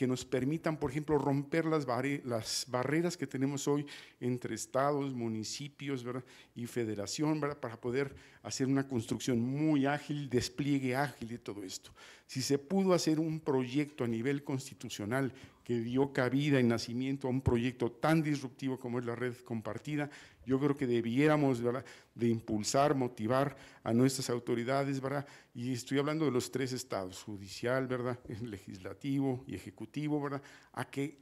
que nos permitan, por ejemplo, romper las, las barreras que tenemos hoy entre estados, municipios ¿verdad? y federación ¿verdad? para poder hacer una construcción muy ágil, despliegue ágil de todo esto. Si se pudo hacer un proyecto a nivel constitucional que dio cabida y nacimiento a un proyecto tan disruptivo como es la red compartida, yo creo que debiéramos de impulsar, motivar a nuestras autoridades, ¿verdad? y estoy hablando de los tres estados, judicial, ¿verdad? legislativo y ejecutivo, ¿verdad? a que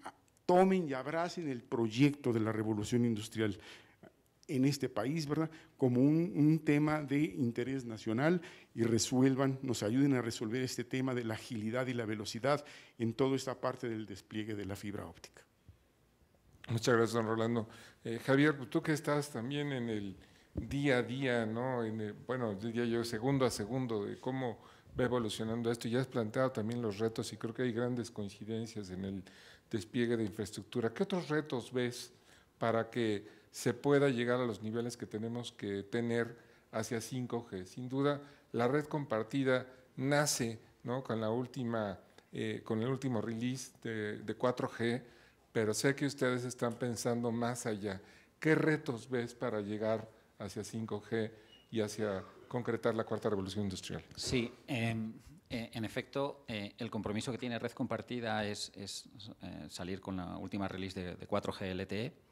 tomen y abracen el proyecto de la revolución industrial en este país, ¿verdad? Como un, tema de interés nacional y resuelvan, nos ayuden a resolver este tema de la agilidad y la velocidad en toda esta parte del despliegue de la fibra óptica. Muchas gracias, don Rolando. Eh, Javier, pues, tú que estás
también en el día a día, ¿no? En bueno, diría yo segundo a segundo de cómo va evolucionando esto. Ya has planteado también los retos y creo que hay grandes coincidencias en el despliegue de infraestructura. ¿Qué otros retos ves para que se pueda llegar a los niveles que tenemos que tener hacia 5G. Sin duda, la red compartida nace con, la última, eh, con el último release de, 4G, pero sé que ustedes están pensando más allá. ¿Qué retos ves para llegar hacia 5G y hacia concretar la cuarta revolución industrial?
Sí, en eh, efecto, eh, el compromiso que tiene Red Compartida es, salir con la última release de, de 4G LTE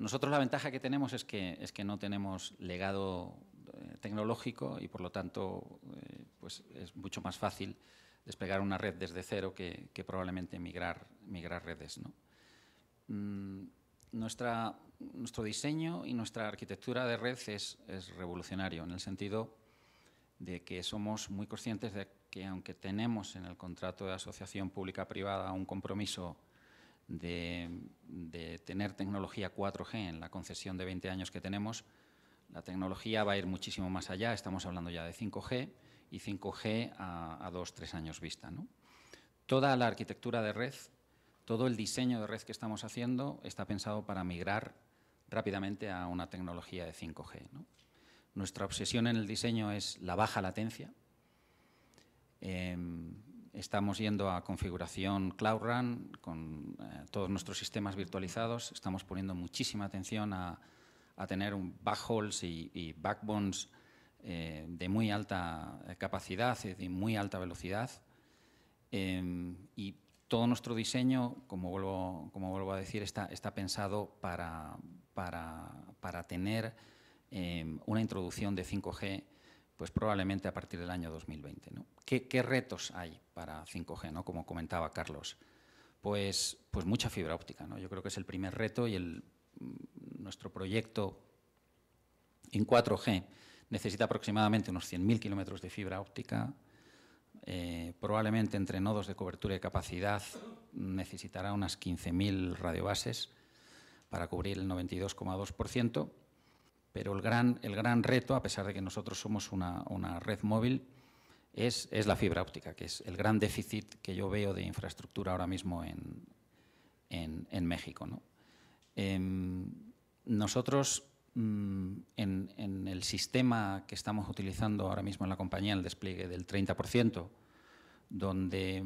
nosotros la ventaja que tenemos es que, es que no tenemos legado eh, tecnológico y por lo tanto eh, pues es mucho más fácil desplegar una red desde cero que, probablemente migrar, migrar redes. Mm, nuestra, nuestro diseño y nuestra arquitectura de red es, revolucionario en el sentido de que somos muy conscientes de que aunque tenemos en el contrato de asociación pública-privada un compromiso de, tener tecnología 4G en la concesión de 20 años que tenemos, la tecnología va a ir muchísimo más allá, estamos hablando ya de 5G y 5G a, a dos, tres años vista. Toda la arquitectura de red, todo el diseño de red que estamos haciendo está pensado para migrar rápidamente a una tecnología de 5G. Nuestra obsesión en el diseño es la baja latencia. Em, Estamos yendo a configuración Cloud Run con eh, todos nuestros sistemas virtualizados. Estamos poniendo muchísima atención a, a tener un backhauls y, backbones eh, de muy alta capacidad y de muy alta velocidad. Em, y todo nuestro diseño, como vuelvo, como vuelvo a decir, está, está pensado para, para, para tener em, una introducción de 5G pues probablemente a partir del año 2020. ¿Qué, retos hay para 5G, ¿no? como comentaba Carlos? Pues, pues mucha fibra óptica. Yo creo que es el primer reto y el, mm, nuestro proyecto en 4G necesita aproximadamente unos 100.000 kilómetros de fibra óptica. Eh, probablemente entre nodos de cobertura y capacidad necesitará unas 15.000 radiobases para cubrir el 92,2% pero el gran, el gran reto, a pesar de que nosotros somos una, red móvil, es, la fibra óptica, que es el gran déficit que yo veo de infraestructura ahora mismo en, México. Em, nosotros, mm, en, el sistema que estamos utilizando ahora mismo en la compañía, el despliegue del 30%, donde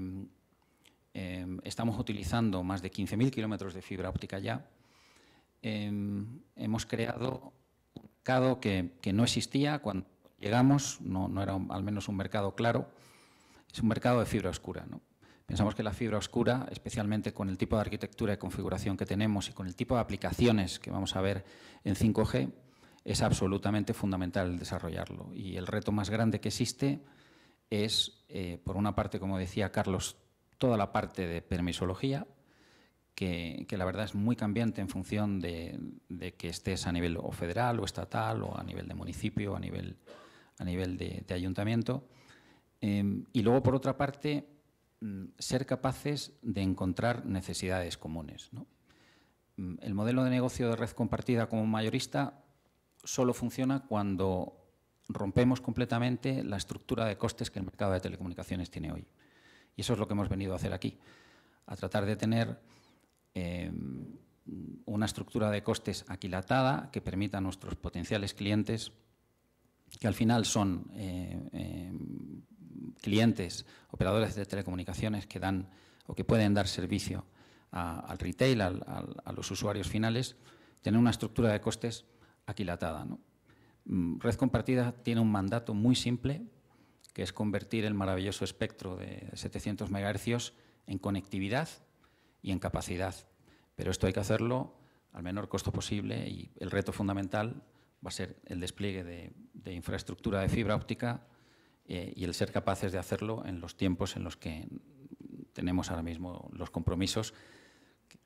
em, estamos utilizando más de 15.000 kilómetros de fibra óptica ya, em, hemos creado mercado que, no existía cuando llegamos, no, era al menos un mercado claro, es un mercado de fibra oscura. Pensamos que la fibra oscura, especialmente con el tipo de arquitectura y configuración que tenemos y con el tipo de aplicaciones que vamos a ver en 5G, es absolutamente fundamental desarrollarlo. Y el reto más grande que existe es, eh, por una parte, como decía Carlos, toda la parte de permisología, que, la verdad es muy cambiante en función de, que estés a nivel federal o estatal o a nivel de municipio o a nivel, a nivel de, ayuntamiento. Em, y luego, por otra parte, mm, ser capaces de encontrar necesidades comunes. Mm, el modelo de negocio de red compartida como mayorista solo funciona cuando rompemos completamente la estructura de costes que el mercado de telecomunicaciones tiene hoy. Y eso es lo que hemos venido a hacer aquí, a tratar de tener Em, una estructura de costes aquilatada que permita a nuestros potenciales clientes, que al final son eh, em, clientes, operadores de telecomunicaciones que dan o que pueden dar servicio al retail, a los usuarios finales, tener una estructura de costes aquilatada. Mm, Red compartida tiene un mandato muy simple, que es convertir el maravilloso espectro de 700 MHz en conectividad y en capacidad. Pero esto hay que hacerlo al menor costo posible y el reto fundamental va a ser el despliegue de, infraestructura de fibra óptica eh, y el ser capaces de hacerlo en los tiempos en los que tenemos ahora mismo los compromisos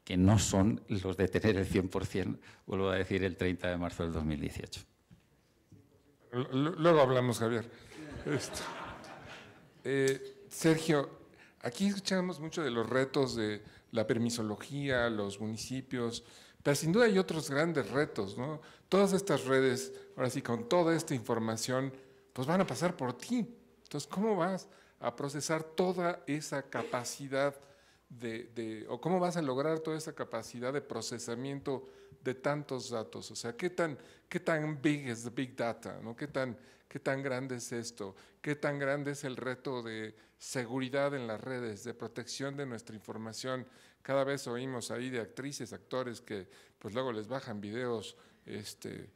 que no son los de tener el 100%, vuelvo a decir, el 30 de marzo del 2018.
Luego hablamos, Javier. Eh, Sergio, aquí escuchamos mucho de los retos de, la permisología, los municipios, pero sin duda hay otros grandes retos, ¿no? Todas estas redes, ahora sí, con toda esta información, pues van a pasar por ti. Entonces, ¿cómo vas a procesar toda esa capacidad de, o cómo vas a lograr toda esa capacidad de procesamiento de tantos datos? O sea, ¿qué tan, qué tan big es the big data? ¿no? ¿Qué tan qué tan grande es esto, qué tan grande es el reto de seguridad en las redes, de protección de nuestra información. Cada vez oímos ahí de actrices, actores que pues luego les bajan videos este,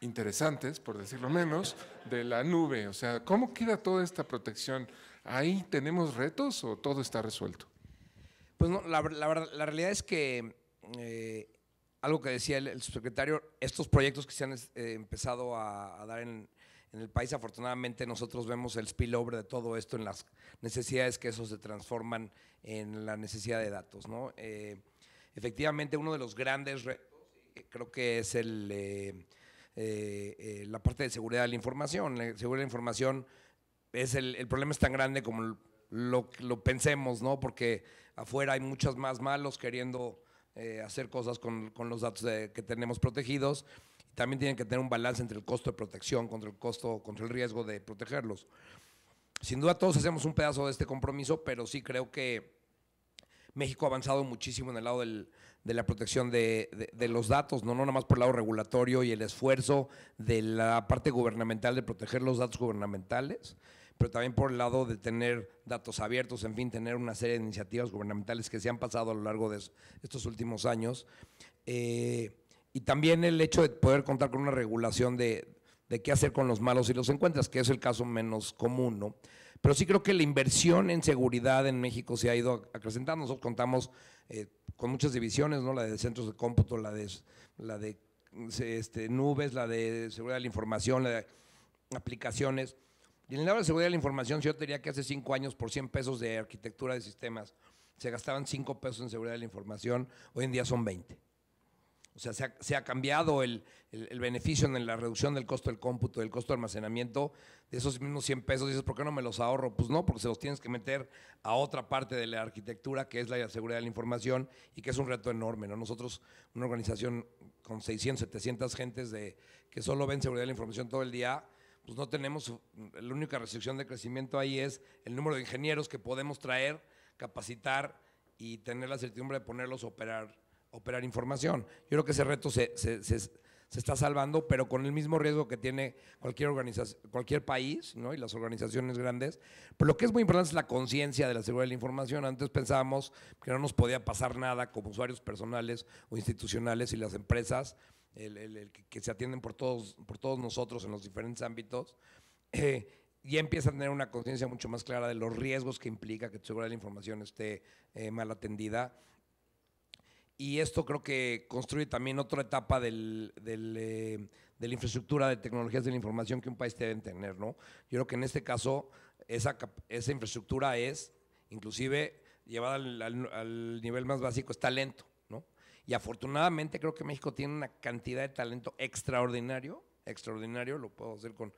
interesantes, por decirlo menos, de la nube. O sea, ¿cómo queda toda esta
protección? ¿Ahí tenemos retos o todo
está resuelto?
Pues no, la, realidad es que eh, algo que decía el, subsecretario, estos proyectos que se han eh, empezado a dar en, en el país. Afortunadamente nosotros vemos el spillover de todo esto en las necesidades que eso se transforman en la necesidad de datos. Eh, efectivamente, uno de los grandes retos eh, creo que es el, eh, la parte de seguridad de la información. La seguridad de la información es el, problema es tan grande como lo, lo pensemos, ¿no? porque afuera hay muchas más malos queriendo hacer cosas con, los datos que tenemos protegidos también tienen que tener un balance entre el costo de protección contra el costo, contra el riesgo de protegerlos. Sin duda todos hacemos un pedazo de este compromiso, pero sí creo que México ha avanzado muchísimo en el lado de la protección de, los datos, no, no nada más por el lado regulatorio y el esfuerzo de la parte gubernamental de proteger los datos gubernamentales, pero también por el lado de tener datos abiertos, en fin, tener una serie de iniciativas gubernamentales que se han pasado a lo largo de estos últimos años. Eh, y también el hecho de poder contar con una regulación de, qué hacer con los malos si los encuentras, que es el caso menos común, ¿no? Pero sí creo que la inversión en seguridad en México se ha ido acrecentando. Nosotros contamos eh, con muchas divisiones, ¿no? La de centros de cómputo, la de, la de este, nubes, la de seguridad de la información, la de aplicaciones. Y en el de seguridad de la información, yo te diría que hace cinco años, por 100 pesos de arquitectura de sistemas, se gastaban cinco pesos en seguridad de la información, hoy en día son 20. O sea, se ha, cambiado el, beneficio en la reducción del costo del cómputo, del costo de almacenamiento, de esos mismos 100 pesos. Dices, ¿por qué no me los ahorro? Pues no, porque se los tienes que meter a otra parte de la arquitectura, que es la seguridad de la información, y que es un reto enorme. ¿no? Nosotros, una organización con 600, 700 gentes de, que solo ven seguridad de la información todo el día, pues no tenemos, la única restricción de crecimiento ahí es el número de ingenieros que podemos traer, capacitar y tener la certidumbre de ponerlos a operar operar información. Yo creo que ese reto se, está salvando, pero con el mismo riesgo que tiene cualquier, organización, cualquier país y las organizaciones grandes. Pero lo que es muy importante es la conciencia de la seguridad de la información. Antes pensábamos que no nos podía pasar nada como usuarios personales o institucionales y las empresas que se atienden por todos, por todos nosotros en los diferentes ámbitos. Eh, ya empiezan a tener una conciencia mucho más clara de los riesgos que implica que tu seguridad de la información esté eh, mal atendida y esto creo que construye también otra etapa eh, de la infraestructura de tecnologías de la información que un país debe tener, ¿no? Yo creo que en este caso esa, infraestructura es, inclusive llevada al, nivel más básico, es talento, ¿no? Y afortunadamente creo que México tiene una cantidad de talento extraordinario, extraordinario, lo puedo decir con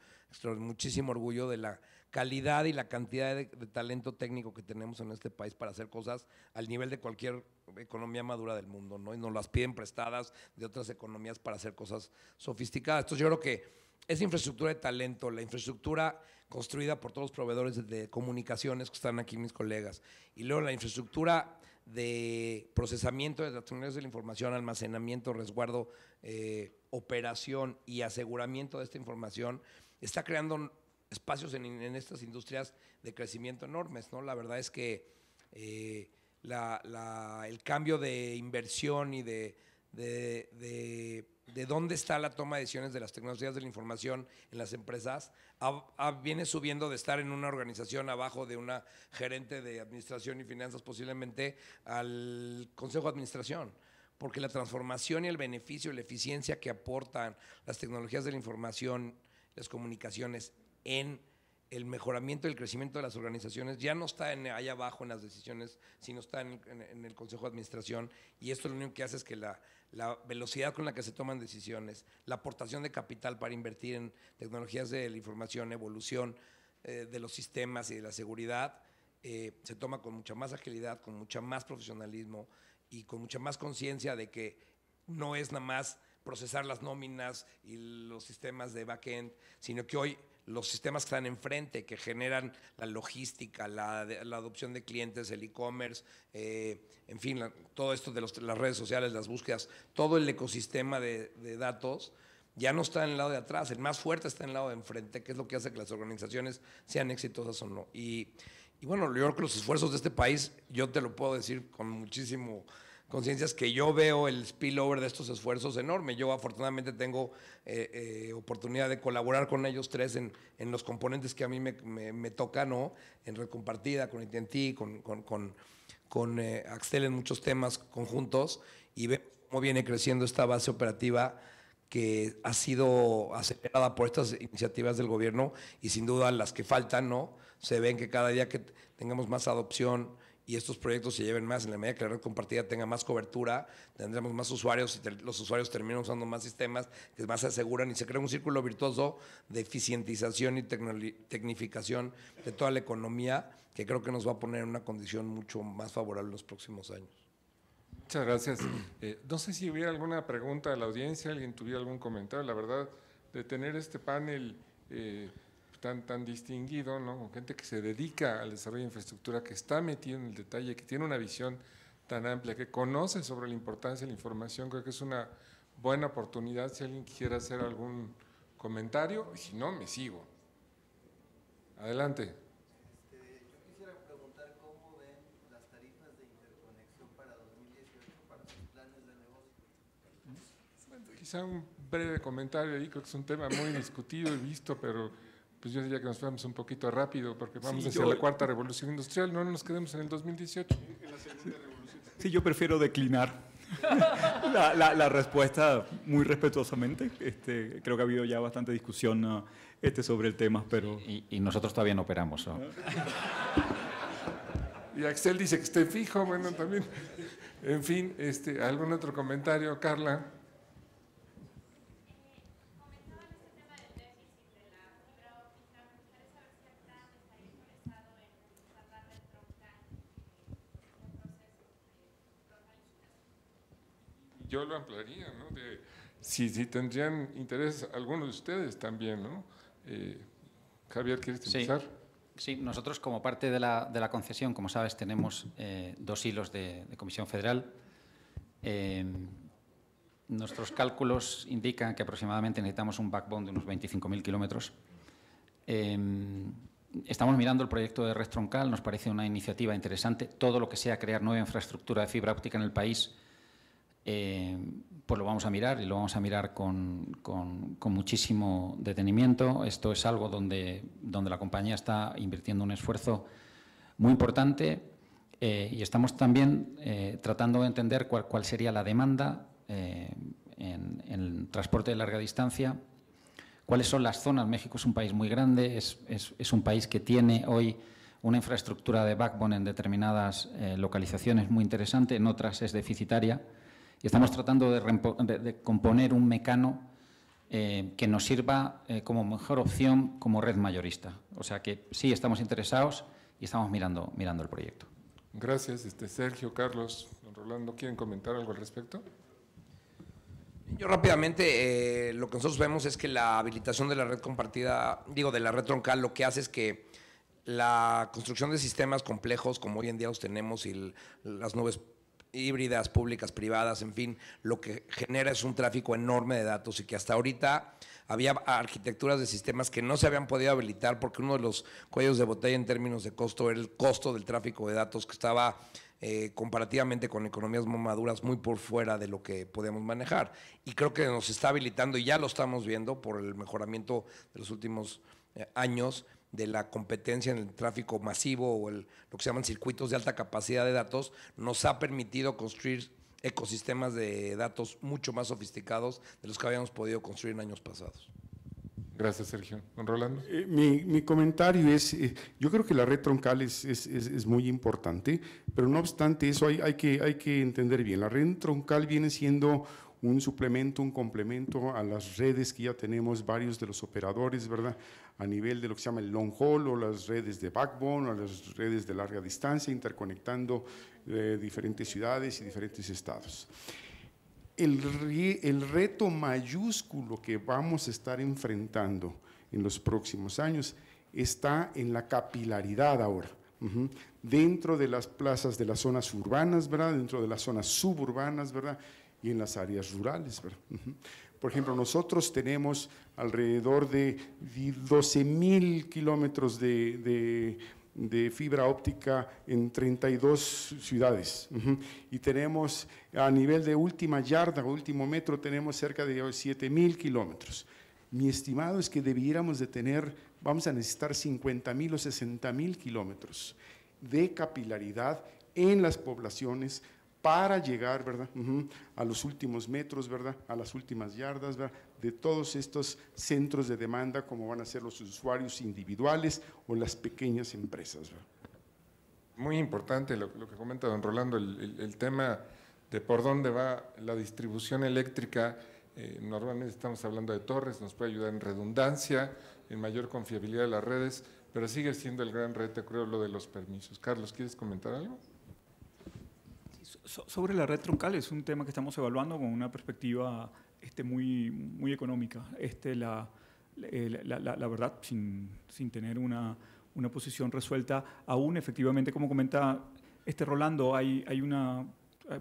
muchísimo orgullo de la calidad y la cantidad de, talento técnico que tenemos en este país para hacer cosas al nivel de cualquier economía madura del mundo, ¿no? Y nos las piden prestadas de otras economías para hacer cosas sofisticadas. Entonces yo creo que esa infraestructura de talento, la infraestructura construida por todos los proveedores de comunicaciones que están aquí mis colegas, y luego la infraestructura de procesamiento de datos de la información, almacenamiento, resguardo, eh, operación y aseguramiento de esta información, está creando espacios en, estas industrias de crecimiento enormes, ¿no? La verdad es que eh, el cambio de inversión y de, dónde está la toma de decisiones de las tecnologías de la información en las empresas viene subiendo de estar en una organización abajo de una gerente de administración y finanzas posiblemente al consejo de administración porque la transformación y el beneficio y la eficiencia que aportan las tecnologías de la información, las comunicaciones en el mejoramiento y el crecimiento de las organizaciones ya no está en, allá abajo en las decisiones, sino está en, el Consejo de Administración y esto lo único que hace es que la, velocidad con la que se toman decisiones, la aportación de capital para invertir en tecnologías de la información, evolución eh, de los sistemas y de la seguridad, eh, se toma con mucha más agilidad, con mucha más profesionalismo y con mucha más conciencia de que no es nada más procesar las nóminas y los sistemas de backend, sino que hoy los sistemas que están enfrente, que generan la logística, la, adopción de clientes, el e-commerce, eh, en fin, todo esto de las redes sociales, las búsquedas, todo el ecosistema de, datos ya no está en el lado de atrás, el más fuerte está en el lado de enfrente, que es lo que hace que las organizaciones sean exitosas o no. Y, y bueno, yo creo que los esfuerzos de este país, yo te lo puedo decir con muchísimo conciencias que yo veo el spillover de estos esfuerzos enorme. Yo afortunadamente tengo eh, eh, oportunidad de colaborar con ellos tres en, los componentes que a mí me, me, tocan, ¿no? En Red Compartida, con ITNT, con, con, eh, en muchos temas conjuntos y veo cómo viene creciendo esta base operativa que ha sido acelerada por estas iniciativas del gobierno y sin duda las que faltan, ¿no? Se ven que cada día que tengamos más adopción, y estos proyectos se lleven más, en la medida que la red compartida tenga más cobertura, tendremos más usuarios y los usuarios terminan usando más sistemas que más se aseguran y se crea un círculo virtuoso de eficientización y tecnificación de toda la economía que creo que nos va a poner en una condición mucho más favorable en los próximos años. Muchas gracias.
Eh, no sé si hubiera alguna pregunta de la audiencia, alguien tuviera algún comentario. La verdad, de tener este panel... Eh, tan, distinguido, ¿no? con gente que se dedica al desarrollo de infraestructura, que está metida en el detalle, que tiene una visión tan amplia, que conoce sobre la importancia de la información, creo que es una buena oportunidad si alguien quisiera hacer algún comentario, si no, me sigo. Adelante. quizá un breve comentario ahí, creo que es un tema muy discutido y visto, pero pues yo diría que nos fuéramos un poquito rápido, porque vamos a hacer la eh, cuarta revolución industrial, no nos quedemos en el 2018.
Sí, yo prefiero declinar la, respuesta muy respetuosamente. Este, creo que ha habido ya bastante discusión este, sobre el tema, pero... Y, nosotros todavía no operamos. Y Axel dice que esté fijo, bueno, también.
En fin, este, ¿algún otro comentario, Carla? yo lo ampliaría, ¿no? si, si, tendrían interés algunos de ustedes también, ¿no? Eh, Javier, ¿quieres empezar?
Sí. nosotros como parte de la, concesión, como sabes, tenemos eh, dos hilos de, Comisión Federal. Em, nuestros cálculos indican que aproximadamente necesitamos un backbone de unos 25.000 kilómetros. Em, estamos mirando el proyecto de Red Troncal, nos parece una iniciativa interesante. Todo lo que sea crear nueva infraestructura de fibra óptica en el país eh, pues lo vamos a mirar y lo vamos a mirar con, con, muchísimo detenimiento. Esto es algo donde, donde la compañía está invirtiendo un esfuerzo muy importante eh, y estamos también eh, tratando de entender cuál, cuál sería la demanda en, el transporte de larga distancia, cuáles son las zonas. México es un país muy grande, es, es un país que tiene hoy una infraestructura de backbone en determinadas localizaciones muy interesante, en otras es deficitaria y estamos tratando de, componer un mecano eh, que nos sirva eh, como mejor opción como red mayorista. O sea que sí, estamos interesados y estamos mirando, mirando el proyecto.
Gracias. Este, Sergio, Carlos, Rolando,
¿quieren comentar algo al respecto? Yo rápidamente, eh, lo que nosotros vemos es que la habilitación de la red compartida, digo, de la red troncal, lo que hace es que la construcción de sistemas complejos como hoy en día los tenemos y las nubes híbridas, públicas, privadas, en fin, lo que genera es un tráfico enorme de datos y que hasta ahorita había arquitecturas de sistemas que no se habían podido habilitar porque uno de los cuellos de botella en términos de costo era el costo del tráfico de datos que estaba eh, comparativamente con economías muy maduras muy por fuera de lo que podemos manejar. Y creo que nos está habilitando, y ya lo estamos viendo por el mejoramiento de los últimos eh, años, de la competencia en el tráfico masivo o el, lo que se llaman circuitos de alta capacidad de datos, nos ha permitido construir ecosistemas de datos mucho más sofisticados de los que habíamos podido construir en años pasados. Gracias, Sergio.
Don Rolando. Eh, mi, comentario es, eh, yo creo que la red troncal es, es, muy importante, pero no obstante eso hay, hay, que, hay que entender bien. La red troncal viene siendo un suplemento, un complemento a las redes que ya tenemos varios de los operadores, ¿verdad? a nivel de lo que se llama el long haul o las redes de backbone o las redes de larga distancia, interconectando eh, diferentes ciudades y diferentes estados. El, el reto mayúsculo que vamos a estar enfrentando en los próximos años está en la capilaridad ahora. Dentro de las plazas de las zonas urbanas, ¿verdad? Dentro de las zonas suburbanas, ¿verdad? Y en las áreas rurales, por ejemplo, nosotros tenemos alrededor de 12 mil kilómetros de, fibra óptica en 32 ciudades. Y tenemos a nivel de última yarda, último metro, tenemos cerca de 7 mil kilómetros. Mi estimado es que debiéramos de tener, vamos a necesitar 50 o 60 mil kilómetros de capilaridad en las poblaciones para llegar, ¿verdad? A los últimos metros, ¿verdad? A las últimas yardas, ¿verdad? De todos estos centros de demanda, como van a ser los usuarios individuales o las pequeñas empresas, Muy importante lo, que comenta don Rolando, el, tema
de por dónde va la distribución eléctrica. Eh, normalmente estamos hablando de torres, nos puede ayudar en redundancia, en mayor confiabilidad de las redes, pero sigue siendo el gran reto,
creo, lo de los
permisos. Carlos, ¿quieres comentar algo?
sobre la red troncal es un tema que estamos evaluando con una perspectiva este, muy, muy económica. Este, la, eh, verdad, sin, tener una, posición resuelta, aún efectivamente, como comenta este Rolando, hay, una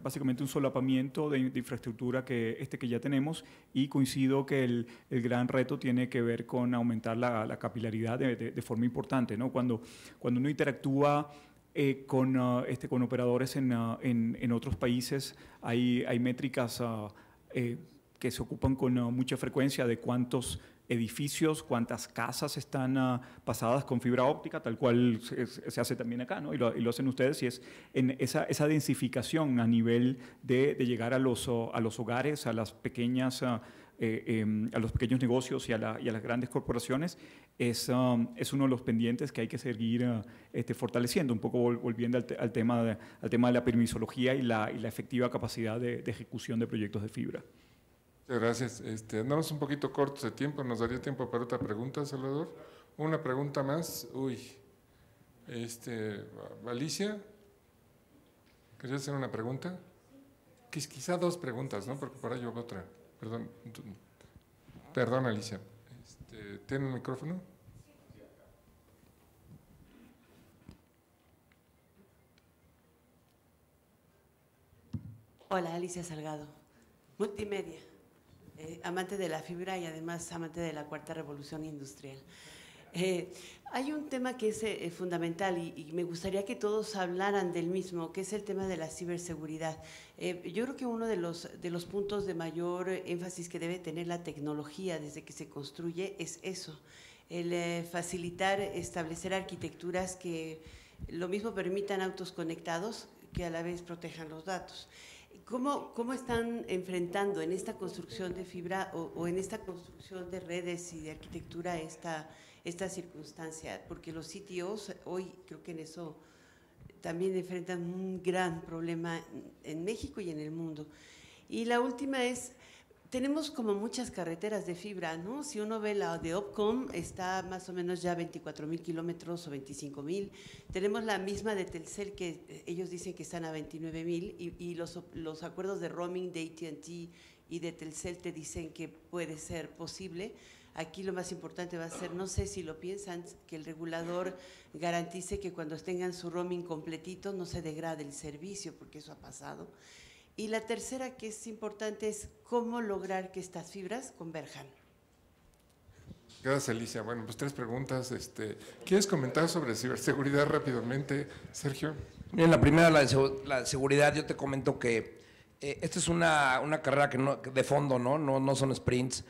básicamente un solapamiento de, infraestructura que este que ya tenemos y coincido que el, gran reto tiene que ver con aumentar la, capilaridad de, forma importante. ¿no? Cuando, cuando uno interactúa eh, con, ah, este, con operadores ah, en, en, otros países. Hay, hay métricas ah, eh, que se ocupan con mucha frecuencia de cuántos edificios, cuántas casas están pasadas con fibra óptica, tal cual se, hace también acá, ¿no? Y lo, y lo, hacen ustedes, y es en esa, densificación a nivel de, de llegar a los, a los hogares, a las pequeñas... Eh, em, a los pequeños negocios y a, las grandes corporaciones, es, um, es, uno de los pendientes que hay que seguir eh, este, fortaleciendo, un poco volviendo al, tema, de, al tema de la permisología y la, efectiva capacidad de, ejecución de proyectos de fibra.
Muchas gracias. Este, andamos un poquito cortos de tiempo, nos daría tiempo para otra pregunta, Salvador. Una pregunta más. Uy, este, Alicia, ¿querías hacer una pregunta? Quizá dos preguntas, ¿no? Porque para ahí otra. Perdón, Alicia. Este, ¿Tiene el micrófono?
Hola, Alicia Salgado, multimedia, eh, amante de la fibra y además amante de la cuarta revolución industrial. Eh, hay un tema que es eh, fundamental y, me gustaría que todos hablaran del mismo, que es el tema de la ciberseguridad. Eh, yo creo que uno de los, de los puntos de mayor énfasis que debe tener la tecnología desde que se construye es eso, el eh, facilitar, establecer arquitecturas que lo mismo permitan autos conectados que a la vez protejan los datos. ¿Cómo, ¿Cómo, están enfrentando en esta construcción de fibra o, en esta construcción de redes y de arquitectura esta, esta circunstancia, porque los sitios hoy creo que en eso también enfrentan un gran problema en México y en el mundo. Y la última es, tenemos como muchas carreteras de fibra, ¿no? Si uno ve la de Opcom, está más o menos ya 24 mil kilómetros o 25 mil. Tenemos la misma de Telcel, que eh, ellos dicen que están a 29 mil, y, los, los acuerdos de roaming de ATT y de Telcel te dicen que puede ser posible. Aquí lo más importante va a ser, no sé si lo piensan, que el regulador garantice que cuando tengan su roaming completito no se degrade el servicio, porque eso ha pasado. Y la tercera que es importante es cómo lograr que estas fibras converjan.
Gracias, Alicia. Bueno, pues tres preguntas. Este, ¿Quieres comentar sobre ciberseguridad
rápidamente, Sergio? Bien, la primera, la, de seguridad. Yo te comento que eh, esta es una, una carrera que no, de fondo, ¿no? ¿no? No son sprints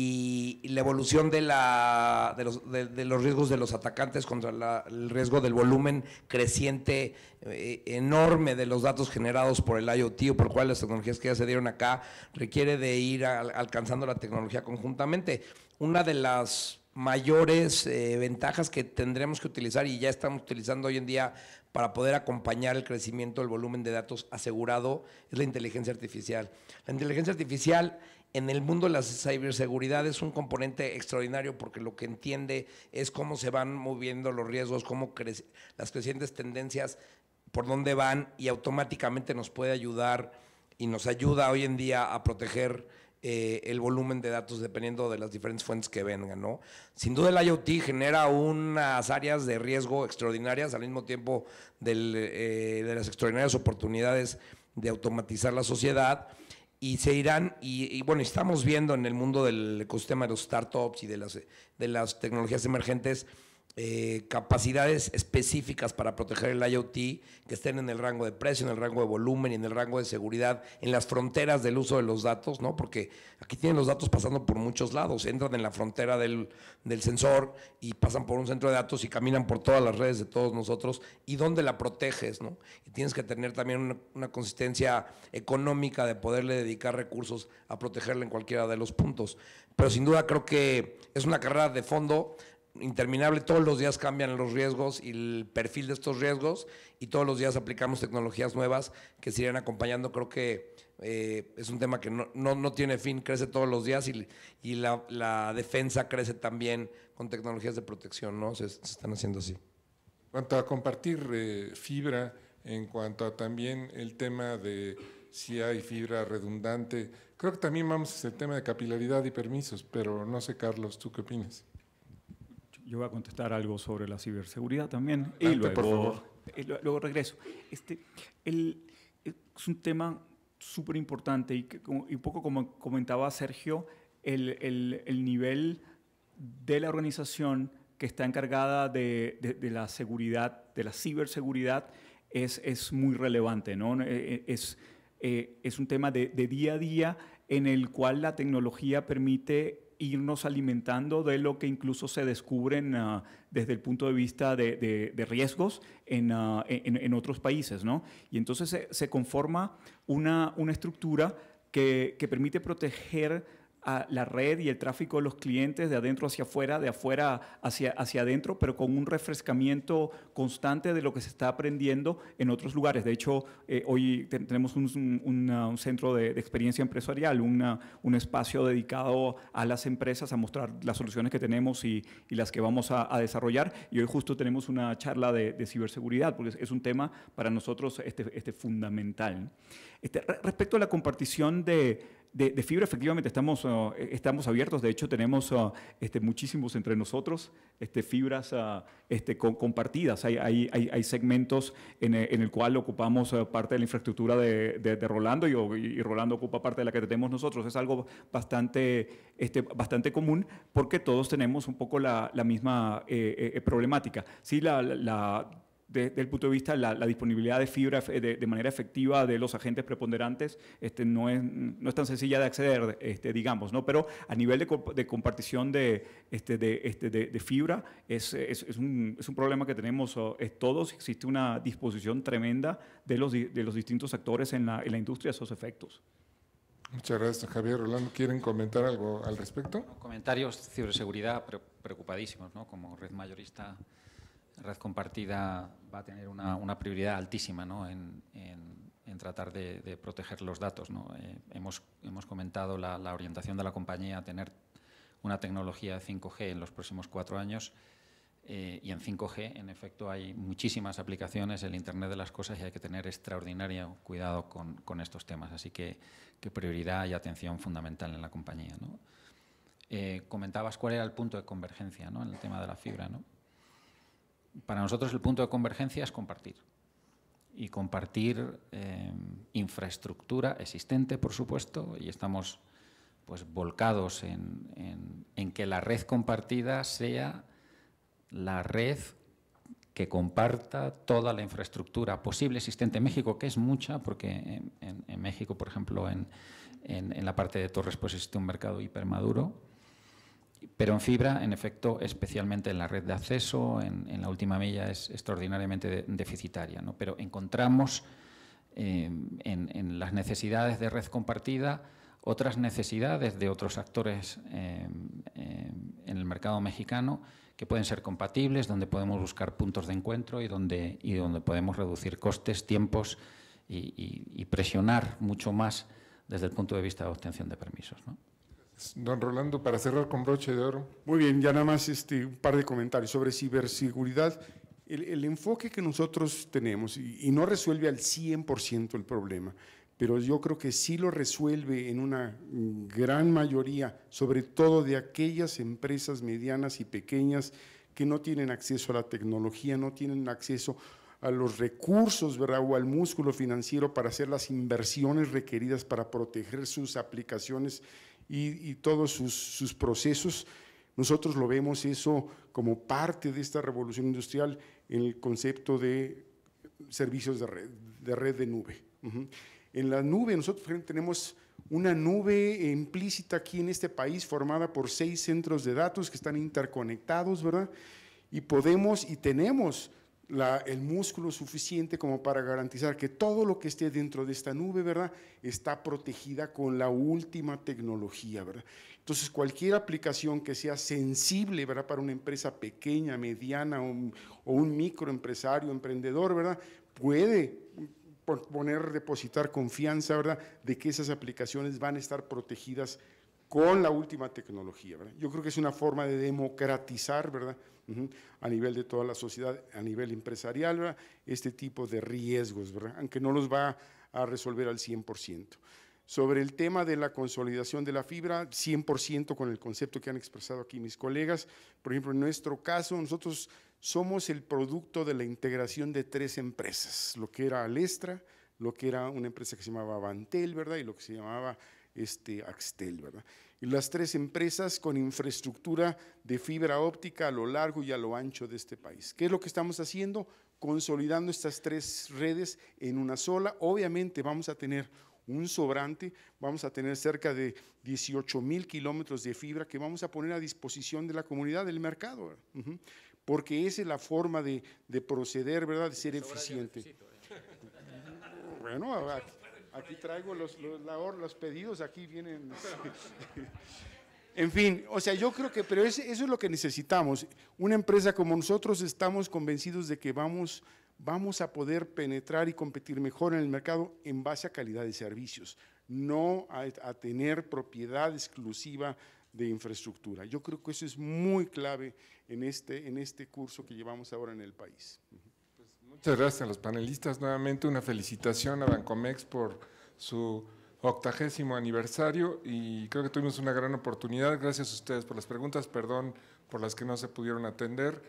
y la evolución de, los, riesgos de los atacantes contra el riesgo del volumen creciente eh, enorme de los datos generados por el IoT o por cual las tecnologías que ya se dieron acá requiere de ir alcanzando la tecnología conjuntamente. Una de las mayores eh, ventajas que tendremos que utilizar y ya estamos utilizando hoy en día para poder acompañar el crecimiento del volumen de datos asegurado es la inteligencia artificial. La inteligencia artificial en el mundo de la ciberseguridad es un componente extraordinario porque lo que entiende es cómo se van moviendo los riesgos, cómo las crecientes tendencias, por dónde van y automáticamente nos puede ayudar y nos ayuda hoy en día a proteger eh, el volumen de datos dependiendo de las diferentes fuentes que vengan, ¿no? Sin duda el IoT genera unas áreas de riesgo extraordinarias al mismo tiempo eh, de las extraordinarias oportunidades de automatizar la sociedad y se irán, y, bueno, estamos viendo en el mundo del ecosistema de los startups y de las, de las tecnologías emergentes, eh, capacidades específicas para proteger el IoT que estén en el rango de precio, en el rango de volumen y en el rango de seguridad, en las fronteras del uso de los datos, ¿no? Porque aquí tienen los datos pasando por muchos lados, entran en la frontera del, sensor y pasan por un centro de datos y caminan por todas las redes de todos nosotros y dónde la proteges, ¿no? Y tienes que tener también una, una consistencia económica de poderle dedicar recursos a protegerla en cualquiera de los puntos. Pero sin duda creo que es una carrera de fondo interminable, todos los días cambian los riesgos y el perfil de estos riesgos y todos los días aplicamos tecnologías nuevas que se irán acompañando. Creo que eh, es un tema que no, tiene fin, crece todos los días y, la, defensa crece también con tecnologías de protección, ¿no? Se, están haciendo así. En cuanto a compartir eh, fibra, en cuanto a también el tema de si
hay fibra redundante, creo que también vamos a el tema de capilaridad y permisos, pero no sé,
Carlos, ¿tú qué opinas? Yo voy a contestar algo sobre la ciberseguridad también. y luego, por favor. Eh, luego regreso. Este, es un tema súper importante y, un poco como comentaba Sergio, el, el, nivel de la organización que está encargada de, de, la seguridad, de la ciberseguridad, es, es muy relevante. ¿no? Eh, eh, es, es un tema de, de día a día en el cual la tecnología permite irnos alimentando de lo que incluso se descubren ah, desde el punto de vista de, riesgos ah, en, otros países, ¿no? Y entonces se, conforma una, estructura que, que, permite proteger a la red y el tráfico de los clientes de adentro hacia afuera, de afuera hacia, hacia adentro, pero con un refrescamiento constante de lo que se está aprendiendo en otros lugares. De hecho, eh, hoy tenemos un, un, centro de, experiencia empresarial, un espacio dedicado a las empresas, a mostrar las soluciones que tenemos y, y las que vamos a, desarrollar. Y hoy justo tenemos una charla de, ciberseguridad, porque es, un tema para nosotros este, este fundamental. Este, respecto a la compartición de de, fibra efectivamente estamos, oh, eh, estamos abiertos, de hecho tenemos oh, este, muchísimos entre nosotros este, fibras ah, este, compartidas, hay, hay, segmentos en, eh, el cual ocupamos eh, parte de la infraestructura de, de, Rolando y, Rolando ocupa parte de la que tenemos nosotros, es algo bastante, este, bastante común porque todos tenemos un poco la, misma problemática. Sí, la desde el punto de vista la, la disponibilidad de fibra eh, de, manera efectiva de los agentes preponderantes este, no, es, no es tan sencilla de acceder, este, digamos, ¿no? pero a nivel de, compartición de, este, este, de, de fibra es, es, un, es, un, problema que tenemos todos, existe una disposición tremenda de los, de los distintos actores en la, en la industria a esos efectos. Muchas gracias, Javier. Rolando, ¿quieren comentar algo al respecto?
Comentarios de ciberseguridad preocupadísimos, ¿no? Como red mayorista red compartida va a tener una, prioridad altísima en, tratar de, proteger los datos. Eh, hemos, comentado la, orientación de la compañía a tener una tecnología de 5G en los próximos cuatro años eh, y en 5G, en efecto, hay muchísimas aplicaciones, el Internet de las cosas y hay que tener extraordinario cuidado con, estos temas. Así que, que, prioridad y atención fundamental en la compañía. Eh, comentabas cuál era el punto de convergencia en el tema de la fibra. ¿no? para nosotros el punto de convergencia es compartir. Y compartir eh, infraestructura existente, por supuesto, y estamos pues volcados en, que la red compartida sea la red que comparta toda la infraestructura posible existente en México, que es mucha, porque en, México, por ejemplo, en, la parte de Torres pues existe un mercado hipermaduro, pero en fibra, en efecto, especialmente en la red de acceso, en, la última milla es extraordinariamente deficitaria. ¿no? Pero encontramos eh, en, las necesidades de red compartida otras necesidades de otros actores eh, eh, en el mercado mexicano que pueden ser compatibles, donde podemos buscar puntos de encuentro y donde, y donde podemos reducir costes, tiempos y, presionar mucho más desde el punto de vista de obtención de permisos.
Don Rolando, para cerrar con broche de oro. Muy bien, ya nada más este, un par de comentarios sobre ciberseguridad. El, enfoque que nosotros tenemos, y, no resuelve al 100% el problema, pero yo creo que sí lo resuelve en una gran mayoría, sobre todo de aquellas empresas medianas y pequeñas que no tienen acceso a la tecnología, no tienen acceso a los recursos o al músculo financiero para hacer las inversiones requeridas para proteger sus aplicaciones y, todos sus, procesos. Nosotros lo vemos eso como parte de esta revolución industrial en el concepto de servicios de red de, red de nube. En la nube nosotros tenemos una nube implícita aquí en este país formada por seis centros de datos que están interconectados, ¿verdad? Y podemos y tenemos el músculo suficiente como para garantizar que todo lo que esté dentro de esta nube, ¿verdad?, está protegida con la última tecnología, ¿verdad? Entonces, cualquier aplicación que sea sensible, ¿verdad?, para una empresa pequeña, mediana o un, o un microempresario, emprendedor, ¿verdad?, puede poner, depositar confianza, ¿verdad?, de que esas aplicaciones van a estar protegidas con la última tecnología, ¿verdad? Yo creo que es una forma de democratizar, ¿verdad?, a nivel de toda la sociedad, a nivel empresarial, este tipo de riesgos, ¿verdad? aunque no los va a resolver al 100%. Sobre el tema de la consolidación de la fibra, 100% con el concepto que han expresado aquí mis colegas. Por ejemplo, en nuestro caso, nosotros somos el producto de la integración de tres empresas, lo que era Alestra, lo que era una empresa que se llamaba Bantel, ¿verdad? Y lo que se llamaba este, Axtel, ¿verdad? las tres empresas con infraestructura de fibra óptica a lo largo y a lo ancho de este país. ¿Qué es lo que estamos haciendo? Consolidando estas tres redes en una sola. Obviamente vamos a tener un sobrante, vamos a tener cerca de 18 mil kilómetros de fibra que vamos a poner a disposición de la comunidad, del mercado, porque esa es la forma de, proceder, ¿verdad? De ser eficiente. ¿eh? Bueno, Aquí traigo los, los, pedidos, aquí vienen. en fin, o sea, yo creo que, pero eso es lo que necesitamos. Una empresa como nosotros estamos convencidos de que vamos, vamos a poder penetrar y competir mejor en el mercado en base a calidad de servicios, no a, a tener propiedad exclusiva de infraestructura. Yo creo que eso es muy clave en este, en este curso que llevamos ahora en el país. Muchas
gracias a los panelistas. Nuevamente una felicitación a Bancomex por su octagésimo aniversario y creo que tuvimos una gran oportunidad. Gracias a ustedes por las preguntas, perdón por las que no se pudieron atender,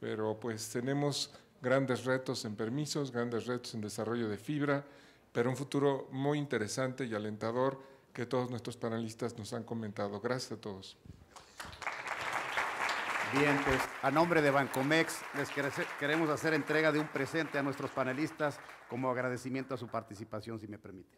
pero pues tenemos grandes retos en permisos, grandes retos en desarrollo de fibra, pero un futuro muy interesante y alentador que todos nuestros panelistas nos han comentado. Gracias a todos.
Bien, pues a nombre de Bancomex les queremos hacer entrega de un presente a nuestros panelistas como agradecimiento a su participación, si me permite.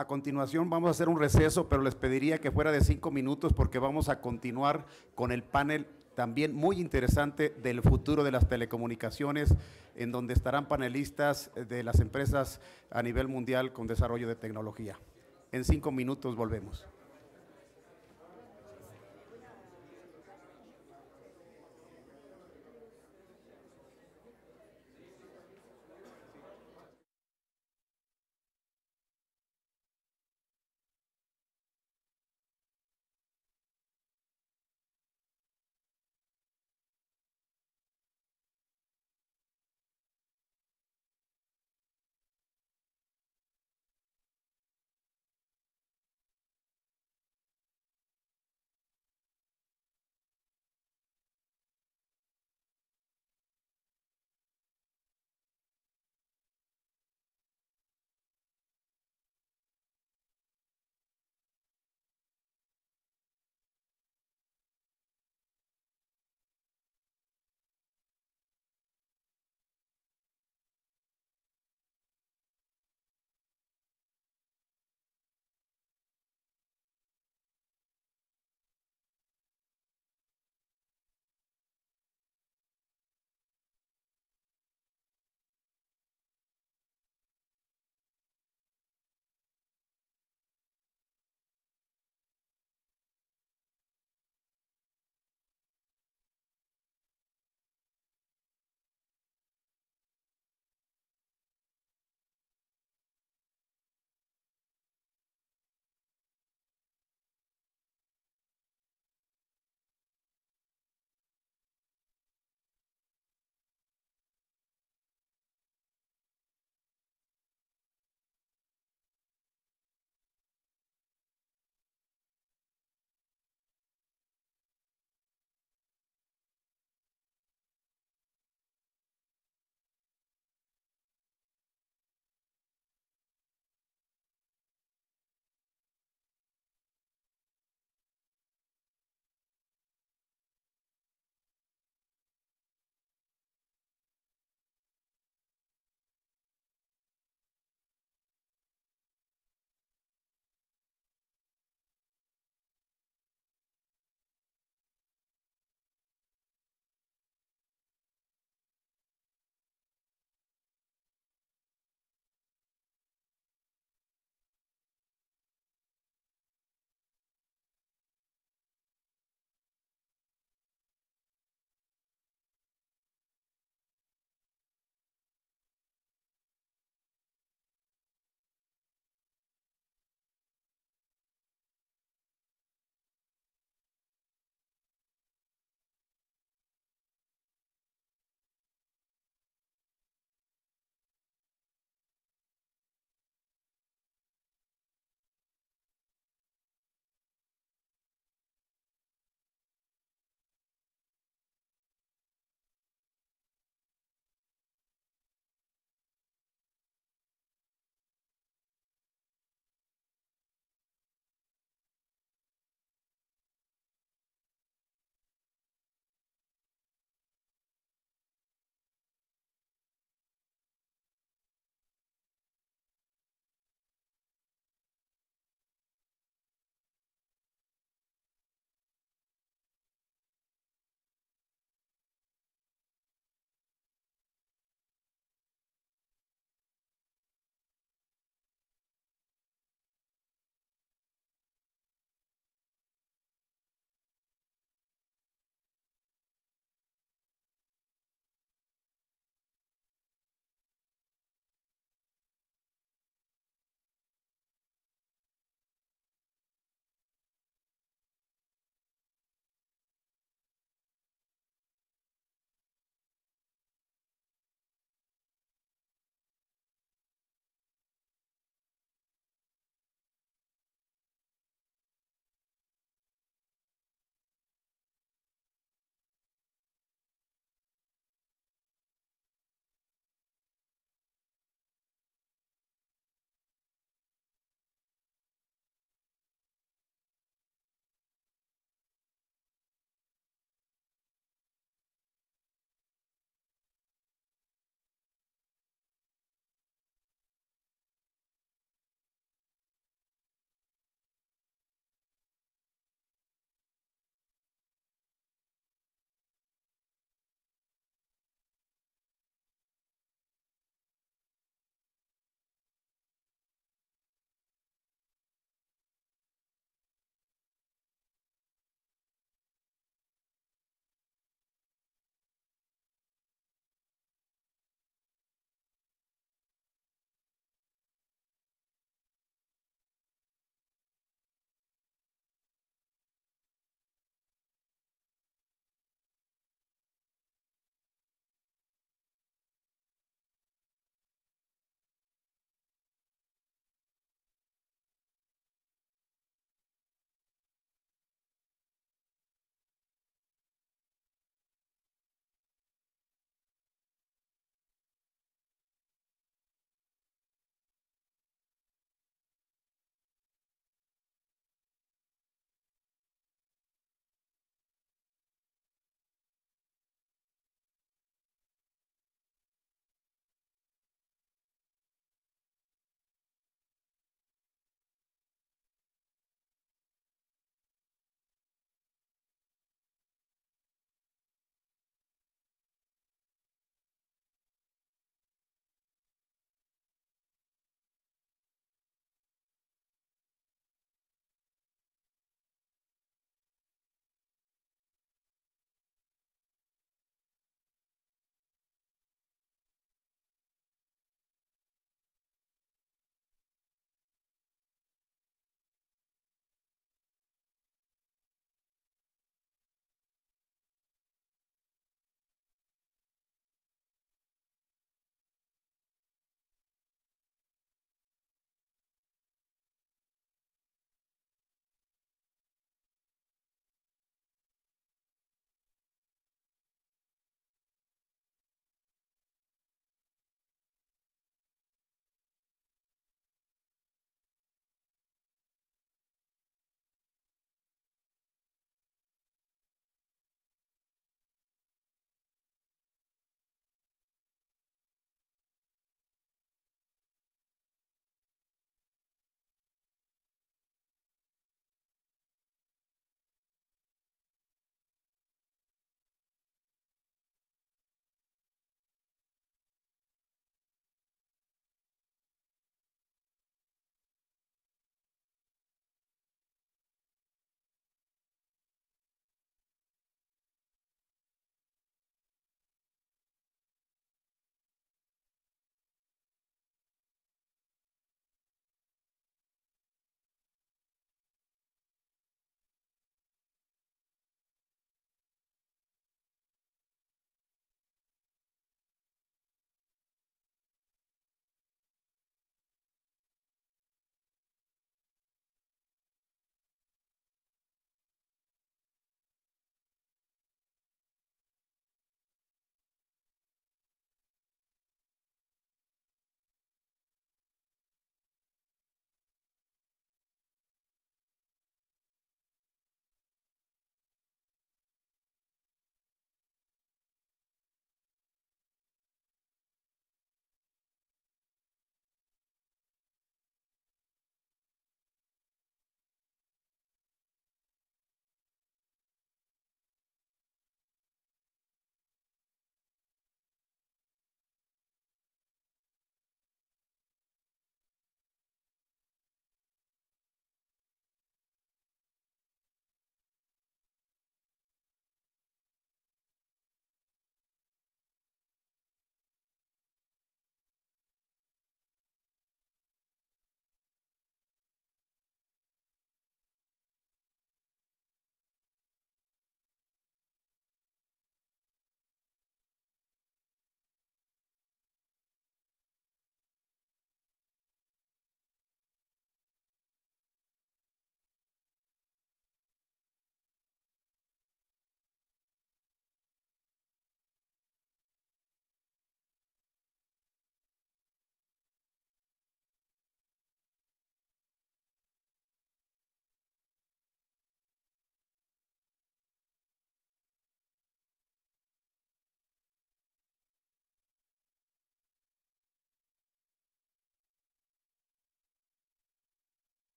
A continuación vamos a hacer un receso, pero les pediría que fuera de cinco minutos porque vamos a continuar con el panel también muy interesante del futuro de las telecomunicaciones, en donde estarán panelistas de las empresas a nivel mundial con desarrollo de tecnología. En cinco minutos volvemos.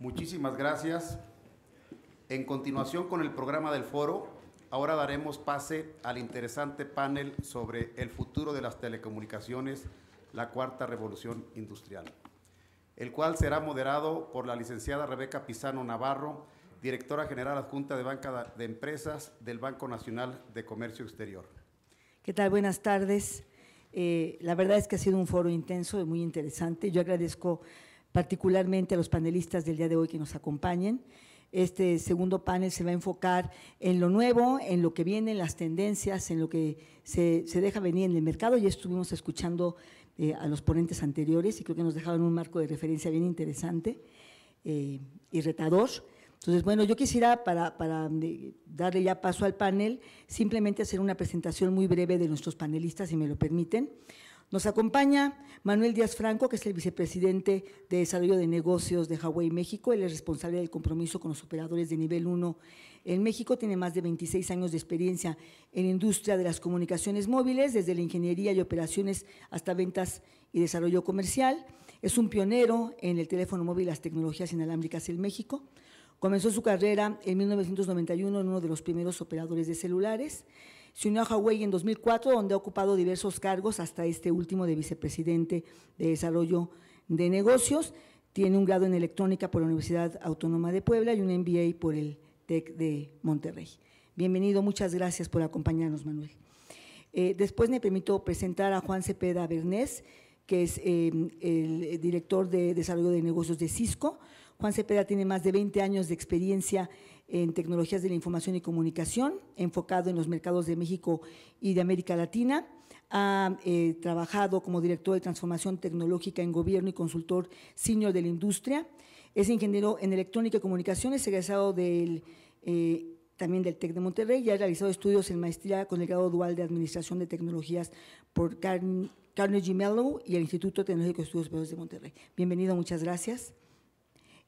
Muchísimas gracias. En continuación con el programa del foro, ahora daremos pase al interesante panel sobre el futuro de las telecomunicaciones, la cuarta revolución industrial, el cual será moderado por la licenciada Rebeca Pizano Navarro, directora general adjunta de Banca de Empresas del Banco Nacional de Comercio Exterior.
¿Qué tal? Buenas tardes. Eh, la verdad es que ha sido un foro intenso y muy interesante. Yo agradezco particularmente a los panelistas del día de hoy que nos acompañen. Este segundo panel se va a enfocar en lo nuevo, en lo que viene, en las tendencias, en lo que se, deja venir en el mercado. Ya estuvimos escuchando eh, a los ponentes anteriores y creo que nos dejaron un marco de referencia bien interesante eh, y retador. Entonces, bueno, yo quisiera, para, para, eh, darle ya paso al panel, simplemente hacer una presentación muy breve de nuestros panelistas, si me lo permiten. Nos acompaña Manuel Díaz Franco, que es el vicepresidente de Desarrollo de Negocios de Huawei México. Él es responsable del compromiso con los operadores de nivel 1 en México. Tiene más de 26 años de experiencia en la industria de las comunicaciones móviles, desde la ingeniería y operaciones hasta ventas y desarrollo comercial. Es un pionero en el teléfono móvil y las tecnologías inalámbricas en México. Comenzó su carrera en 1991 en uno de los primeros operadores de celulares. Se unió a Huawei en 2004, donde ha ocupado diversos cargos, hasta este último de vicepresidente de Desarrollo de Negocios. Tiene un grado en electrónica por la Universidad Autónoma de Puebla y un MBA por el TEC de Monterrey. Bienvenido, muchas gracias por acompañarnos, Manuel. Eh, después me permito presentar a Juan Cepeda Bernés, que es eh, el director de Desarrollo de Negocios de Cisco. Juan Cepeda tiene más de 20 años de experiencia en tecnologías de la información y comunicación, enfocado en los mercados de México y de América Latina. Ha eh, trabajado como director de transformación tecnológica en gobierno y consultor senior de la industria. Es ingeniero en electrónica y comunicaciones, egresado del, eh, también del TEC de Monterrey y ha realizado estudios en maestría con el grado dual de Administración de Tecnologías por Carnegie Mellon y el Instituto Tecnológico de Estudios Superiores de Monterrey. Bienvenido, muchas gracias.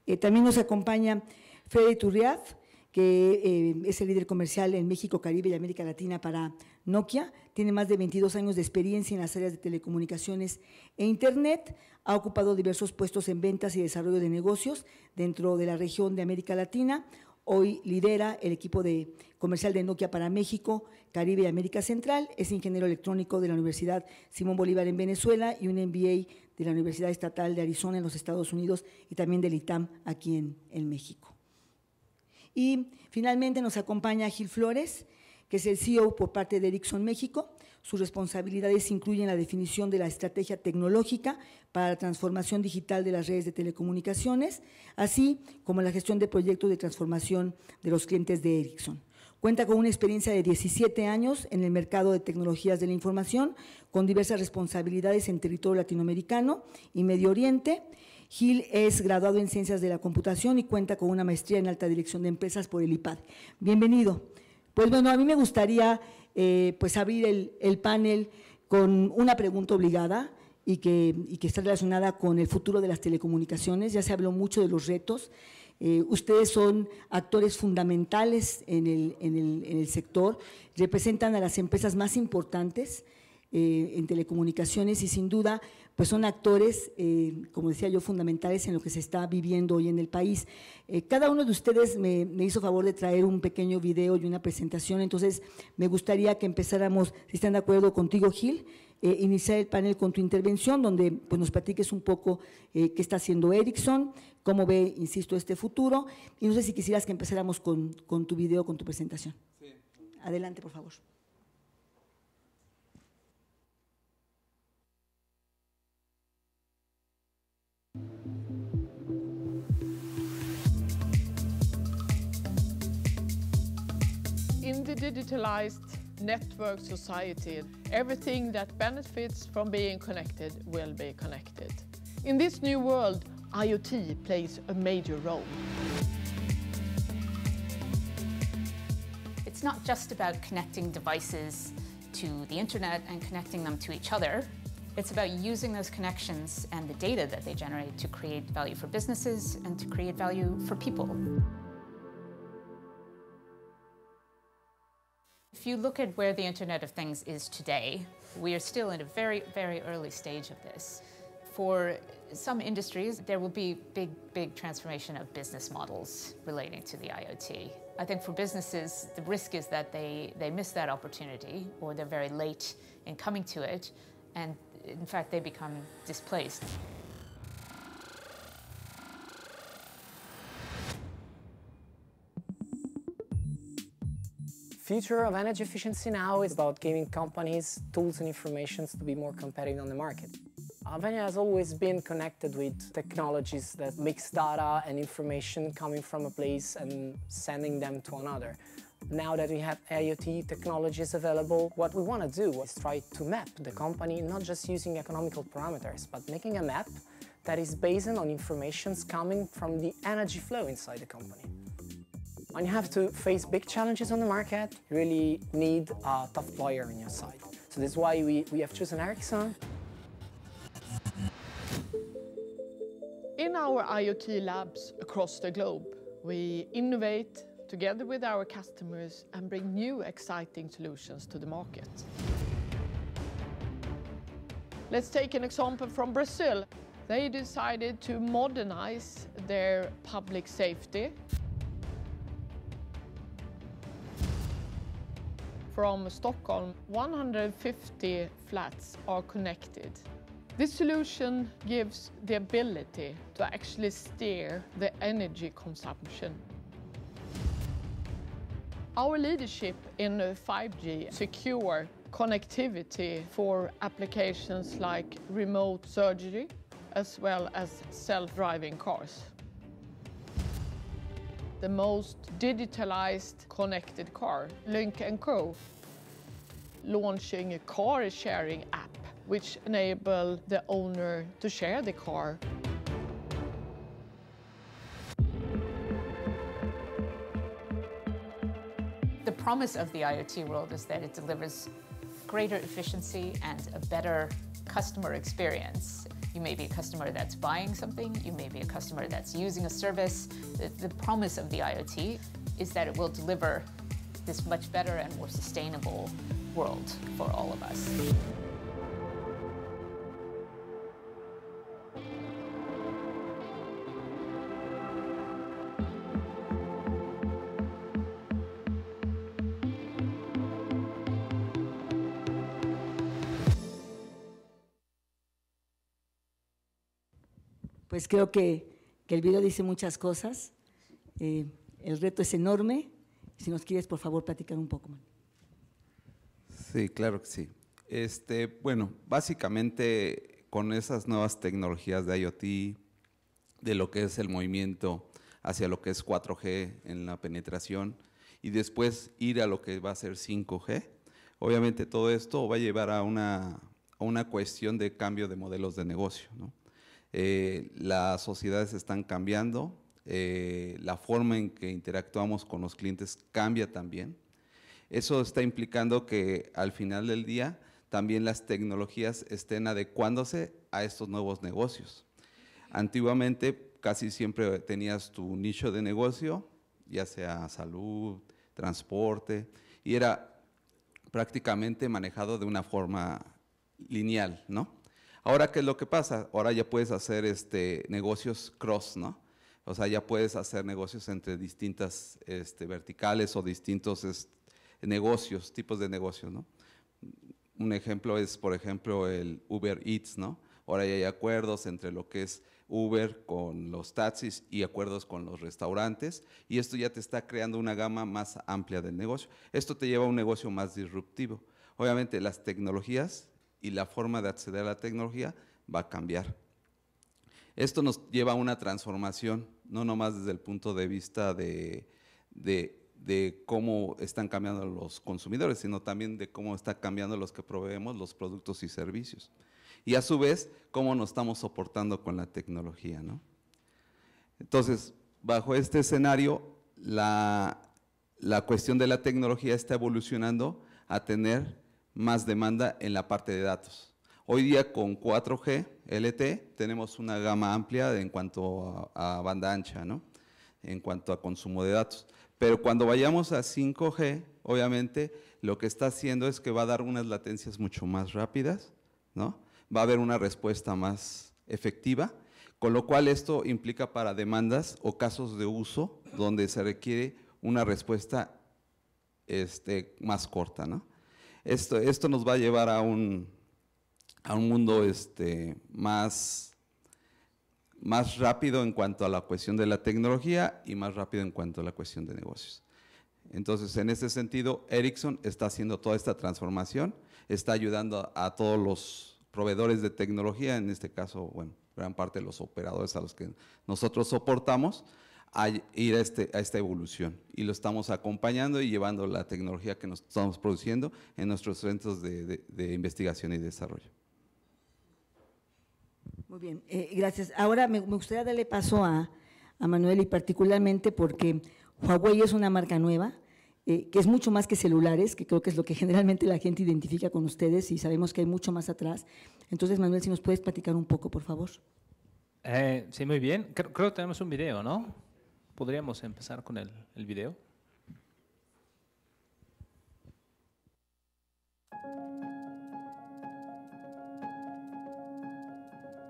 Eh, también nos acompaña Freddy Turriaz, que eh, es el líder comercial en México, Caribe y América Latina para Nokia. Tiene más de 22 años de experiencia en las áreas de telecomunicaciones e Internet. Ha ocupado diversos puestos en ventas y desarrollo de negocios dentro de la región de América Latina. Hoy lidera el equipo de comercial de Nokia para México, Caribe y América Central. Es ingeniero electrónico de la Universidad Simón Bolívar en Venezuela y un MBA de la Universidad Estatal de Arizona en los Estados Unidos y también del ITAM aquí en México. Y finalmente nos acompaña Gil Flores, que es el CEO por parte de Ericsson México. Sus responsabilidades incluyen la definición de la estrategia tecnológica para la transformación digital de las redes de telecomunicaciones, así como la gestión de proyectos de transformación de los clientes de Ericsson. Cuenta con una experiencia de 17 años en el mercado de tecnologías de la información, con diversas responsabilidades en territorio latinoamericano y Medio Oriente, Gil es graduado en Ciencias de la Computación y cuenta con una maestría en Alta Dirección de Empresas por el IPAD. Bienvenido. Pues bueno, a mí me gustaría eh, pues abrir el, panel con una pregunta obligada y que, está relacionada con el futuro de las telecomunicaciones. Ya se habló mucho de los retos. Eh, ustedes son actores fundamentales en el, sector, representan a las empresas más importantes eh, en telecomunicaciones y sin duda pues son actores, eh, como decía yo, fundamentales en lo que se está viviendo hoy en el país. Eh, cada uno de ustedes me, hizo favor de traer un pequeño video y una presentación, entonces me gustaría que empezáramos, si están de acuerdo contigo, Gil, eh, iniciar el panel con tu intervención, donde pues, nos platiques un poco qué está haciendo Ericsson, cómo ve, insisto, este futuro, y no sé si quisieras que empezáramos con, tu video, con tu presentación. Adelante, por favor.
In the digitalized network society, everything that benefits from being connected will be connected. In this new world, IoT plays a major role. It's not just about
connecting devices to the internet and connecting them to each other. It's about using those connections and the data that they generate to create value for businesses and to create value for people. If you look at where the Internet of Things is today, we are still in a very, very early stage of this. For some industries, there will be big, big transformation of business models relating to the IoT. I think for businesses, the risk is that they, they miss that opportunity or they're very late in coming to it and in fact, they become displaced.
Future
of energy efficiency now is about giving companies tools and information to be more competitive on the market. Albania has always been connected with technologies that mix data and information coming from a place and sending them to another. Now that we have IoT technologies available, what we want to do is try to map the company, not just using economical parameters, but making a map that is based on information coming from the energy flow inside the company. When you have to face big challenges on the market, you really need a tough player on your side. So that's why we, we have chosen Ericsson. In our IoT labs across the globe, we innovate together with our customers and bring new exciting solutions to the market. Let's take an example from Brazil. They decided to modernize their public safety. From Stockholm, 150 flats are connected. This solution gives the ability to actually steer the energy consumption our leadership in 5G uh, secure connectivity for applications like remote surgery as well as self-driving cars. The most digitalized connected car, Link & Co, launching a car sharing app which enable the owner to share the car promise of the IoT
world is that it delivers greater efficiency and a better customer experience. You may be a customer that's buying something, you may be a customer that's using a service. The, the promise of the IoT is that it will deliver this much better and more sustainable world for all of us.
Pues creo que, el video dice muchas cosas. Eh, el reto es enorme. Si nos quieres, por favor, platicar un poco. Man.
Sí, claro que sí. Este, bueno, básicamente con esas nuevas tecnologías de IoT, de lo que es el movimiento hacia lo que es 4G en la penetración y después ir a lo que va a ser 5G, obviamente todo esto va a llevar a una, a una cuestión de cambio de modelos de negocio. ¿no? Eh, las sociedades están cambiando, eh, la forma en que interactuamos con los clientes cambia también. Eso está implicando que al final del día también las tecnologías estén adecuándose a estos nuevos negocios. Antiguamente casi siempre tenías tu nicho de negocio, ya sea salud, transporte, y era prácticamente manejado de una forma lineal, ¿no? Ahora, ¿qué es lo que pasa? Ahora ya puedes hacer este, negocios cross, ¿no? O sea, ya puedes hacer negocios entre distintas este, verticales o distintos este, negocios, tipos de negocios, ¿no? Un ejemplo es, por ejemplo, el Uber Eats, ¿no? Ahora ya hay acuerdos entre lo que es Uber con los taxis y acuerdos con los restaurantes y esto ya te está creando una gama más amplia del negocio. Esto te lleva a un negocio más disruptivo. Obviamente las tecnologías y la forma de acceder a la tecnología va a cambiar. Esto nos lleva a una transformación, no nomás desde el punto de vista de, cómo están cambiando los consumidores, sino también de cómo están cambiando los que proveemos los productos y servicios. Y a su vez, cómo nos estamos soportando con la tecnología. Entonces, bajo este escenario, la, la cuestión de la tecnología está evolucionando a tener más demanda en la parte de datos. Hoy día con 4G LT, tenemos una gama amplia en cuanto a, a banda ancha, ¿no? en cuanto a consumo de datos. Pero cuando vayamos a 5G, obviamente lo que está haciendo es que va a dar unas latencias mucho más rápidas, ¿no? va a haber una respuesta más efectiva, con lo cual esto implica para demandas o casos de uso donde se requiere una respuesta este, más corta. ¿no? esto, nos va a llevar a un, mundo este, más, rápido en cuanto a la cuestión de la tecnología y más rápido en cuanto a la cuestión de negocios. Entonces, en ese sentido, Ericsson está haciendo toda esta transformación, está ayudando a, todos los proveedores de tecnología, en este caso, bueno, gran parte de los operadores a los que nosotros soportamos, a ir a, este, a esta evolución. Y lo estamos acompañando y llevando la tecnología que nos estamos produciendo en nuestros centros de, investigación y desarrollo.
Muy bien, eh, gracias. Ahora me, gustaría darle paso a, Manuel y particularmente porque Huawei es una marca nueva, eh, que es mucho más que celulares, que creo que es lo que generalmente la gente identifica con ustedes y sabemos que hay mucho más atrás. Entonces, Manuel, si nos puedes platicar un poco, por favor.
Eh, sí, muy bien. Creo, creo, que tenemos un video, ¿no? podríamos empezar con el, video.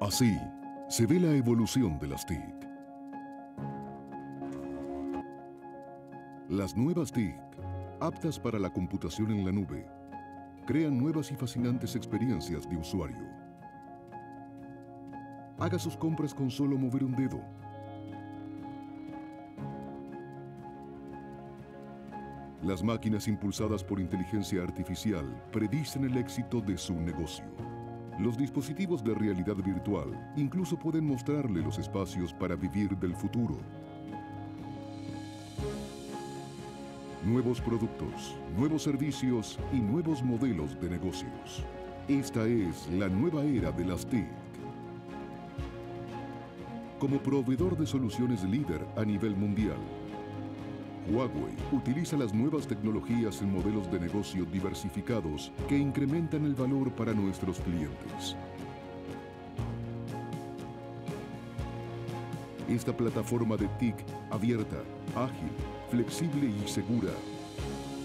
Así se ve la evolución de las TIC. Las nuevas TIC, aptas para la computación en la nube, crean nuevas y fascinantes experiencias de usuario. Haga sus compras con solo mover un dedo Las máquinas impulsadas por inteligencia artificial predicen el éxito de su negocio. Los dispositivos de realidad virtual incluso pueden mostrarle los espacios para vivir del futuro. Nuevos productos, nuevos servicios y nuevos modelos de negocios. Esta es la nueva era de las TIC. Como proveedor de soluciones líder a nivel mundial, Huawei utiliza las nuevas tecnologías en modelos de negocio diversificados que incrementan el valor para nuestros clientes. Esta plataforma de TIC abierta, ágil, flexible y segura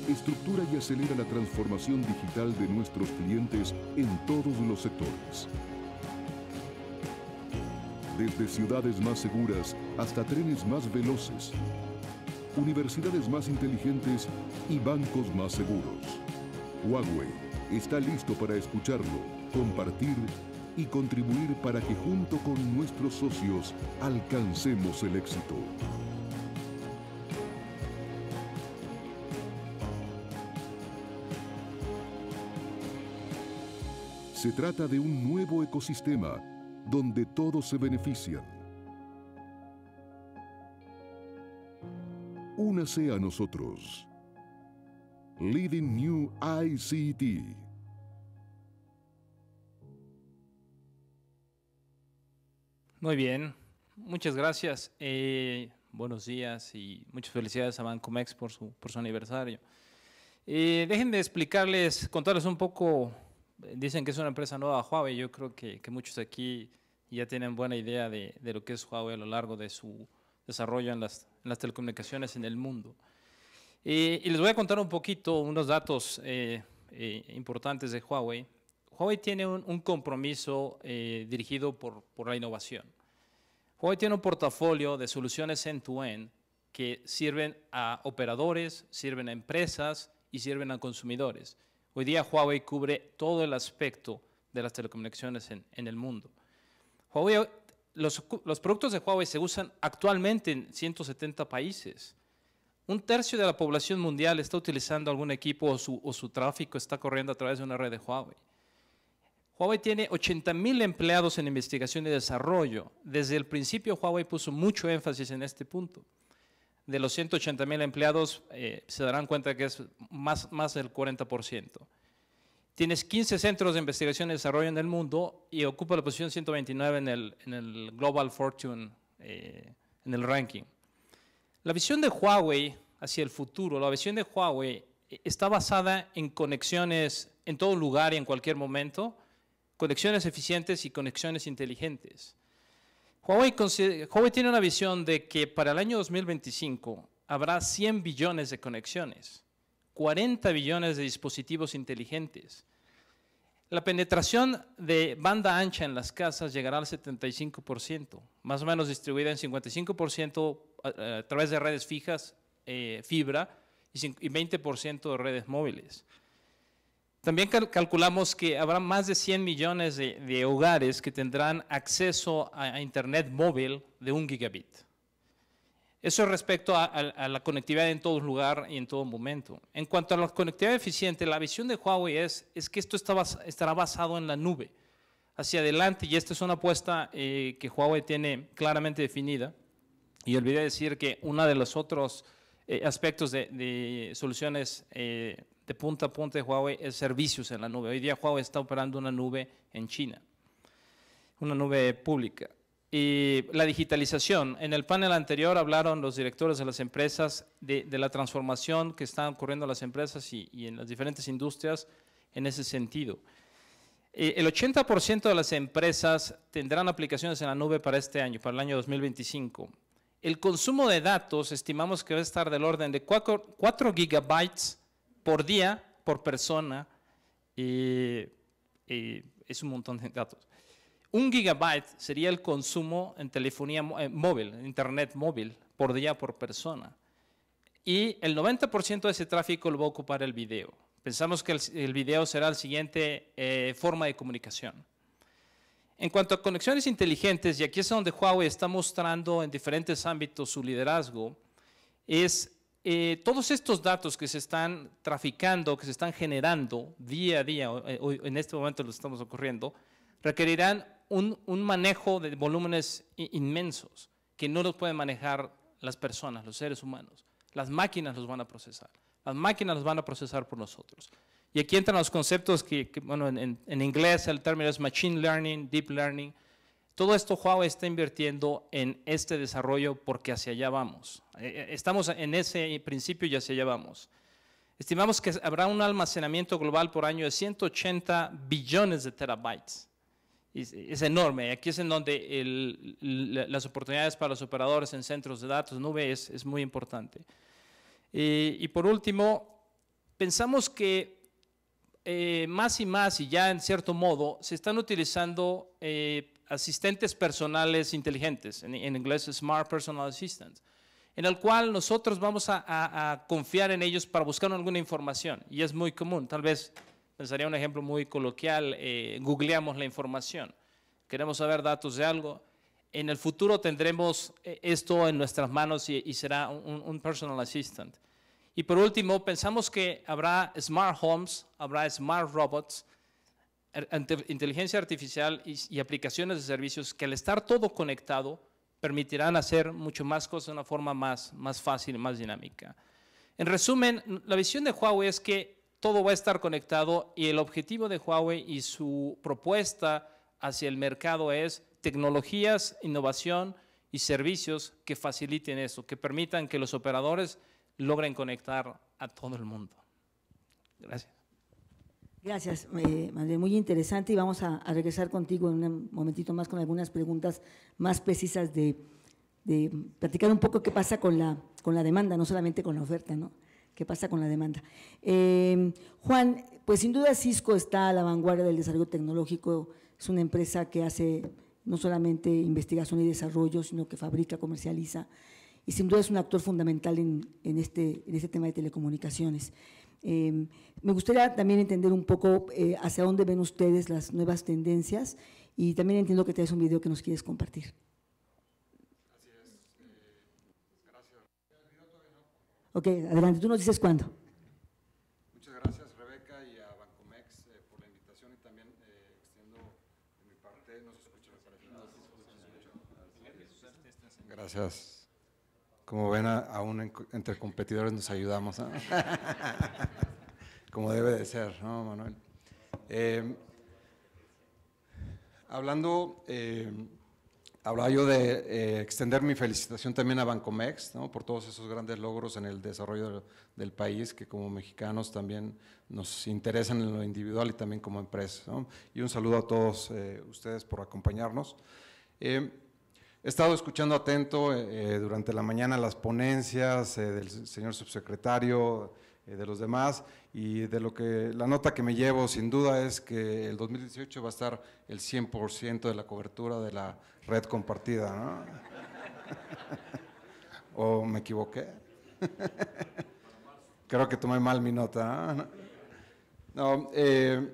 estructura y acelera la transformación digital de nuestros clientes en todos los sectores. Desde ciudades más seguras hasta trenes más veloces, universidades más inteligentes y bancos más seguros. Huawei está listo para escucharlo, compartir y contribuir para que junto con nuestros socios alcancemos el éxito. Se trata de un nuevo ecosistema donde todos se benefician Únase a nosotros. Leading New ICT.
Muy bien, muchas gracias. Eh, buenos días y muchas felicidades a Bancomex por su, por su aniversario. Eh, dejen de explicarles, contarles un poco. Dicen que es una empresa nueva Huawei. Yo creo que, muchos aquí ya tienen buena idea de, de, lo que es Huawei a lo largo de su desarrollo en las las telecomunicaciones en el mundo. y les voy a contar un poquito unos datos eh, eh, importantes de Huawei. Huawei tiene un, compromiso eh, dirigido por, por, la innovación. Huawei tiene un portafolio de soluciones end-to-end que sirven a operadores, sirven a empresas y sirven a consumidores. Hoy día Huawei cubre todo el aspecto de las telecomunicaciones en, en el mundo. Huawei los, productos de Huawei se usan actualmente en 170 países. Un tercio de la población mundial está utilizando algún equipo o su, tráfico está corriendo a través de una red de Huawei. Huawei tiene 80.000 empleados en investigación y desarrollo. Desde el principio Huawei puso mucho énfasis en este punto. De los 180.000 empleados eh, se darán cuenta que es más del 40%. Tienes 15 centros de investigación y desarrollo en el mundo y ocupa la posición 129 en el, Global Fortune, eh, en el ranking. La visión de Huawei hacia el futuro, la visión de Huawei eh, está basada en conexiones en todo lugar y en cualquier momento, conexiones eficientes y conexiones inteligentes. Huawei tiene una visión de que para el año 2025 habrá 100 billones de conexiones. 40 billones de dispositivos inteligentes. La penetración de banda ancha en las casas llegará al 75%, más o menos distribuida en 55% a, través de redes fijas, eh, fibra, y 20% de redes móviles. También calculamos que habrá más de 100 millones de, hogares que tendrán acceso a Internet móvil de un gigabit. Eso respecto a, la conectividad en todo lugar y en todo momento. En cuanto a la conectividad eficiente, la visión de Huawei es, es que esto estará basado en la nube, hacia adelante, y esta es una apuesta eh, que Huawei tiene claramente definida. Y olvidé decir que uno de los otros eh, aspectos de, soluciones eh, de punta a punta de Huawei es servicios en la nube. Hoy día Huawei está operando una nube en China, una nube pública la digitalización. En el panel anterior hablaron los directores de las empresas de, la transformación que están ocurriendo en las empresas y, en las diferentes industrias en ese sentido. Eh, el 80% de las empresas tendrán aplicaciones en la nube para este año, para el año 2025. El consumo de datos estimamos que va a estar del orden de 4, gigabytes por día, por persona. es un montón de datos un gigabyte sería el consumo en telefonía eh, móvil, internet móvil, por día por persona. Y el 90% de ese tráfico lo va a ocupar el video. Pensamos que el, video será la siguiente eh, forma de comunicación. En cuanto a conexiones inteligentes, y aquí es donde Huawei está mostrando en diferentes ámbitos su liderazgo, es eh, todos estos datos que se están traficando, que se están generando día a día, hoy, en este momento lo estamos ocurriendo, requerirán un, manejo de volúmenes inmensos que no los pueden manejar las personas, los seres humanos. Las máquinas los van a procesar. Las máquinas los van a procesar por nosotros. Y aquí entran los conceptos que, bueno, en, en, inglés el término es machine learning, deep learning. Todo esto Huawei está invirtiendo en este desarrollo porque hacia allá vamos. Eh, eh, estamos en ese principio y hacia allá vamos. Estimamos que habrá un almacenamiento global por año de 180 billones de terabytes es, enorme. Aquí es en donde las oportunidades para los operadores en centros de datos, nube, es, es muy importante. Eh, y, por último, pensamos que eh, más y más, y ya en cierto modo, se están utilizando eh, asistentes personales inteligentes, en, inglés Smart Personal Assistants, en el cual nosotros vamos a, a confiar en ellos para buscar alguna información, y es muy común, tal vez pensaría un ejemplo muy coloquial, eh, googleamos la información, queremos saber datos de algo, en el futuro tendremos eh, esto en nuestras manos y, será un, personal assistant. Y por último, pensamos que habrá smart homes, habrá smart robots, er, inteligencia artificial y, aplicaciones de servicios que al estar todo conectado permitirán hacer mucho más cosas de una forma más, más fácil y más dinámica. En resumen, la visión de Huawei es que todo va a estar conectado y el objetivo de Huawei y su propuesta hacia el mercado es tecnologías, innovación y servicios que faciliten eso, que permitan que los operadores logren conectar a todo el mundo. Gracias.
Gracias, eh, muy interesante y vamos a, regresar contigo en un momentito más con algunas preguntas más precisas de, de platicar un poco qué pasa con la, con la demanda, no solamente con la oferta, ¿no? qué pasa con la demanda. Em, Juan, pues sin duda Cisco está a la vanguardia del desarrollo tecnológico, es una empresa que hace no solamente investigación y desarrollo, sino que fabrica, comercializa, y sin duda es un actor fundamental en, este, en este tema de telecomunicaciones. Em, me gustaría también entender un poco eh, hacia dónde ven ustedes las nuevas tendencias y también entiendo que tienes un video que nos quieres compartir. Ok, adelante, tú nos dices cuándo. Muchas gracias Rebeca y a Bancomex eh, por la invitación y también eh,
extiendo de mi parte, no se escucha, me Gracias. Como ven, aún entre competidores nos ayudamos. ¿no? Como debe de ser, ¿no, Manuel? Eh, hablando eh, hablaba yo de eh, extender mi felicitación también a Bancomex, ¿no? por todos esos grandes logros en el desarrollo del, país, que como mexicanos también nos interesan en lo individual y también como empresa. Y un saludo a todos eh, ustedes por acompañarnos. Eh, he estado escuchando atento durante la mañana las ponencias del señor subsecretario, de los demás, y de lo que la nota que me llevo sin duda es que el 2018 va a estar el 100% de la cobertura de la red compartida, ¿no? ¿O me equivoqué? Creo que tomé mal mi nota. No, eh,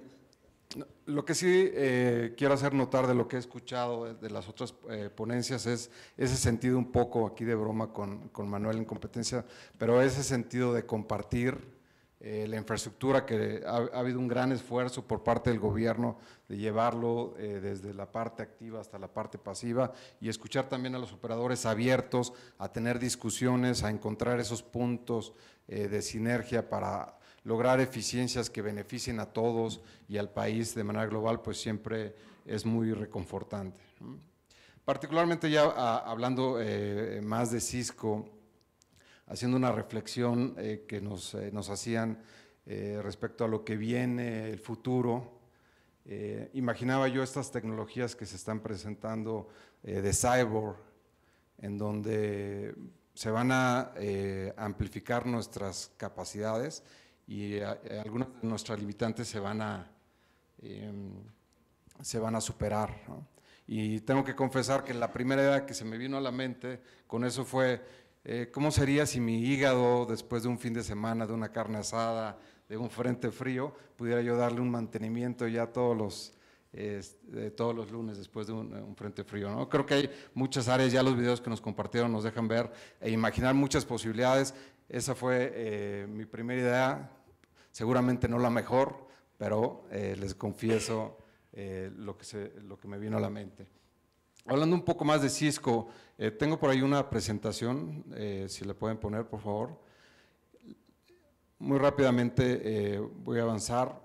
lo que sí eh, quiero hacer notar de lo que he escuchado de las otras eh, ponencias es ese sentido un poco aquí de broma con, con Manuel en competencia, pero ese sentido de compartir, eh, la infraestructura, que ha, habido un gran esfuerzo por parte del gobierno de llevarlo eh, desde la parte activa hasta la parte pasiva y escuchar también a los operadores abiertos a tener discusiones, a encontrar esos puntos eh, de sinergia para lograr eficiencias que beneficien a todos y al país de manera global, pues siempre es muy reconfortante. Particularmente ya ah, hablando más de Cisco, haciendo una reflexión eh, que nos, eh, hacían eh, respecto a lo que viene, el futuro. imaginaba yo estas tecnologías que se están presentando de cyborg, en donde se van a amplificar nuestras capacidades y algunas de nuestras limitantes se van a, em, se van a superar. Y tengo que confesar que la primera idea que se me vino a la mente con eso fue eh, ¿cómo sería si mi hígado, después de un fin de semana, de una carne asada, de un frente frío, pudiera yo darle un mantenimiento ya todos los, eh, todos los lunes después de eh, un, frente frío? ¿no? Creo que hay muchas áreas, ya los videos que nos compartieron nos dejan ver e imaginar muchas posibilidades. Esa fue mi primera idea, seguramente no la mejor, pero les confieso lo, que lo que me vino a la mente. Hablando un poco más de Cisco, eh, tengo por ahí una presentación, eh, si la pueden poner, por favor. Muy rápidamente eh, voy a avanzar.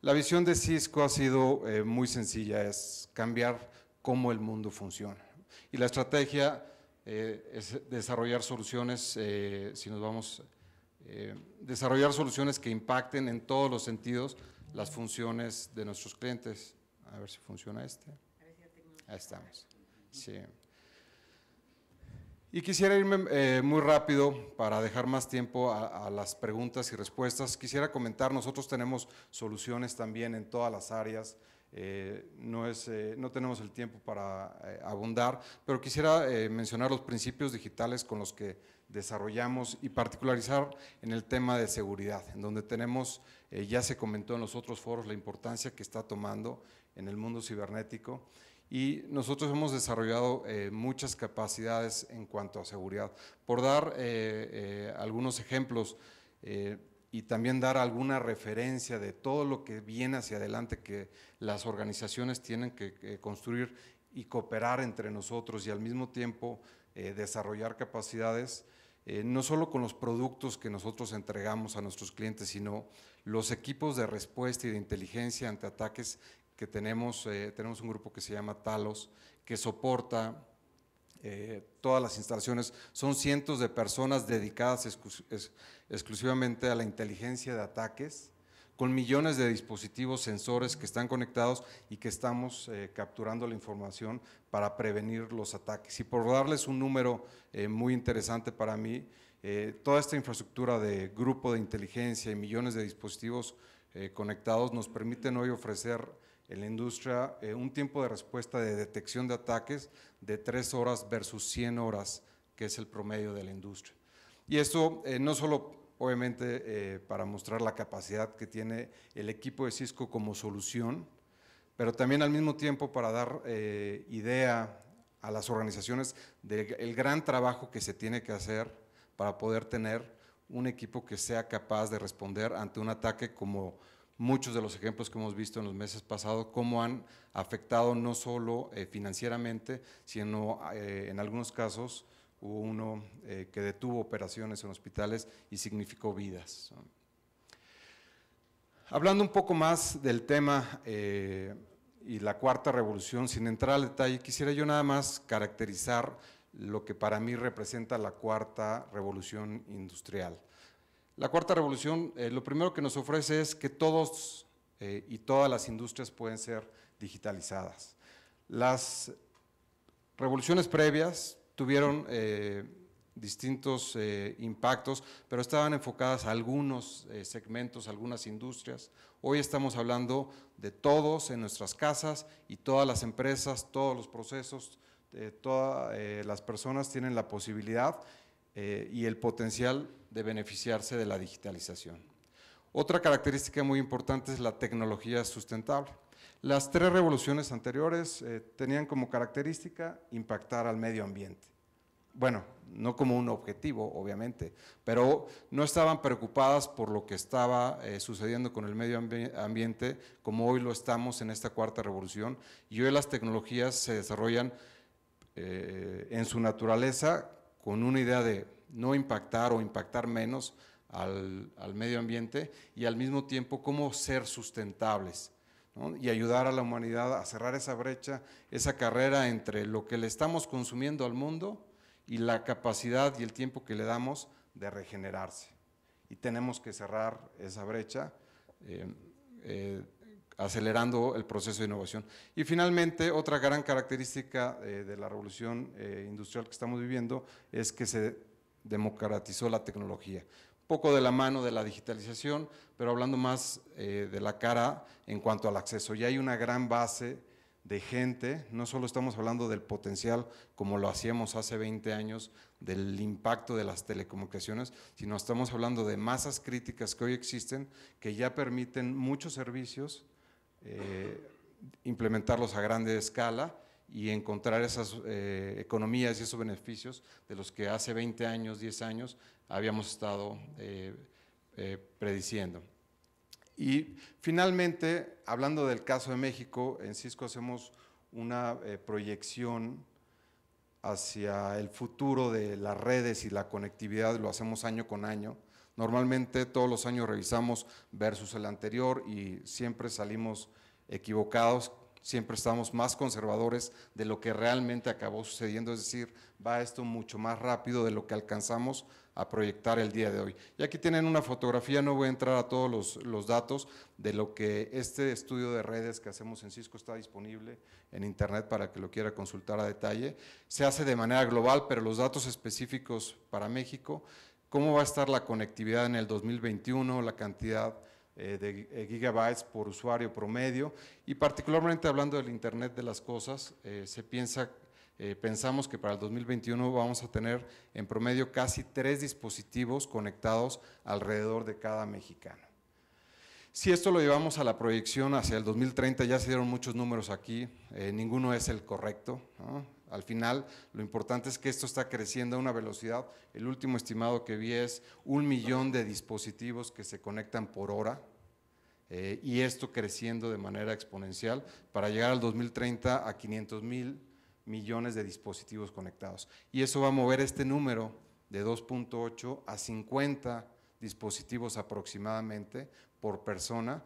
La visión de Cisco ha sido muy sencilla, es cambiar cómo el mundo funciona. Y la estrategia es desarrollar soluciones, si nos vamos, desarrollar soluciones que impacten en todos los sentidos las funciones de nuestros clientes. A ver si funciona este. Ahí estamos. Sí. Y quisiera irme eh, muy rápido para dejar más tiempo a, las preguntas y respuestas. Quisiera comentar, nosotros tenemos soluciones también en todas las áreas. Eh, no, eh, no tenemos el tiempo para abundar, pero quisiera mencionar los principios digitales con los que desarrollamos y particularizar en el tema de seguridad, en donde tenemos, ya se comentó en los otros foros, la importancia que está tomando en el mundo cibernético y nosotros hemos desarrollado eh, muchas capacidades en cuanto a seguridad. Por dar eh, eh, algunos ejemplos y también dar alguna referencia de todo lo que viene hacia adelante que las organizaciones tienen que construir y cooperar entre nosotros y al mismo tiempo desarrollar capacidades, no solo con los productos que nosotros entregamos a nuestros clientes, sino los equipos de respuesta y de inteligencia ante ataques que tenemos, eh, tenemos un grupo que se llama Talos, que soporta eh, todas las instalaciones. Son cientos de personas dedicadas exclusivamente a la inteligencia de ataques, con millones de dispositivos, sensores que están conectados y que estamos eh, capturando la información para prevenir los ataques. Y por darles un número muy interesante para mí, toda esta infraestructura de grupo de inteligencia y millones de dispositivos conectados nos permiten hoy ofrecer en la industria eh, un tiempo de respuesta de detección de ataques de 3 horas versus 100 horas, que es el promedio de la industria. Y esto eh, no solo obviamente eh, para mostrar la capacidad que tiene el equipo de Cisco como solución, pero también al mismo tiempo para dar idea a las organizaciones del gran trabajo que se tiene que hacer para poder tener un equipo que sea capaz de responder ante un ataque como muchos de los ejemplos que hemos visto en los meses pasados, cómo han afectado no solo eh, financieramente, sino eh, en algunos casos hubo uno eh, que detuvo operaciones en hospitales y significó vidas. Hablando un poco más del tema y la cuarta revolución, sin entrar al detalle, quisiera yo nada más caracterizar lo que para mí representa la cuarta revolución industrial. La cuarta revolución, eh, lo primero que nos ofrece es que todos eh, y todas las industrias pueden ser digitalizadas. Las revoluciones previas tuvieron eh, distintos impactos, pero estaban enfocadas a algunos segmentos, algunas industrias. Hoy estamos hablando de todos en nuestras casas y todas las empresas, todos los procesos, todas las personas tienen la posibilidad y el potencial de beneficiarse de la digitalización. Otra característica muy importante es la tecnología sustentable. Las tres revoluciones anteriores eh, tenían como característica impactar al medio ambiente. Bueno, no como un objetivo, obviamente, pero no estaban preocupadas por lo que estaba eh, sucediendo con el medio ambiente, como hoy lo estamos en esta cuarta revolución, y hoy las tecnologías se desarrollan eh, en su naturaleza con una idea de no impactar o impactar menos al, medio ambiente y al mismo tiempo cómo ser sustentables. y ayudar a la humanidad a cerrar esa brecha, esa carrera entre lo que le estamos consumiendo al mundo y la capacidad y el tiempo que le damos de regenerarse. Y tenemos que cerrar esa brecha eh, eh, acelerando el proceso de innovación. Y finalmente, otra gran característica eh, de la revolución industrial que estamos viviendo es que se democratizó la tecnología. poco de la mano de la digitalización, pero hablando más eh, de la cara en cuanto al acceso. Ya hay una gran base de gente, no solo estamos hablando del potencial como lo hacíamos hace 20 años, del impacto de las telecomunicaciones, sino estamos hablando de masas críticas que hoy existen que ya permiten muchos servicios, eh, implementarlos a grande escala y encontrar esas eh, economías y esos beneficios de los que hace 20 años, 10 años habíamos estado eh, eh, prediciendo. Y finalmente, hablando del caso de México, en Cisco hacemos una proyección hacia el futuro de las redes y la conectividad, lo hacemos año con año. Normalmente todos los años revisamos versus el anterior y siempre salimos equivocados siempre estamos más conservadores de lo que realmente acabó sucediendo, es decir, va esto mucho más rápido de lo que alcanzamos a proyectar el día de hoy. Y aquí tienen una fotografía, no voy a entrar a todos los, datos de lo que este estudio de redes que hacemos en Cisco está disponible en internet para que lo quiera consultar a detalle. Se hace de manera global, pero los datos específicos para México, cómo va a estar la conectividad en el 2021, la cantidad eh, de gigabytes por usuario promedio y particularmente hablando del Internet de las Cosas, eh, se piensa eh, pensamos que para el 2021 vamos a tener en promedio casi tres dispositivos conectados alrededor de cada mexicano. Si esto lo llevamos a la proyección hacia el 2030, ya se dieron muchos números aquí, ninguno es el correcto. Al final, lo importante es que esto está creciendo a una velocidad. El último estimado que vi es un millón de dispositivos que se conectan por hora, eh, y esto creciendo de manera exponencial para llegar al 2030 a 500 mil millones de dispositivos conectados. Y eso va a mover este número de 2.8 a 50 dispositivos aproximadamente por persona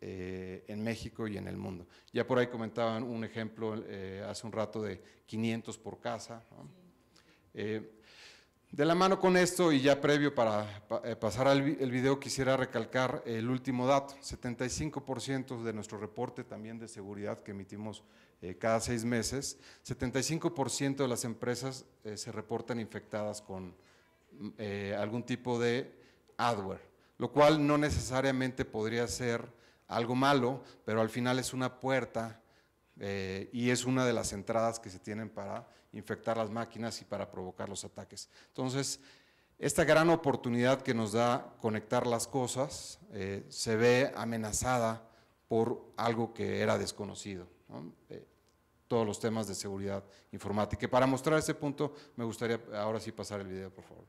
eh, en México y en el mundo. Ya por ahí comentaban un ejemplo eh, hace un rato de 500 por casa. De la mano con esto y ya previo para eh, pasar al video, quisiera recalcar el último dato, 75% de nuestro reporte también de seguridad que emitimos eh, cada seis meses, 75% de las empresas eh, se reportan infectadas con mm, algún tipo de adware, lo cual no necesariamente podría ser algo malo, pero al final es una puerta y es una de las entradas que se tienen para infectar las máquinas y para provocar los ataques. Entonces, esta gran oportunidad que nos da conectar las cosas eh, se ve amenazada por algo que era desconocido. Eh, todos los temas de seguridad informática. Y para mostrar ese punto, me gustaría ahora sí pasar el video, por favor.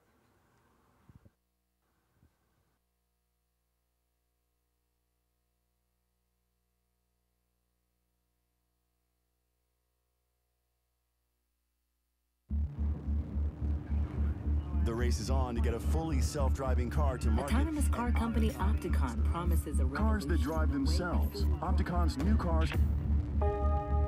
The race is on to get a fully self-driving car to market. Autonomous car company Opticon promises a Cars that drive themselves. Opticon's new cars...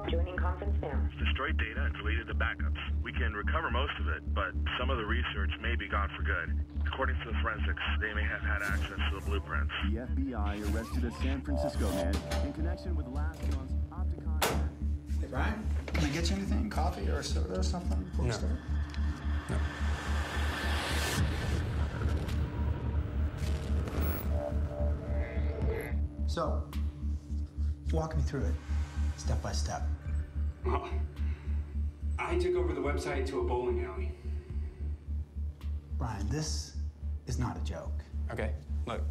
Joining conference now. Destroyed data and deleted the backups. We can recover most of it, but some of the research may be gone for good.
According to the forensics, they may have had access to the blueprints.
The FBI arrested a San Francisco man in connection with last month's Opticon... Hey, Brian, can I get you
anything? Coffee or soda or something? No. No. So, walk me through it, step by step. Well, uh, I took over the website to a bowling alley. Brian, this is not a joke. Okay, look.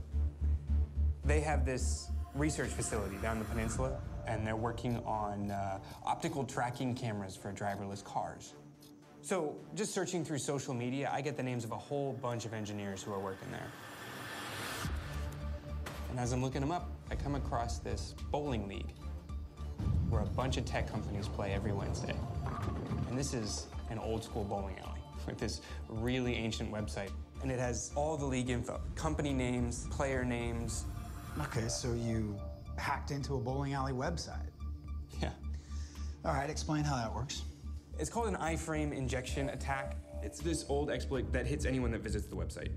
They have this research facility down the peninsula, and they're working on uh, optical tracking cameras for driverless cars. So, just searching through social media, I get the names of a whole bunch of engineers who are working there. And as I'm looking them up, I come across this bowling league where a bunch of tech companies play every Wednesday. And this is an old school bowling alley with this really ancient website. And it has all the league info company names, player names. Okay, so you hacked into a bowling alley website. Yeah. All right, explain how that works. It's called an iframe injection attack. It's this old exploit that hits anyone that visits the website.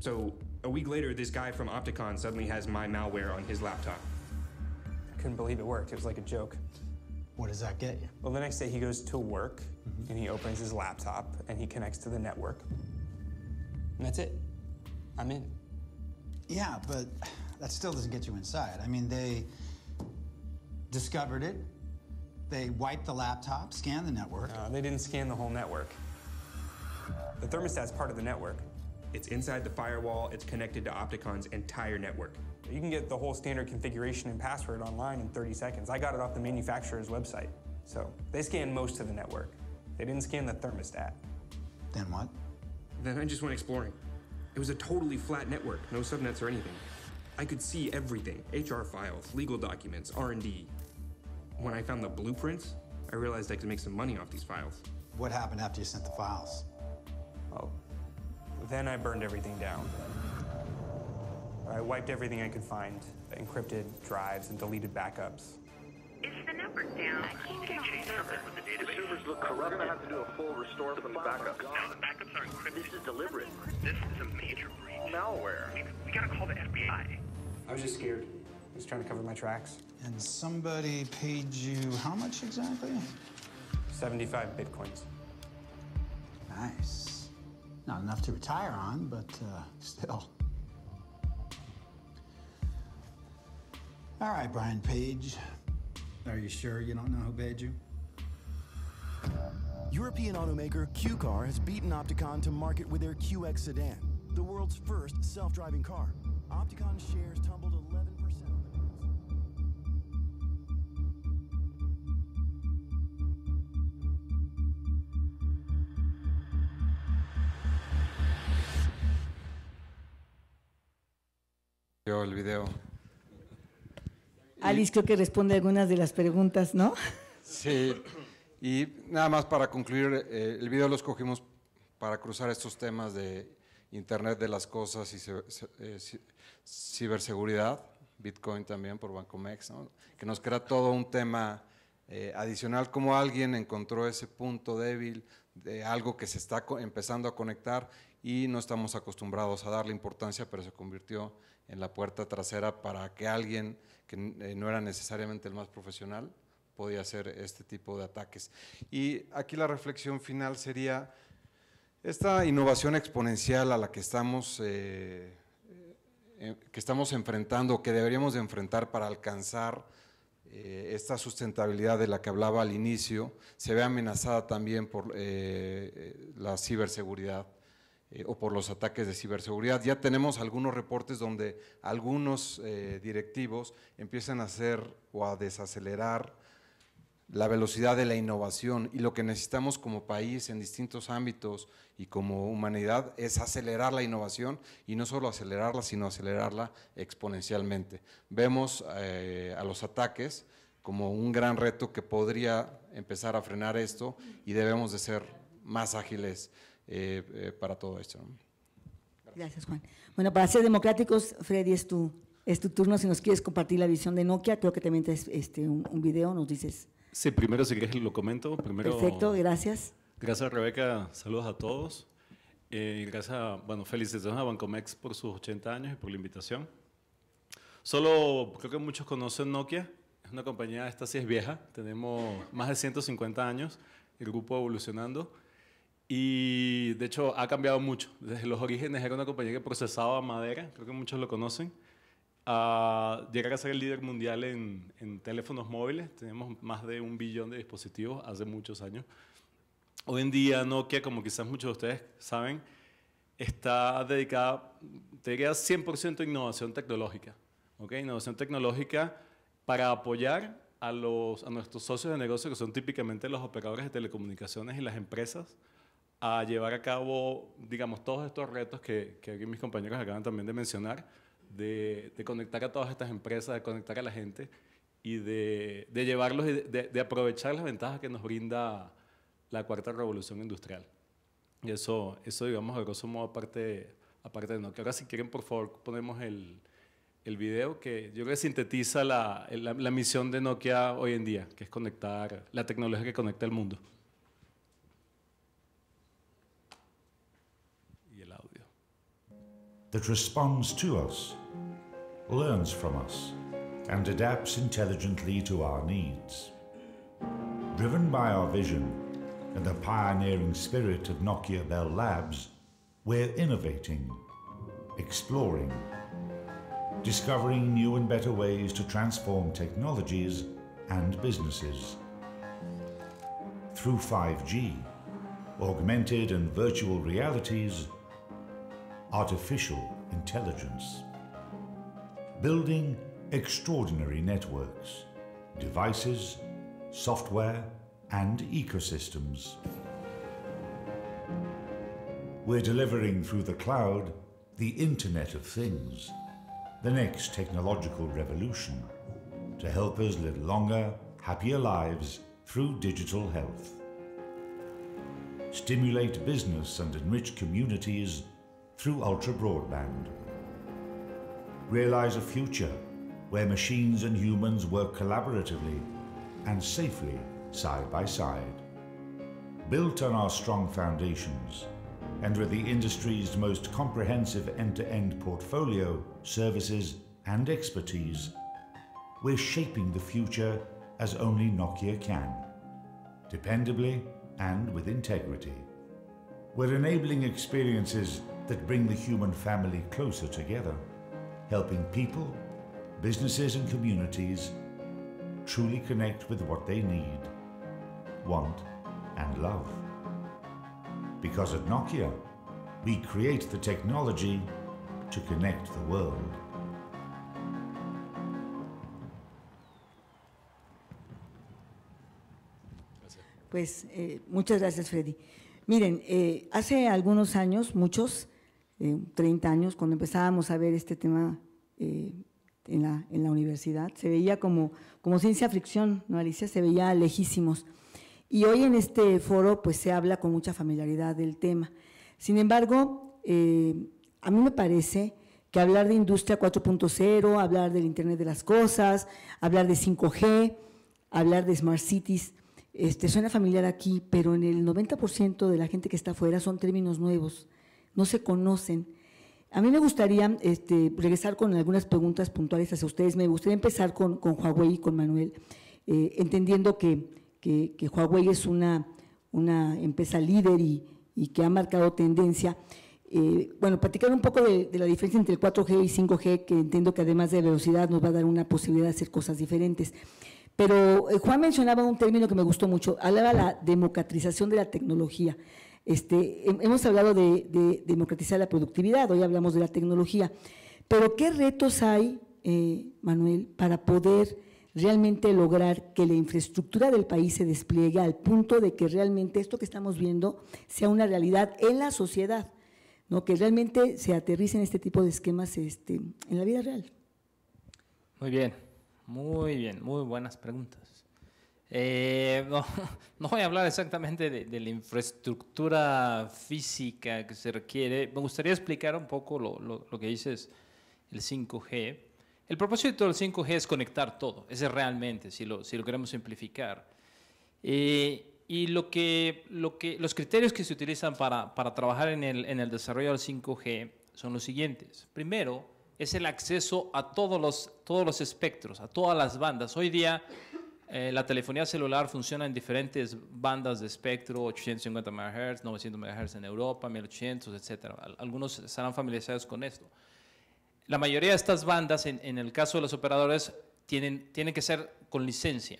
So a week later, this guy from Opticon suddenly has my malware on his laptop. I couldn't believe it worked. It was like a joke. What does that get you? Well, the next day he goes to work mm-hmm. and he opens his laptop and he connects to the network. And that's it. I'm in. Yeah, but that still doesn't get you inside. I mean, they discovered it, they wiped the laptop, scanned the network. Uh, they didn't scan the whole network. The thermostat's part of the network. It's inside the firewall, it's connected to Opticon's entire network. You can get the whole standard configuration and password online in 30 seconds. I got it off the manufacturer's website. So they scanned most of the network. They didn't scan the thermostat. Then what? Then I just went exploring. It was a totally flat network, no subnets or anything. I could see everything, HR files, legal documents, R&D. When I found the blueprints, I realized I could make some money off these files. What happened after you sent the files? Oh, then I burned everything down. I wiped everything I could find encrypted drives and deleted backups. It's the number down. I can't get with the database. The servers look corrupt. We're going to have to do a full restore from the backups. No, the backups are encrypted. This is deliberate. This is a major breach. Malware. We, we got to call the FBI. I was just scared. I was trying to cover my tracks. And somebody paid you how much exactly? 75 bitcoins. Nice. Not enough to retire on, but uh, still. All right, Brian Page. Are you sure you don't know who paid you?
European automaker Q-Car has beaten Opticon to market with their QX sedan, the world's first self-driving car. Opticon shares tumble
el video. Alice
creo que responde algunas de las preguntas, ¿no?
Sí, y nada más para concluir, eh, el video lo escogimos para cruzar estos temas de Internet de las Cosas y eh, ciberseguridad, Bitcoin también por Bancomex, ¿no? que nos crea todo un tema eh, adicional, como alguien encontró ese punto débil de algo que se está empezando a conectar y no estamos acostumbrados a darle importancia, pero se convirtió en la puerta trasera para que alguien que eh, no era necesariamente el más profesional podía hacer este tipo de ataques. Y aquí la reflexión final sería, esta innovación exponencial a la que estamos, eh, eh, que estamos enfrentando, que deberíamos enfrentar para alcanzar esta sustentabilidad de la que hablaba al inicio, se ve amenazada también por la ciberseguridad eh, o por los ataques de ciberseguridad. Ya tenemos algunos reportes donde algunos eh, directivos empiezan a hacer o a desacelerar la velocidad de la innovación y lo que necesitamos como país en distintos ámbitos y como humanidad es acelerar la innovación y no solo acelerarla, sino acelerarla exponencialmente. Vemos eh, a los ataques como un gran reto que podría empezar a frenar esto y debemos de ser más ágiles. Eh, eh, para todo esto.
Gracias. Juan. Bueno, para ser democráticos, Freddy, es tu, es tu turno. Si nos quieres compartir la visión de Nokia, creo que también te este, un, video, nos dices.
Sí, primero si quieres lo comento. Primero, Perfecto, gracias. Gracias, Rebeca. Saludos a todos. Eh, gracias, bueno, felicitaciones a Bancomex por sus 80 años y por la invitación. Solo creo que muchos conocen Nokia. Es una compañía, esta sí es vieja, tenemos más de 150 años, el grupo evolucionando. Y de hecho ha cambiado mucho. Desde los orígenes era una compañía que procesaba madera, creo que muchos lo conocen, a ah, llegar a ser el líder mundial en, teléfonos móviles. Tenemos más de un billón de dispositivos hace muchos años. Hoy en día Nokia, como quizás muchos de ustedes saben, está dedicada, te diría 100% a innovación tecnológica. ¿ok? Innovación tecnológica para apoyar a, los, a nuestros socios de negocio, que son típicamente los operadores de telecomunicaciones y las empresas, a llevar a cabo, digamos, todos estos retos que, que mis compañeros acaban también de mencionar, de, conectar a todas estas empresas, de conectar a la gente y de, llevarlos de, aprovechar las ventajas que nos brinda la cuarta revolución industrial. Y eso, eso digamos, a grosso modo, aparte, aparte de Nokia. ahora, si quieren, por favor, ponemos el, el video que yo creo que sintetiza la, la, la misión de Nokia hoy en día, que es conectar la tecnología que conecta el mundo.
that responds to us, learns from us, and adapts intelligently to our needs. Driven by our vision and the pioneering spirit of Nokia Bell Labs, we're innovating, exploring, discovering new and better ways to transform technologies and businesses. Through 5G, augmented and virtual realities, artificial intelligence, building extraordinary networks, devices, software, and ecosystems. We're delivering through the cloud the Internet of Things, the next technological revolution, to help us live longer, happier lives through digital health. Stimulate business and enrich communities through ultra broadband. Realize a future where machines and humans work collaboratively and safely side by side. Built on our strong foundations and with the industry's most comprehensive end-to-end -end portfolio, services and expertise, we're shaping the future as only Nokia can, dependably and with integrity. We're enabling experiences that bring the human family closer together, helping people, businesses and communities truly connect with what they need, want and love. Because at Nokia, we create the technology to connect the world.
Pues eh, muchas gracias, Freddy. Miren, eh, hace algunos años, muchos, 30 eh, años, cuando empezábamos a ver este tema eh, en, la, universidad, se veía como, ciencia fricción, ¿no, Alicia? Se veía lejísimos. Y hoy en este foro pues se habla con mucha familiaridad del tema. Sin embargo, eh, a mí me parece que hablar de industria 4.0, hablar del Internet de las Cosas, hablar de 5G, hablar de Smart Cities, este, suena familiar aquí, pero en el 90% de la gente que está afuera son términos nuevos no se conocen. A mí me gustaría este, regresar con algunas preguntas puntuales hacia ustedes. Me gustaría empezar con, Huawei y con Manuel, eh, entendiendo que, Huawei es una, empresa líder y, que ha marcado tendencia. Eh, bueno, platicar un poco de, la diferencia entre el 4G y 5G, que entiendo que además de velocidad nos va a dar una posibilidad de hacer cosas diferentes. Pero eh, Juan mencionaba un término que me gustó mucho, hablaba de la democratización de la tecnología. Este, hemos hablado de, democratizar la productividad, hoy hablamos de la tecnología, pero ¿qué retos hay, eh, Manuel, para poder realmente lograr que la infraestructura del país se despliegue al punto de que realmente esto que estamos viendo sea una realidad en la sociedad, ¿no? que realmente se aterricen este tipo de esquemas este, en la vida real?
Muy bien, muy bien, muy buenas preguntas. Eh, no, voy a hablar exactamente de, la infraestructura física que se requiere. Me gustaría explicar un poco lo, que dices, el 5G. El propósito del 5G es conectar todo, ese es realmente, si lo, queremos simplificar. Eh, y lo que, los criterios que se utilizan para, trabajar en el, desarrollo del 5G son los siguientes. Primero, es el acceso a todos los espectros, a todas las bandas. Hoy día eh, la telefonía celular funciona en diferentes bandas de espectro, 850 MHz, 900 MHz en Europa, 1800, etc. Algunos estarán familiarizados con esto. La mayoría de estas bandas, en, el caso de los operadores, tienen, que ser con licencia.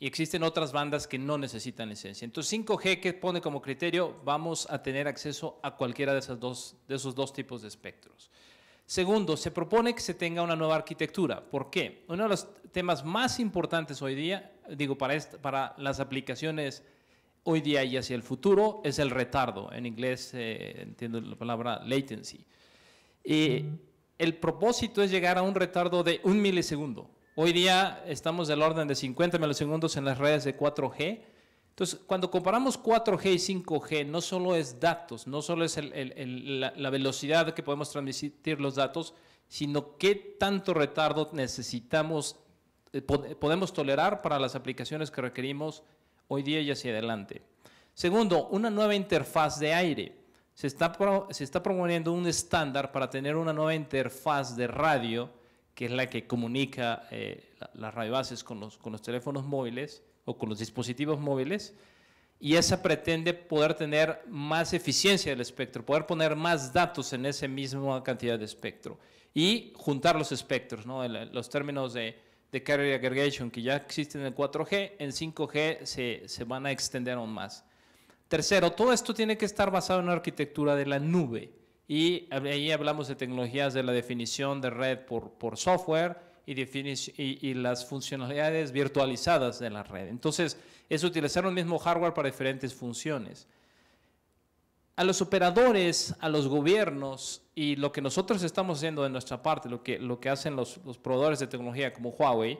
Y existen otras bandas que no necesitan licencia. Entonces 5G que pone como criterio, vamos a tener acceso a cualquiera de, esas de esos dos tipos de espectros. Segundo, se propone que se tenga una nueva arquitectura. ¿Por qué? Uno de los temas más importantes hoy día, digo, para, las aplicaciones hoy día y hacia el futuro, es el retardo. En inglés eh, entiendo la palabra latency. Y eh, el propósito es llegar a un retardo de un milisegundo. Hoy día estamos del orden de 50 milisegundos en las redes de 4G entonces, cuando comparamos 4G y 5G, no solo es datos, no solo es la, velocidad que podemos transmitir los datos, sino qué tanto retardo necesitamos, eh, podemos tolerar para las aplicaciones que requerimos hoy día y hacia adelante. Segundo, una nueva interfaz de aire. Se está, promoviendo un estándar para tener una nueva interfaz de radio, que es la que comunica eh, las radiobases con los teléfonos móviles o con los dispositivos móviles y esa pretende poder tener más eficiencia del espectro, poder poner más datos en esa misma cantidad de espectro y juntar los espectros, ¿no? los términos de, carrier aggregation que ya existen en 4G, en 5G se, van a extender aún más. Tercero, todo esto tiene que estar basado en la arquitectura de la nube y ahí hablamos de tecnologías de la definición de red por software, y, las funcionalidades virtualizadas de la red. Entonces, es utilizar el mismo hardware para diferentes funciones. A los operadores, a los gobiernos y lo que nosotros estamos haciendo de nuestra parte, lo que, lo que hacen los, proveedores de tecnología como Huawei,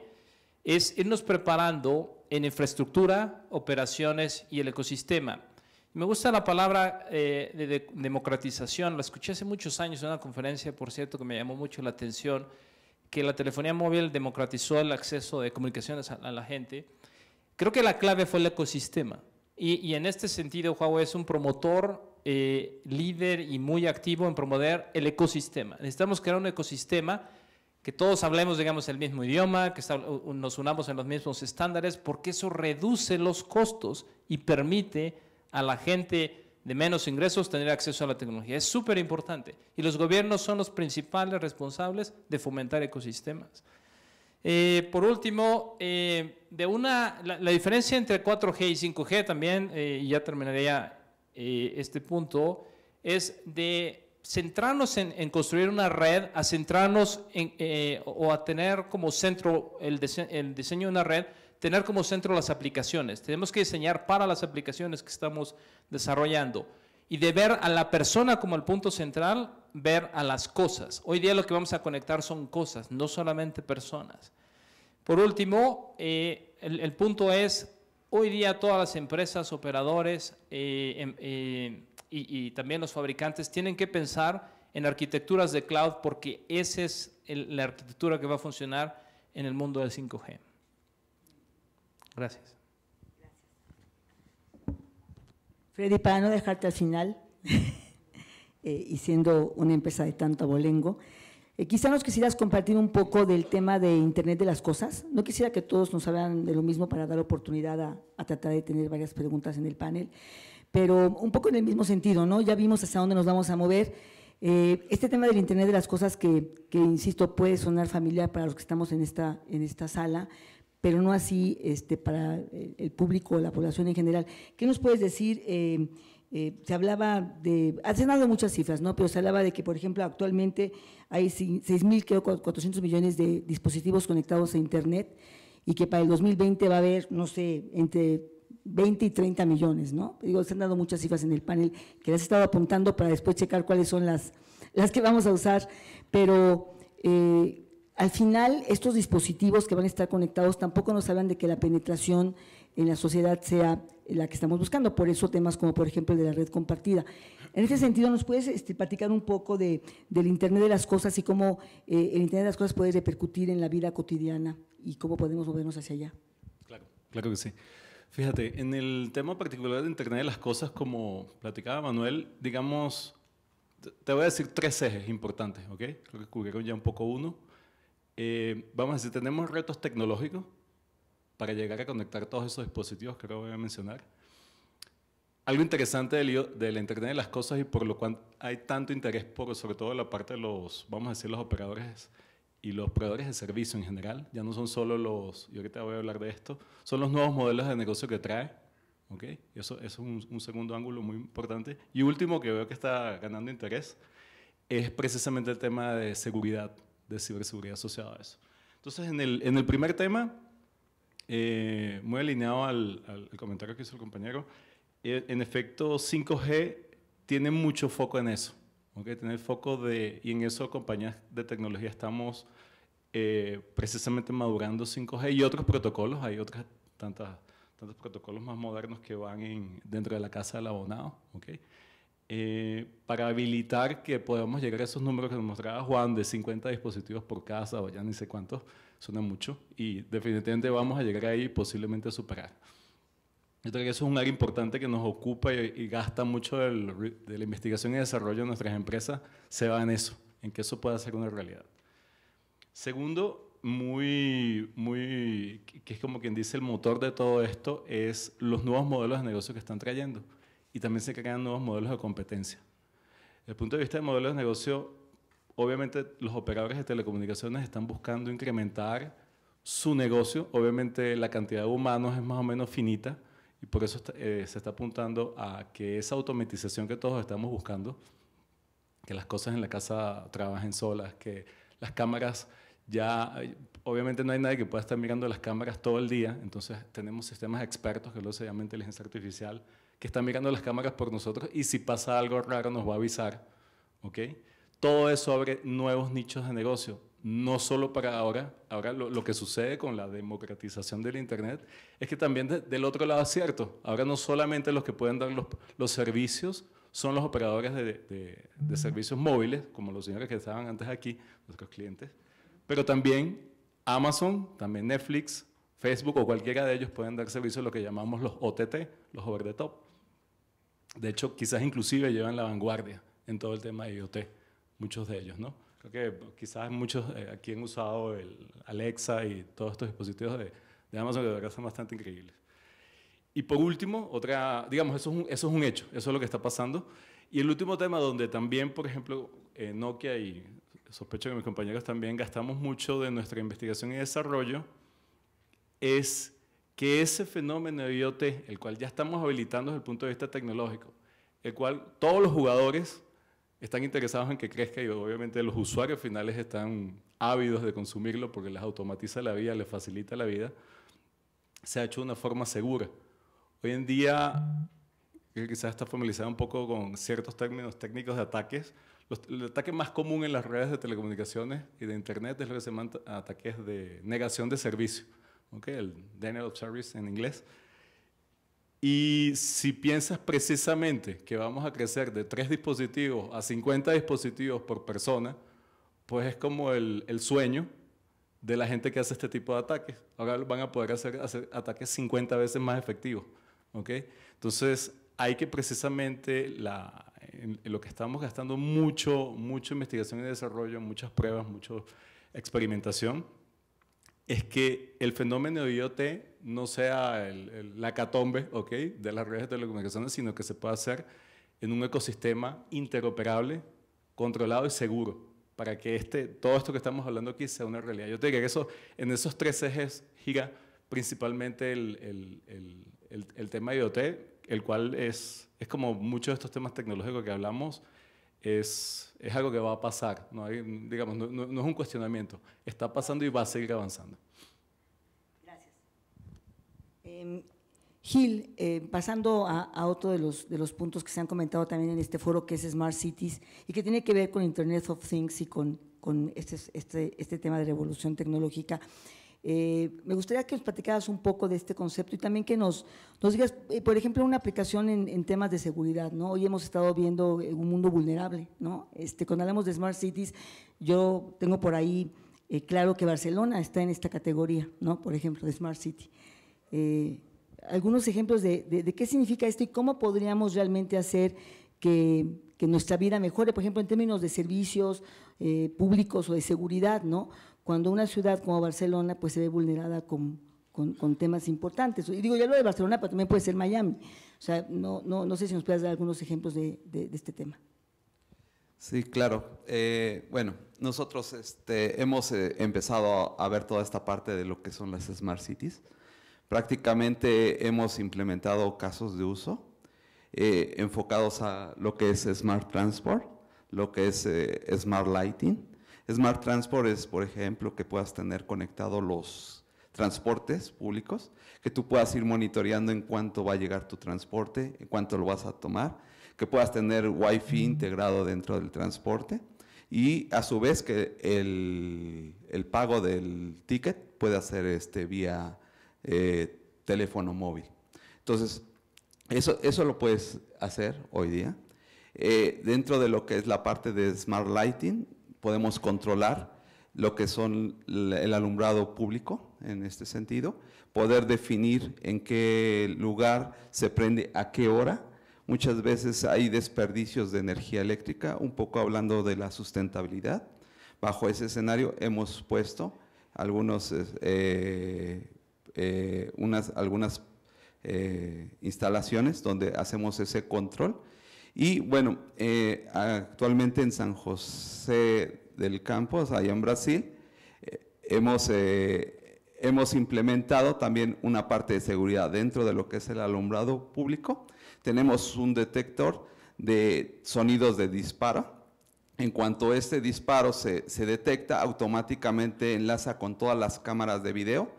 es irnos preparando en infraestructura, operaciones y el ecosistema. Me gusta la palabra eh, de democratización, la escuché hace muchos años en una conferencia, por cierto, que me llamó mucho la atención que la telefonía móvil democratizó el acceso de comunicaciones a, la gente, creo que la clave fue el ecosistema. Y, en este sentido, Huawei es un promotor, eh, líder y muy activo en promover el ecosistema. Necesitamos crear un ecosistema que todos hablemos, digamos, el mismo idioma, que nos unamos en los mismos estándares, porque eso reduce los costos y permite a la gente de menos ingresos tener acceso a la tecnología. Es súper importante. Y los gobiernos son los principales responsables de fomentar ecosistemas. Eh, por último, eh, de la, diferencia entre 4G y 5G también, eh, y ya terminaría este punto, es de centrarnos en, construir una red, a centrarnos o a tener como centro el diseño de una red tener como centro las aplicaciones. Tenemos que diseñar para las aplicaciones que estamos desarrollando y de ver a la persona como el punto central, ver a las cosas. Hoy día lo que vamos a conectar son cosas, no solamente personas. Por último, eh, el, punto es, hoy día todas las empresas, operadores eh, em, eh, y, también los fabricantes tienen que pensar en arquitecturas de cloud porque esa es la arquitectura que va a funcionar en el mundo del 5G. Gracias.
Freddy, para no dejarte al final, eh, y siendo una empresa de tanto abolengo, eh, quizá nos quisieras compartir un poco del tema de Internet de las Cosas. No quisiera que todos nos hablaran de lo mismo para dar oportunidad a, tratar de tener varias preguntas en el panel, pero un poco en el mismo sentido, ¿no? Ya vimos hasta dónde nos vamos a mover. Eh, este tema del Internet de las Cosas que, que, insisto, puede sonar familiar para los que estamos en esta, en esta sala, pero no así este, para el público o la población en general. ¿Qué nos puedes decir? Eh, eh, se hablaba de, han dado muchas cifras, ¿no? Pero se hablaba de que, por ejemplo, actualmente hay 6.400 millones de dispositivos conectados a Internet y que para el 2020 va a haber, no sé, entre 20 y 30 millones, ¿no? Digo, se han dado muchas cifras en el panel que las he estado apuntando para después checar cuáles son las, las que vamos a usar, pero... Eh, al final, estos dispositivos que van a estar conectados tampoco nos hablan de que la penetración en la sociedad sea la que estamos buscando, por eso temas como por ejemplo el de la red compartida. En ese sentido, ¿nos puedes este, platicar un poco del Internet de las Cosas y cómo eh, el Internet de las Cosas puede repercutir en la vida cotidiana y cómo podemos movernos hacia allá?
Claro, claro que sí. Fíjate, en el tema particular del Internet de las Cosas, como platicaba Manuel, digamos, te voy a decir tres ejes importantes, ¿ok? Creo que ya un poco uno. Eh, vamos a decir, tenemos retos tecnológicos para llegar a conectar todos esos dispositivos que ahora voy a mencionar. Algo interesante del, del Internet de las Cosas y por lo cual hay tanto interés por, sobre todo, la parte de los, vamos a decir, los operadores y los proveedores de servicio en general. Ya no son solo los, y ahorita voy a hablar de esto, son los nuevos modelos de negocio que trae. ¿ok? Eso, eso es un, un, segundo ángulo muy importante. Y último que veo que está ganando interés es precisamente el tema de seguridad de ciberseguridad asociado a eso. Entonces, en el, en el primer tema, eh, muy alineado al, comentario que hizo el compañero, eh, en efecto, 5G tiene mucho foco en eso. ¿okay? Tiene el foco de, y en eso compañías de tecnología estamos eh, precisamente madurando 5G y otros protocolos, hay otras tantas tantos protocolos más modernos que van en, dentro de la casa del abonado. ¿okay? Eh, para habilitar que podamos llegar a esos números que nos mostraba Juan de 50 dispositivos por casa o ya ni sé cuántos, suena mucho, y definitivamente vamos a llegar ahí y posiblemente a superar. Yo creo que eso es un área importante que nos ocupa y, gasta mucho de la investigación y desarrollo de nuestras empresas, se va en eso, en que eso pueda ser una realidad. Segundo, muy, muy, que es como quien dice el motor de todo esto, es los nuevos modelos de negocio que están trayendo y también se crean nuevos modelos de competencia. el punto de vista de modelo de negocio, obviamente los operadores de telecomunicaciones están buscando incrementar su negocio. Obviamente la cantidad de humanos es más o menos finita y por eso eh, se está apuntando a que esa automatización que todos estamos buscando, que las cosas en la casa trabajen solas, que las cámaras ya, obviamente no hay nadie que pueda estar mirando las cámaras todo el día, entonces tenemos sistemas expertos que luego se llama inteligencia artificial, que están mirando las cámaras por nosotros y si pasa algo raro nos va a avisar. ¿ok? Todo eso abre nuevos nichos de negocio, no solo para ahora. Ahora lo, que sucede con la democratización del Internet es que también del otro lado es cierto. Ahora no solamente los que pueden dar los, servicios son los operadores de, de, servicios móviles, como los señores que estaban antes aquí, nuestros clientes, pero también Amazon, también Netflix, Facebook o cualquiera de ellos pueden dar servicio a lo que llamamos los OTT, los over the top. De hecho, quizás inclusive llevan la vanguardia en todo el tema de IoT, muchos de ellos, ¿no? Creo que quizás muchos eh, aquí han usado el Alexa y todos estos dispositivos de, Amazon que de verdad son bastante increíbles. Y por último, otra, digamos, eso es, un, eso es un hecho, eso es lo que está pasando. Y el último tema donde también, por ejemplo, eh, Nokia y sospecho que mis compañeros también gastamos mucho de nuestra investigación y desarrollo es que ese fenómeno de IoT, el cual ya estamos habilitando desde el punto de vista tecnológico, el cual todos los jugadores están interesados en que crezca y obviamente los usuarios finales están ávidos de consumirlo porque les automatiza la vida, les facilita la vida, se ha hecho de una forma segura. Hoy en día, quizás está familiarizado un poco con ciertos términos técnicos de ataques, el ataque más común en las redes de telecomunicaciones y de Internet es lo que se llama ataques de negación de servicio el denial of service en inglés. Y si piensas precisamente que vamos a crecer de tres dispositivos a 50 dispositivos por persona, pues es como el, el sueño de la gente que hace este tipo de ataques. Ahora van a poder hacer, ataques 50 veces más efectivos. ¿okay? Entonces, hay que precisamente la, en lo que estamos gastando mucho, mucho investigación y desarrollo, muchas pruebas, mucha experimentación es que el fenómeno de IoT no sea el, la catombe de las redes de telecomunicaciones, sino que se pueda hacer en un ecosistema interoperable, controlado y seguro, para que este, todo esto que estamos hablando aquí sea una realidad. Yo te diría que eso, en esos tres ejes gira principalmente el, tema de IoT, el cual es como muchos de estos temas tecnológicos que hablamos, es, es algo que va a pasar, no, hay, digamos, no, no, es un cuestionamiento, está pasando y va a seguir avanzando. Gracias.
Em, Gil, eh, pasando a, a, otro de los, de los puntos que se han comentado también en este foro, que es Smart Cities, y que tiene que ver con Internet of Things y con, con este, este, este tema de revolución tecnológica. Eh, me gustaría que nos platicaras un poco de este concepto y también que nos, digas, eh, por ejemplo, una aplicación en, temas de seguridad, ¿no? Hoy hemos estado viendo un mundo vulnerable, ¿no? Este, cuando hablamos de Smart Cities, yo tengo por ahí eh, claro que Barcelona está en esta categoría, ¿no? Por ejemplo, de Smart City. algunos ejemplos de, qué significa esto y cómo podríamos realmente hacer que, que nuestra vida mejore, por ejemplo, en términos de servicios públicos o de seguridad, ¿no? cuando una ciudad como Barcelona pues se ve vulnerada con, con, temas importantes. Y digo, ya lo de Barcelona, pero también puede ser Miami. O sea, no, no, no sé si nos puedes dar algunos ejemplos de, este tema.
Sí, claro. Eh, bueno, nosotros este, hemos eh, empezado a, ver toda esta parte de lo que son las Smart Cities. Prácticamente hemos implementado casos de uso eh, enfocados a lo que es Smart Transport, lo que es Smart Lighting, Smart Transport es, por ejemplo, que puedas tener conectados los transportes públicos, que tú puedas ir monitoreando en cuánto va a llegar tu transporte, en cuánto lo vas a tomar, que puedas tener Wi-Fi integrado dentro del transporte y a su vez que el, pago del ticket pueda ser este, vía eh, teléfono móvil. Entonces, eso, eso lo puedes hacer hoy día. Eh, dentro de lo que es la parte de Smart Lighting, podemos controlar lo que son el alumbrado público en este sentido, poder definir en qué lugar se prende, a qué hora. Muchas veces hay desperdicios de energía eléctrica, un poco hablando de la sustentabilidad. Bajo ese escenario hemos puesto algunos, eh, eh, eh, algunas instalaciones donde hacemos ese control y bueno, eh, actualmente en San José del Campos allá en Brasil, eh, hemos, eh, hemos implementado también una parte de seguridad dentro de lo que es el alumbrado público. Tenemos un detector de sonidos de disparo. En cuanto este disparo se, se detecta, automáticamente enlaza con todas las cámaras de video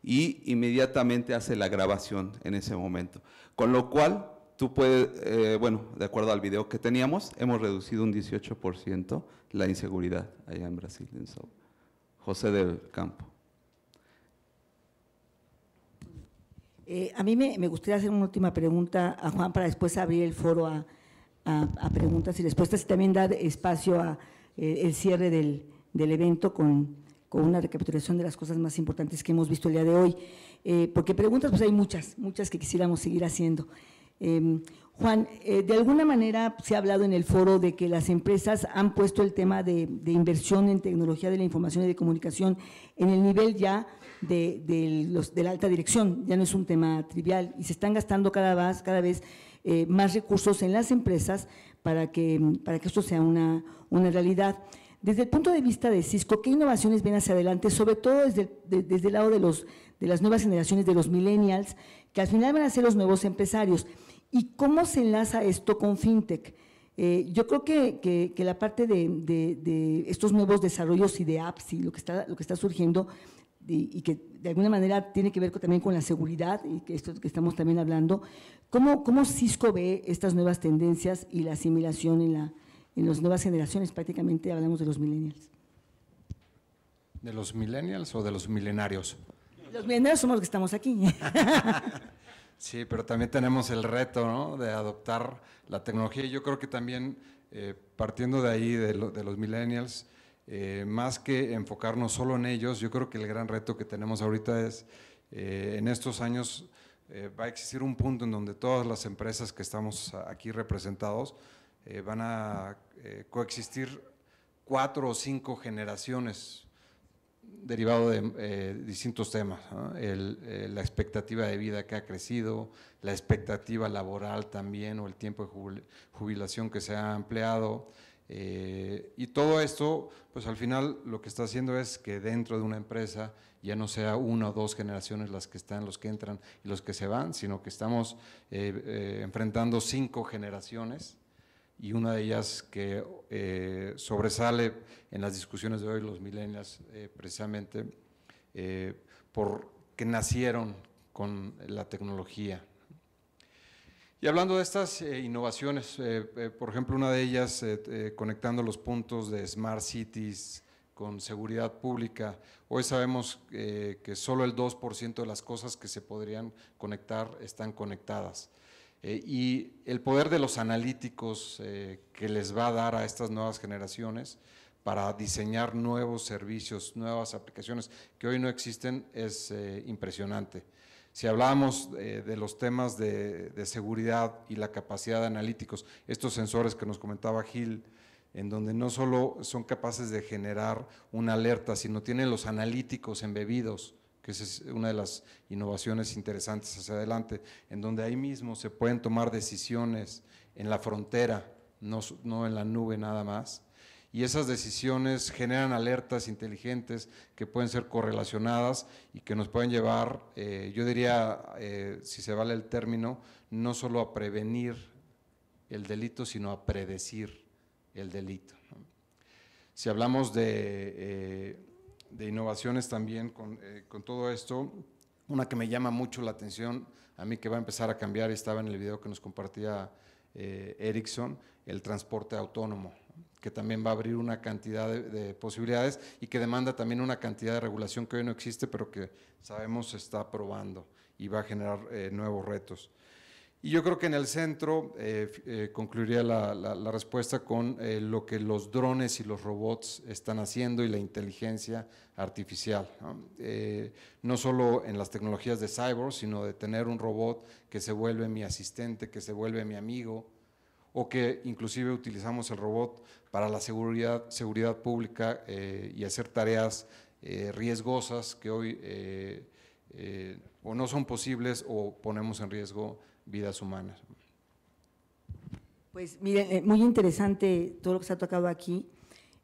y inmediatamente hace la grabación en ese momento. Con lo cual, tú puedes, eh, bueno, de acuerdo al video que teníamos, hemos reducido un 18% la inseguridad allá en Brasil, en José del Campo.
Eh, a mí me, gustaría hacer una última pregunta a Juan para después abrir el foro a, preguntas y respuestas y también dar espacio a eh, el cierre del, evento con, una recapitulación de las cosas más importantes que hemos visto el día de hoy. porque preguntas, pues hay muchas, muchas que quisiéramos seguir haciendo. Em, Juan, eh, de alguna manera se ha hablado en el foro de que las empresas han puesto el tema de, inversión en tecnología de la información y de comunicación en el nivel ya de, la alta dirección, ya no es un tema trivial, y se están gastando cada vez, cada vez eh, más recursos en las empresas para que, para que esto sea una, realidad. Desde el punto de vista de Cisco, ¿qué innovaciones ven hacia adelante? Sobre todo desde, desde el lado de, los, de las nuevas generaciones, de los millennials, que al final van a ser los nuevos empresarios. ¿Y cómo se enlaza esto con FinTech? Eh, yo creo que, la parte de, estos nuevos desarrollos y de apps y lo que está, lo que está surgiendo y, que de alguna manera tiene que ver también con la seguridad y que esto que estamos también hablando, ¿cómo, cómo Cisco ve estas nuevas tendencias y la asimilación en, la, en las nuevas generaciones? Prácticamente hablamos de los millennials.
¿De los millennials o de los milenarios?
Los millennials somos los que estamos aquí.
Sí, pero también tenemos el reto de adoptar la tecnología. Yo creo que también, eh, partiendo de ahí, de, los millennials, eh, más que enfocarnos solo en ellos, yo creo que el gran reto que tenemos ahorita es, eh, en estos años va a existir un punto en donde todas las empresas que estamos aquí representados van a coexistir cuatro o cinco generaciones derivado de eh, distintos temas, eh, la expectativa de vida que ha crecido, la expectativa laboral también o el tiempo de jubilación que se ha ampliado. Eh, y todo esto, pues al final lo que está haciendo es que dentro de una empresa ya no sea una o dos generaciones las que están, los que entran y los que se van, sino que estamos enfrentando cinco generaciones y una de ellas que eh, sobresale en las discusiones de hoy, los millennials, eh, precisamente eh, porque nacieron con la tecnología. Y hablando de estas eh, innovaciones, por ejemplo, una de ellas conectando los puntos de Smart Cities con seguridad pública. Hoy sabemos que solo el 2% de las cosas que se podrían conectar están conectadas. Eh, y el poder de los analíticos eh, que les va a dar a estas nuevas generaciones para diseñar nuevos servicios, nuevas aplicaciones que hoy no existen es eh, impresionante. Si hablamos de los temas de, de, seguridad y la capacidad de analíticos, estos sensores que nos comentaba Gil, en donde no solo son capaces de generar una alerta, sino tienen los analíticos embebidos esa es una de las innovaciones interesantes hacia adelante, en donde ahí mismo se pueden tomar decisiones en la frontera, no, en la nube nada más. Y esas decisiones generan alertas inteligentes que pueden ser correlacionadas y que nos pueden llevar, eh, yo diría, eh, si se vale el término, no solo a prevenir el delito, sino a predecir el delito. Si hablamos de eh, de innovaciones también eh, con, todo esto. Una que me llama mucho la atención, a mí que va a empezar a cambiar, estaba en el video que nos compartía eh, Ericsson, el transporte autónomo, que también va a abrir una cantidad de, posibilidades y que demanda también una cantidad de regulación que hoy no existe, pero que sabemos se está probando y va a generar eh, nuevos retos. Y yo creo que en el centro eh, eh, concluiría la, respuesta con eh, lo que los drones y los robots están haciendo y la inteligencia artificial. ¿no? solo en las tecnologías de cyborg, sino de tener un robot que se vuelve mi asistente, que se vuelve mi amigo, o que inclusive utilizamos el robot para la seguridad pública y hacer tareas riesgosas que hoy o no son posibles o ponemos en riesgo vidas humanas.
Pues miren, eh, muy interesante todo lo que se ha tocado aquí.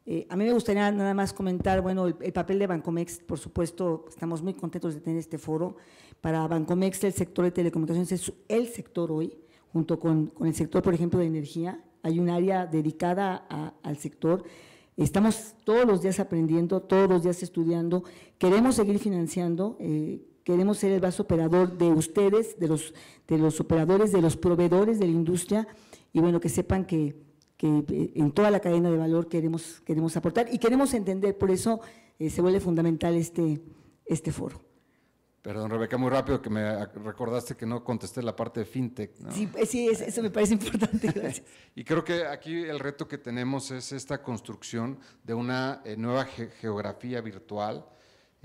Eh, a mí me gustaría nada más comentar, bueno, el, papel de Bancomex, por supuesto, estamos muy contentos de tener este foro. Para Bancomex el sector de telecomunicaciones es el sector hoy, junto con, con el sector, por ejemplo, de energía. Hay un área dedicada al sector. Estamos todos los días aprendiendo, todos los días estudiando. Queremos seguir financiando. Eh, Queremos ser el vaso operador de ustedes, de los, de los operadores, de los proveedores de la industria y bueno, que sepan que, que eh, en toda la cadena de valor queremos, queremos aportar y queremos entender, por eso eh, se vuelve fundamental este, este foro.
Perdón, Rebeca, muy rápido que me recordaste que no contesté la parte de fintech. Sí,
eh, eso me parece importante,
y creo que aquí el reto que tenemos es esta construcción de una nueva geografía virtual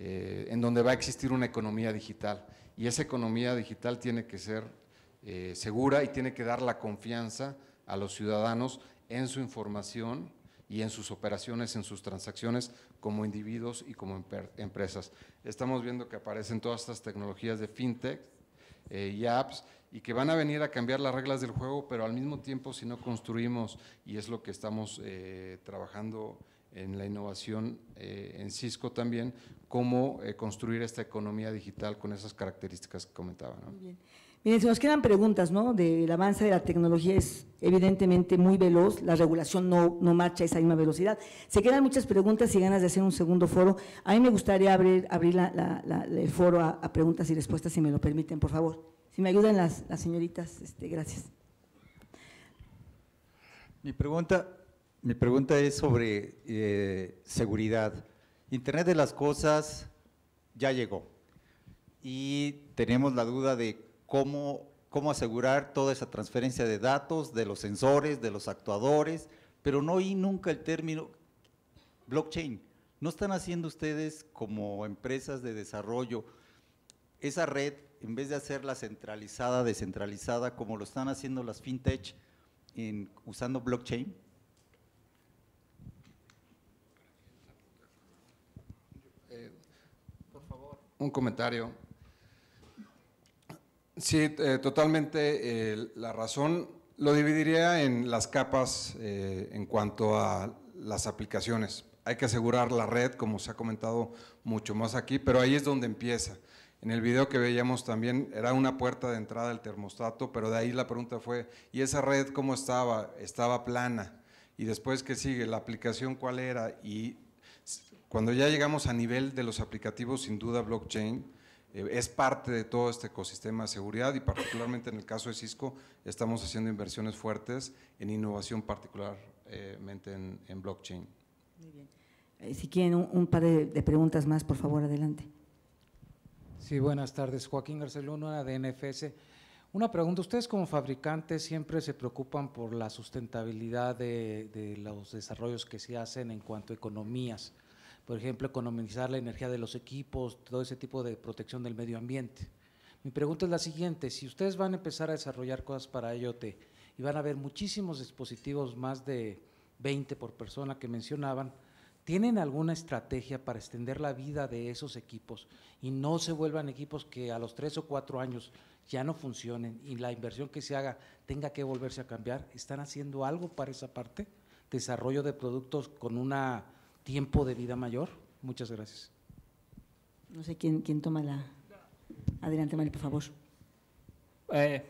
eh, en donde va a existir una economía digital. Y esa economía digital tiene que ser eh, segura y tiene que dar la confianza a los ciudadanos en su información y en sus operaciones, en sus transacciones como individuos y como empresas. Estamos viendo que aparecen todas estas tecnologías de fintech eh, y apps y que van a venir a cambiar las reglas del juego, pero al mismo tiempo si no construimos, y es lo que estamos trabajando en la innovación en Cisco también, cómo eh, construir esta economía digital con esas características que comentaba.
Miren, si nos quedan preguntas, ¿no? Del avance de la tecnología es evidentemente muy veloz, la regulación no, marcha a esa misma velocidad. Se quedan muchas preguntas y ganas de hacer un segundo foro. A mí me gustaría abrir, abrir el foro a, preguntas y respuestas, si me lo permiten, por favor. Si me ayudan las, señoritas, este, gracias.
Mi pregunta, mi pregunta es sobre eh, seguridad. Internet de las Cosas ya llegó y tenemos la duda de cómo, cómo asegurar toda esa transferencia de datos, de los sensores, de los actuadores, pero no oí nunca el término blockchain. ¿No están haciendo ustedes como empresas de desarrollo esa red, en vez de hacerla centralizada, descentralizada, como lo están haciendo las fintech en, usando blockchain?
un comentario. Sí, eh, totalmente. Eh, la razón lo dividiría en las capas eh, en cuanto a las aplicaciones. Hay que asegurar la red, como se ha comentado mucho más aquí, pero ahí es donde empieza. En el video que veíamos también era una puerta de entrada del termostato, pero de ahí la pregunta fue, ¿y esa red cómo estaba? Estaba plana. Y después, ¿qué sigue? ¿La aplicación cuál era? Y cuando ya llegamos a nivel de los aplicativos, sin duda blockchain eh, es parte de todo este ecosistema de seguridad y particularmente en el caso de Cisco estamos haciendo inversiones fuertes en innovación particularmente en, blockchain. Muy
bien. Eh, si quieren un, par de, preguntas más, por favor, adelante. Sí,
buenas tardes. Joaquín Garceluna, de NFS. Una pregunta, ustedes como fabricantes siempre se preocupan por la sustentabilidad de, los desarrollos que se hacen en cuanto a economías por ejemplo, economizar la energía de los equipos, todo ese tipo de protección del medio ambiente. Mi pregunta es la siguiente, si ustedes van a empezar a desarrollar cosas para IoT y van a ver muchísimos dispositivos, más de 20 por persona que mencionaban, ¿tienen alguna estrategia para extender la vida de esos equipos y no se vuelvan equipos que a los tres o cuatro años ya no funcionen y la inversión que se haga tenga que volverse a cambiar? ¿Están haciendo algo para esa parte? ¿Desarrollo de productos con una tiempo de vida mayor. Muchas gracias.
No sé quién, quién toma la. Adelante, Mari, por favor.
Eh,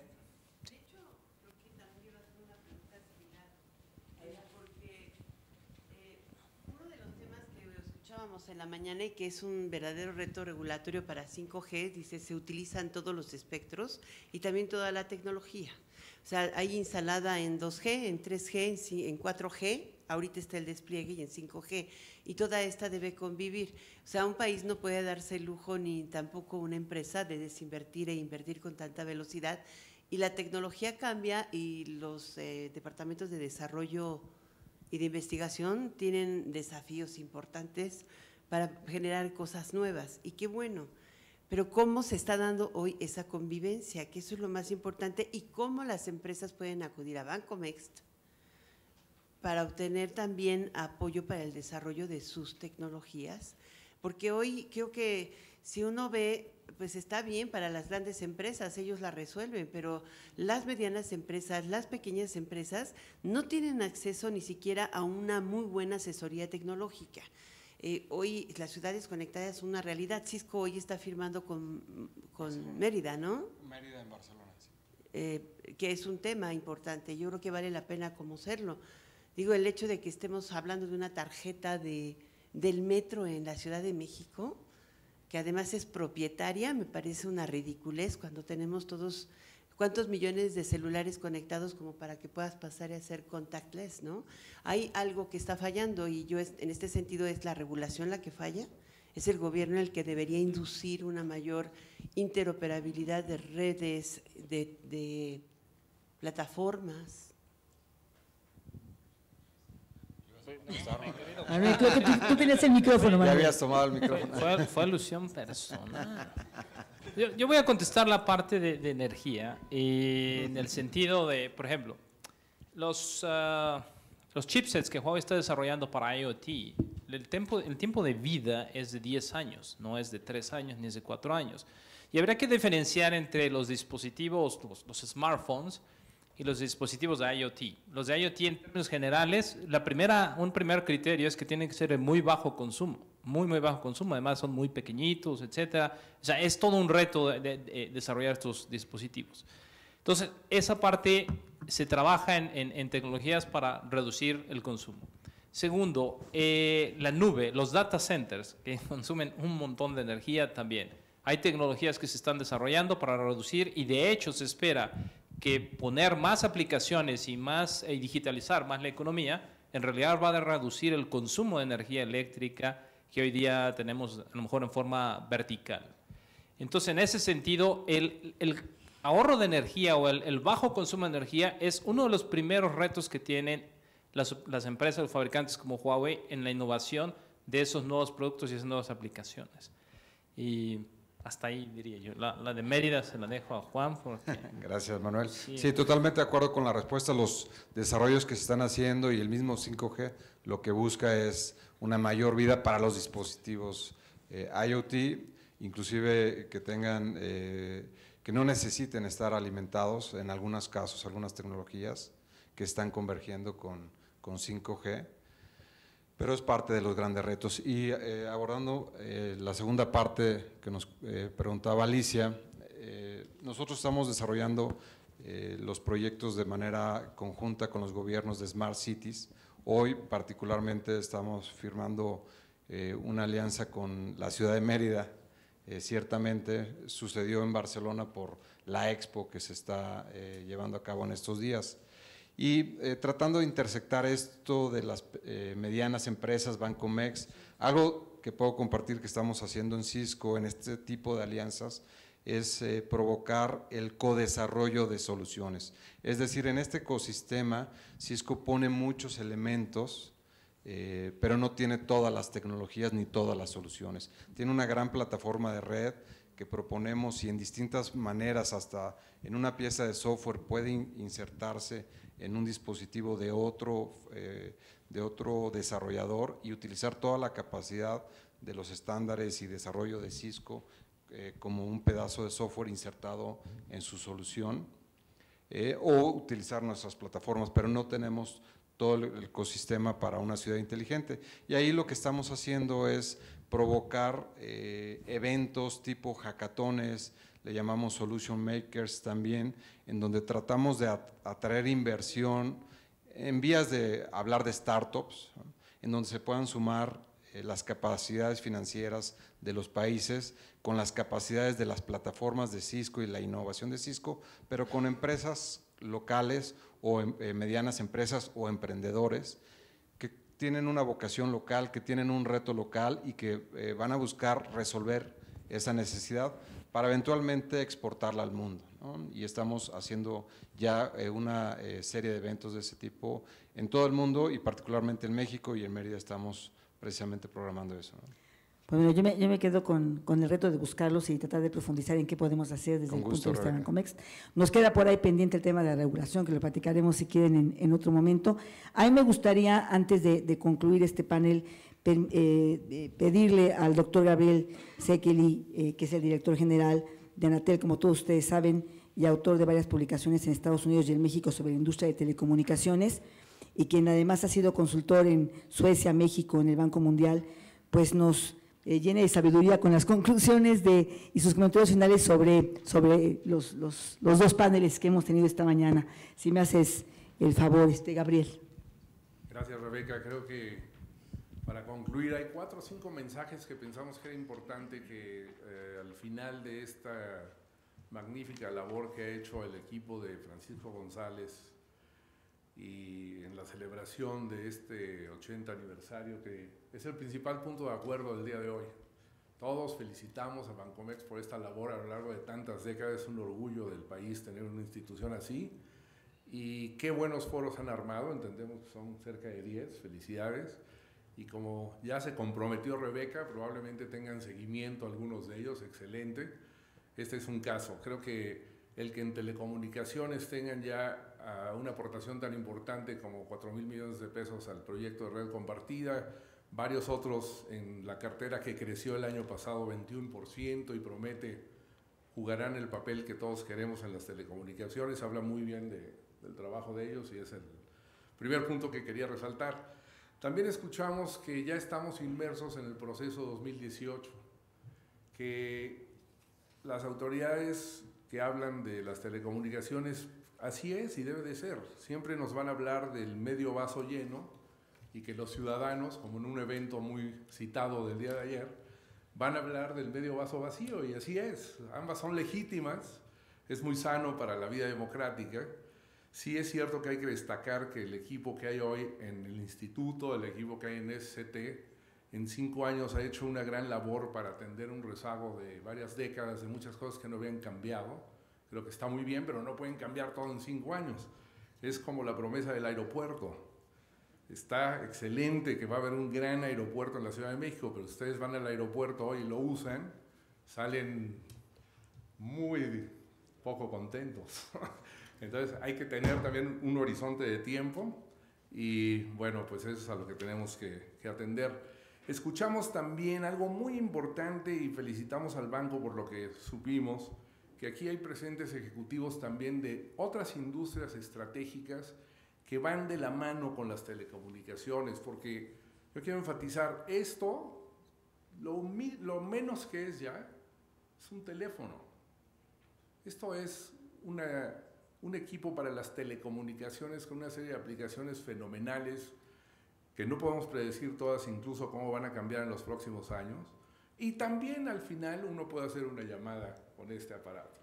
en la mañana y que es un verdadero reto regulatorio para 5G, dice, se utilizan todos los espectros y también toda la tecnología. O sea, hay instalada en 2G, en 3G, en 4G, ahorita está el despliegue y en 5G, y toda esta debe convivir. O sea, un país no puede darse el lujo ni tampoco una empresa de desinvertir e invertir con tanta velocidad. Y la tecnología cambia y los eh, departamentos de desarrollo y de investigación tienen desafíos importantes para generar cosas nuevas. Y qué bueno. Pero cómo se está dando hoy esa convivencia, que eso es lo más importante, y cómo las empresas pueden acudir a Bancomext para obtener también apoyo para el desarrollo de sus tecnologías, porque hoy creo que si uno ve, pues está bien para las grandes empresas, ellos la resuelven, pero las medianas empresas, las pequeñas empresas no tienen acceso ni siquiera a una muy buena asesoría tecnológica. Eh, hoy las ciudades conectadas es una realidad. Cisco hoy está firmando con, Mérida, ¿no?
Mérida en Barcelona, sí.
Eh, que es un tema importante. Yo creo que vale la pena conocerlo. Digo, el hecho de que estemos hablando de una tarjeta del metro en la Ciudad de México, que además es propietaria, me parece una ridiculez cuando tenemos todos cuántos millones de celulares conectados como para que puedas pasar y hacer contactless, ¿no? Hay algo que está fallando y yo en este sentido es la regulación la que falla, es el gobierno el que debería inducir una mayor interoperabilidad de redes, de, de plataformas,
tú, tenías el micrófono, habías tomado el micrófono. Fue, alusión personal. Yo, voy a contestar la parte de, energía, en el sentido de, por ejemplo, los, ah, los chipsets que Huawei está desarrollando para IoT, el tiempo, el tiempo de vida es de 10 años, no es de 3 años ni es de 4 años. Y habría que diferenciar entre los dispositivos, los, los smartphones, y los dispositivos de IoT. Los de IoT en términos generales, la primera, un primer criterio es que tienen que ser de muy bajo consumo, muy, muy bajo consumo, además son muy pequeñitos, etc. O sea, es todo un reto desarrollar estos dispositivos. Entonces, esa parte se trabaja en, tecnologías para reducir el consumo. Segundo, eh, la nube, los data centers, que consumen un montón de energía también. Hay tecnologías que se están desarrollando para reducir y de hecho se espera que poner más aplicaciones y más eh, digitalizar más la economía, en realidad va a reducir el consumo de energía eléctrica que hoy día tenemos a lo mejor en forma vertical. Entonces, en ese sentido, el, ahorro de energía o el, bajo consumo de energía es uno de los primeros retos que tienen las, las empresas los fabricantes como Huawei en la innovación de esos nuevos productos y esas nuevas aplicaciones. Y hasta ahí diría yo. La, de Mérida se la dejo a Juan. Gracias, Manuel. Sí. totalmente
de acuerdo con la respuesta. Los desarrollos que se están haciendo y el mismo 5G lo que busca es una mayor vida para los dispositivos eh, IoT, inclusive que tengan, eh, que no necesiten estar alimentados en algunos casos, algunas tecnologías que están convergiendo con, con 5G pero es parte de los grandes retos. Y eh, abordando eh, la segunda parte que nos eh, preguntaba Alicia, eh, nosotros estamos desarrollando los proyectos de manera conjunta con los gobiernos de Smart Cities. Hoy particularmente estamos firmando una alianza con la ciudad de Mérida. ciertamente sucedió en Barcelona por la expo que se está llevando a cabo en estos días y eh, tratando de intersectar esto de las eh, medianas empresas, Bancomex, algo que puedo compartir que estamos haciendo en Cisco en este tipo de alianzas es eh, provocar el co-desarrollo de soluciones. Es decir, en este ecosistema Cisco pone muchos elementos, pero no tiene todas las tecnologías ni todas las soluciones. Tiene una gran plataforma de red que proponemos y en distintas maneras, hasta en una pieza de software puede insertarse en un dispositivo de otro, eh, de otro desarrollador y utilizar toda la capacidad de los estándares y desarrollo de Cisco eh, como un pedazo de software insertado en su solución eh, o utilizar nuestras plataformas, pero no tenemos todo el ecosistema para una ciudad inteligente. Y ahí lo que estamos haciendo es provocar eventos tipo hackatones, le llamamos Solution Makers también, en donde tratamos de atraer inversión en vías de hablar de startups, en donde se puedan sumar eh, las capacidades financieras de los países con las capacidades de las plataformas de Cisco y la innovación de Cisco, pero con empresas locales o em, eh, medianas empresas o emprendedores que tienen una vocación local, que tienen un reto local y que eh, van a buscar resolver esa necesidad para eventualmente exportarla al mundo. Y estamos haciendo ya eh, una eh, serie de eventos de ese tipo en todo el mundo y particularmente en México y en Mérida estamos precisamente programando eso.
Pues bueno, yo me, quedo con, con, el reto de buscarlos y tratar de profundizar en qué podemos hacer desde el punto de vista de Comex. Nos queda por ahí pendiente el tema de la regulación, que lo platicaremos si quieren en, en otro momento. A mí me gustaría, antes de, de concluir este panel, eh, pedirle al doctor Gabriel Sekeli, eh, que es el director general de Anatel, como todos ustedes saben, y autor de varias publicaciones en Estados Unidos y en México sobre la industria de telecomunicaciones, y quien además ha sido consultor en Suecia, México, en el Banco Mundial, pues nos eh, llene de sabiduría con las conclusiones de, y sus comentarios finales sobre, sobre los, los, los dos paneles que hemos tenido esta mañana. Si me haces el favor, este, Gabriel.
Gracias, Rebeca. Creo que para concluir, hay cuatro o cinco mensajes que pensamos que era importante que eh, al final de esta magnífica labor que ha hecho el equipo de Francisco González y en la celebración de este 80 aniversario que es el principal punto de acuerdo del día de hoy. Todos felicitamos a Bancomex por esta labor a lo largo de tantas décadas, es un orgullo del país tener una institución así y qué buenos foros han armado, entendemos que son cerca de 10, felicidades y como ya se comprometió Rebeca, probablemente tengan seguimiento algunos de ellos, excelente. Este es un caso. Creo que el que en telecomunicaciones tengan ya ah, una aportación tan importante como 4 mil millones de pesos al proyecto de red compartida, varios otros en la cartera que creció el año pasado 21% y promete jugarán el papel que todos queremos en las telecomunicaciones, habla muy bien del trabajo de ellos y es el primer punto que quería resaltar. También escuchamos que ya estamos inmersos en el proceso 2018, que las autoridades que hablan de las telecomunicaciones, así es y debe de ser, siempre nos van a hablar del medio vaso lleno y que los ciudadanos, como en un evento muy citado del día de ayer, van a hablar del medio vaso vacío y así es, ambas son legítimas, es muy sano para la vida democrática Sí es cierto que hay que destacar que el equipo que hay hoy en el instituto, el equipo que hay en SCT, en cinco años ha hecho una gran labor para atender un rezago de varias décadas, de muchas cosas que no habían cambiado. Creo que está muy bien, pero no pueden cambiar todo en cinco años. Es como la promesa del aeropuerto. Está excelente que va a haber un gran aeropuerto en la Ciudad de México, pero ustedes van al aeropuerto hoy y lo usan, salen muy poco contentos. Entonces hay que tener también un horizonte de tiempo y bueno, pues eso es a lo que tenemos que, atender. Escuchamos también algo muy importante y felicitamos al banco por lo que supimos, que aquí hay presentes ejecutivos también de otras industrias estratégicas que van de la mano con las telecomunicaciones, porque yo quiero enfatizar, esto lo, lo menos que es ya es un teléfono. Esto es una un equipo para las telecomunicaciones con una serie de aplicaciones fenomenales que no podemos predecir todas incluso cómo van a cambiar en los próximos años. Y también al final uno puede hacer una llamada con este aparato.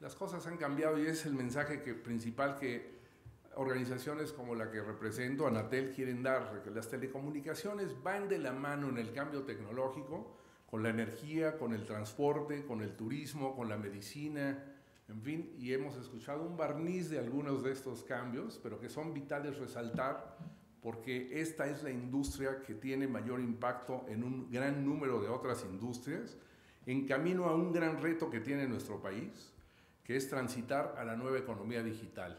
Las cosas han cambiado y es el mensaje principal que organizaciones como la que represento, Anatel, quieren dar, que las telecomunicaciones van de la mano en el cambio tecnológico, con la energía, con el transporte, con el turismo, con la medicina, en fin, y hemos escuchado un barniz de algunos de estos cambios, pero que son vitales resaltar porque esta es la industria que tiene mayor impacto en un gran número de otras industrias, en camino a un gran reto que tiene nuestro país, que es transitar a la nueva economía digital.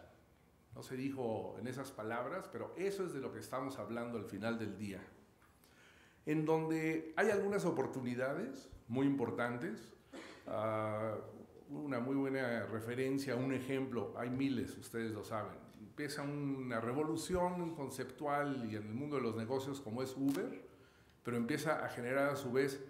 No se dijo en esas palabras, pero eso es de lo que estamos hablando al final del día. En donde hay algunas oportunidades muy importantes, ah, una muy buena referencia, un ejemplo, hay miles, ustedes lo saben. Empieza una revolución conceptual y en el mundo de los negocios como es Uber, pero empieza a generar a su vez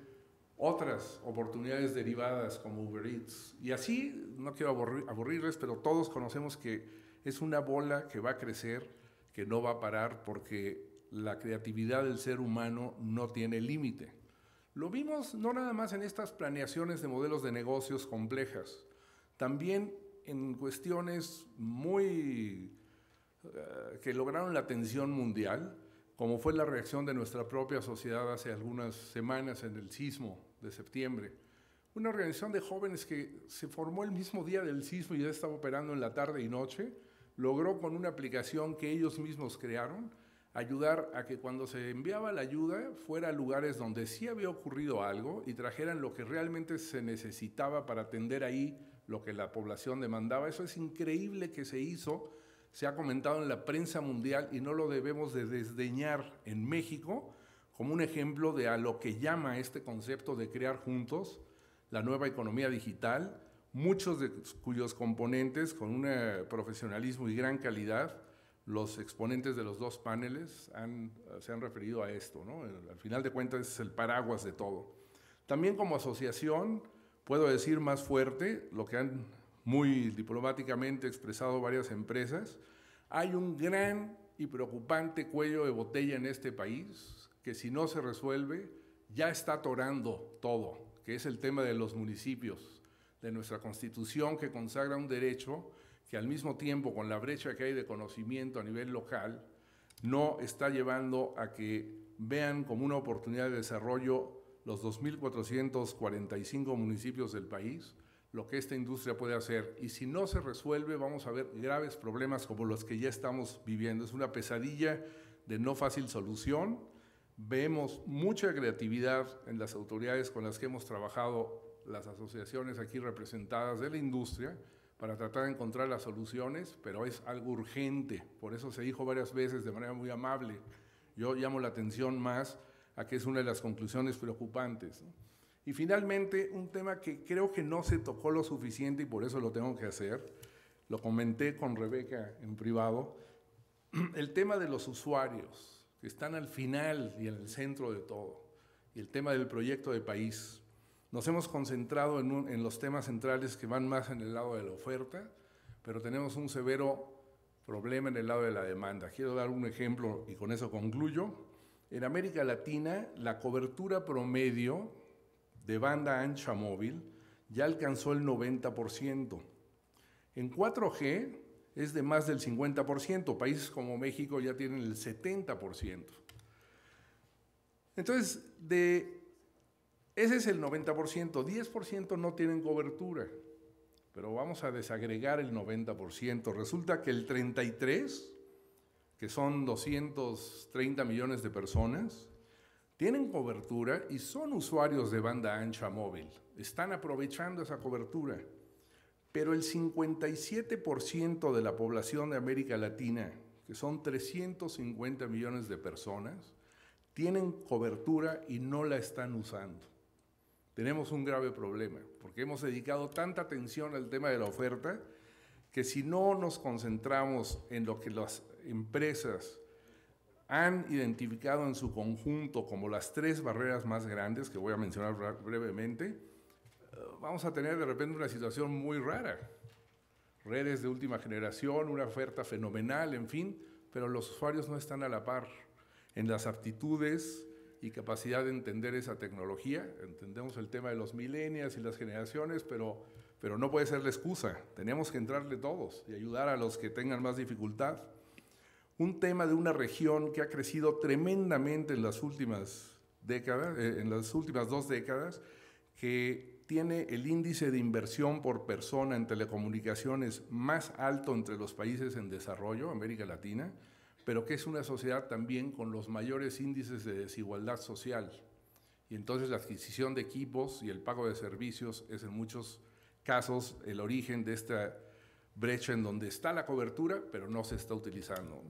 otras oportunidades derivadas como Uber Eats. Y así, no quiero aburrirles, pero todos conocemos que es una bola que va a crecer, que no va a parar porque la creatividad del ser humano no tiene límite. Lo vimos no nada más en estas planeaciones de modelos de negocios complejas, también en cuestiones muy eh, que lograron la atención mundial, como fue la reacción de nuestra propia sociedad hace algunas semanas en el sismo de septiembre. Una organización de jóvenes que se formó el mismo día del sismo y ya estaba operando en la tarde y noche, logró con una aplicación que ellos mismos crearon ayudar a que cuando se enviaba la ayuda fuera a lugares donde sí había ocurrido algo y trajeran lo que realmente se necesitaba para atender ahí lo que la población demandaba. Eso es increíble que se hizo, se ha comentado en la prensa mundial y no lo debemos de desdeñar en México como un ejemplo de a lo que llama este concepto de crear juntos la nueva economía digital, muchos de cuyos componentes con un eh, profesionalismo y gran calidad los exponentes de los dos paneles se han referido a esto. ¿no? Al final de cuentas es el paraguas de todo. También como asociación, puedo decir más fuerte lo que han muy diplomáticamente expresado varias empresas, hay un gran y preocupante cuello de botella en este país que si no se resuelve ya está atorando todo, que es el tema de los municipios, de nuestra constitución que consagra un derecho que al mismo tiempo con la brecha que hay de conocimiento a nivel local, no está llevando a que vean como una oportunidad de desarrollo los 2.445 municipios del país, lo que esta industria puede hacer. Y si no se resuelve, vamos a ver graves problemas como los que ya estamos viviendo. Es una pesadilla de no fácil solución. Vemos mucha creatividad en las autoridades con las que hemos trabajado, las asociaciones aquí representadas de la industria, para tratar de encontrar las soluciones, pero es algo urgente. Por eso se dijo varias veces de manera muy amable. Yo llamo la atención más a que es una de las conclusiones preocupantes. Y finalmente, un tema que creo que no se tocó lo suficiente y por eso lo tengo que hacer, lo comenté con Rebeca en privado, el tema de los usuarios, que están al final y en el centro de todo, y el tema del proyecto de país. Nos hemos concentrado en, los temas centrales que van más en el lado de la oferta, pero tenemos un severo problema en el lado de la demanda. Quiero dar un ejemplo y con eso concluyo. En América Latina, la cobertura promedio de banda ancha móvil ya alcanzó el 90%. En 4G es de más del 50%. Países como México ya tienen el 70%. Entonces, de ese es el 90%. 10% no tienen cobertura. Pero vamos a desagregar el 90%. Resulta que el 33%, que son 230 millones de personas, tienen cobertura y son usuarios de banda ancha móvil. Están aprovechando esa cobertura. Pero el 57% de la población de América Latina, que son 350 millones de personas, tienen cobertura y no la están usando tenemos un grave problema, porque hemos dedicado tanta atención al tema de la oferta que si no nos concentramos en lo que las empresas han identificado en su conjunto como las tres barreras más grandes que voy a mencionar brevemente, eh, vamos a tener de repente una situación muy rara. Redes de última generación, una oferta fenomenal, en fin, pero los usuarios no están a la par en las aptitudes, y capacidad de entender esa tecnología. Entendemos el tema de los millennials y las generaciones, pero, pero no puede ser la excusa. Tenemos que entrarle todos y ayudar a los que tengan más dificultad. Un tema de una región que ha crecido tremendamente en las últimas décadas, eh, en las últimas dos décadas, que tiene el índice de inversión por persona en telecomunicaciones más alto entre los países en desarrollo, América Latina, pero que es una sociedad también con los mayores índices de desigualdad social. Y entonces la adquisición de equipos y el pago de servicios es en muchos casos el origen de esta brecha en donde está la cobertura, pero no se está utilizando.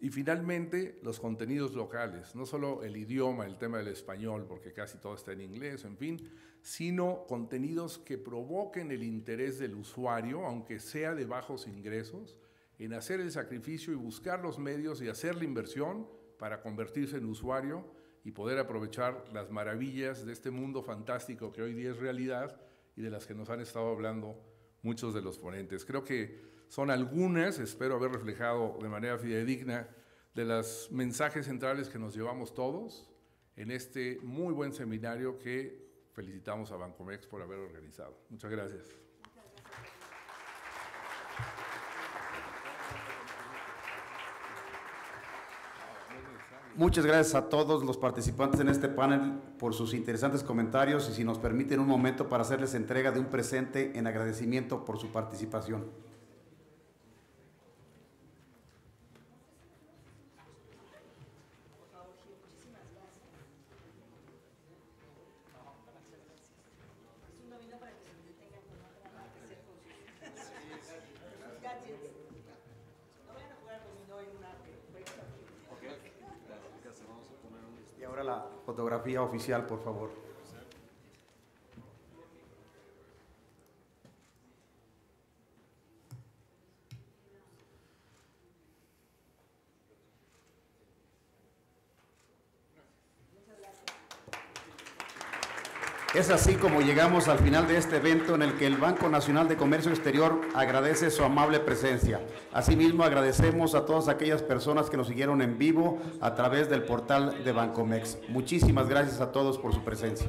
Y finalmente, los contenidos locales, no solo el idioma, el tema del español, porque casi todo está en inglés, en fin, sino contenidos que provoquen el interés del usuario, aunque sea de bajos ingresos, en hacer el sacrificio y buscar los medios y hacer la inversión para convertirse en usuario y poder aprovechar las maravillas de este mundo fantástico que hoy día es realidad y de las que nos han estado hablando muchos de los ponentes. Creo que son algunas, espero haber reflejado de manera fidedigna, de los mensajes centrales que nos llevamos todos en este muy buen seminario que felicitamos a Bancomex por haber organizado. Muchas gracias.
Muchas gracias a todos los participantes en este panel por sus interesantes comentarios y si nos permiten un momento para hacerles entrega de un presente en agradecimiento por su participación. oficial, por favor. es así como llegamos al final de este evento en el que el Banco Nacional de Comercio Exterior agradece su amable presencia. Asimismo, agradecemos a todas aquellas personas que nos siguieron en vivo a través del portal de Bancomex. Muchísimas gracias a todos por su presencia.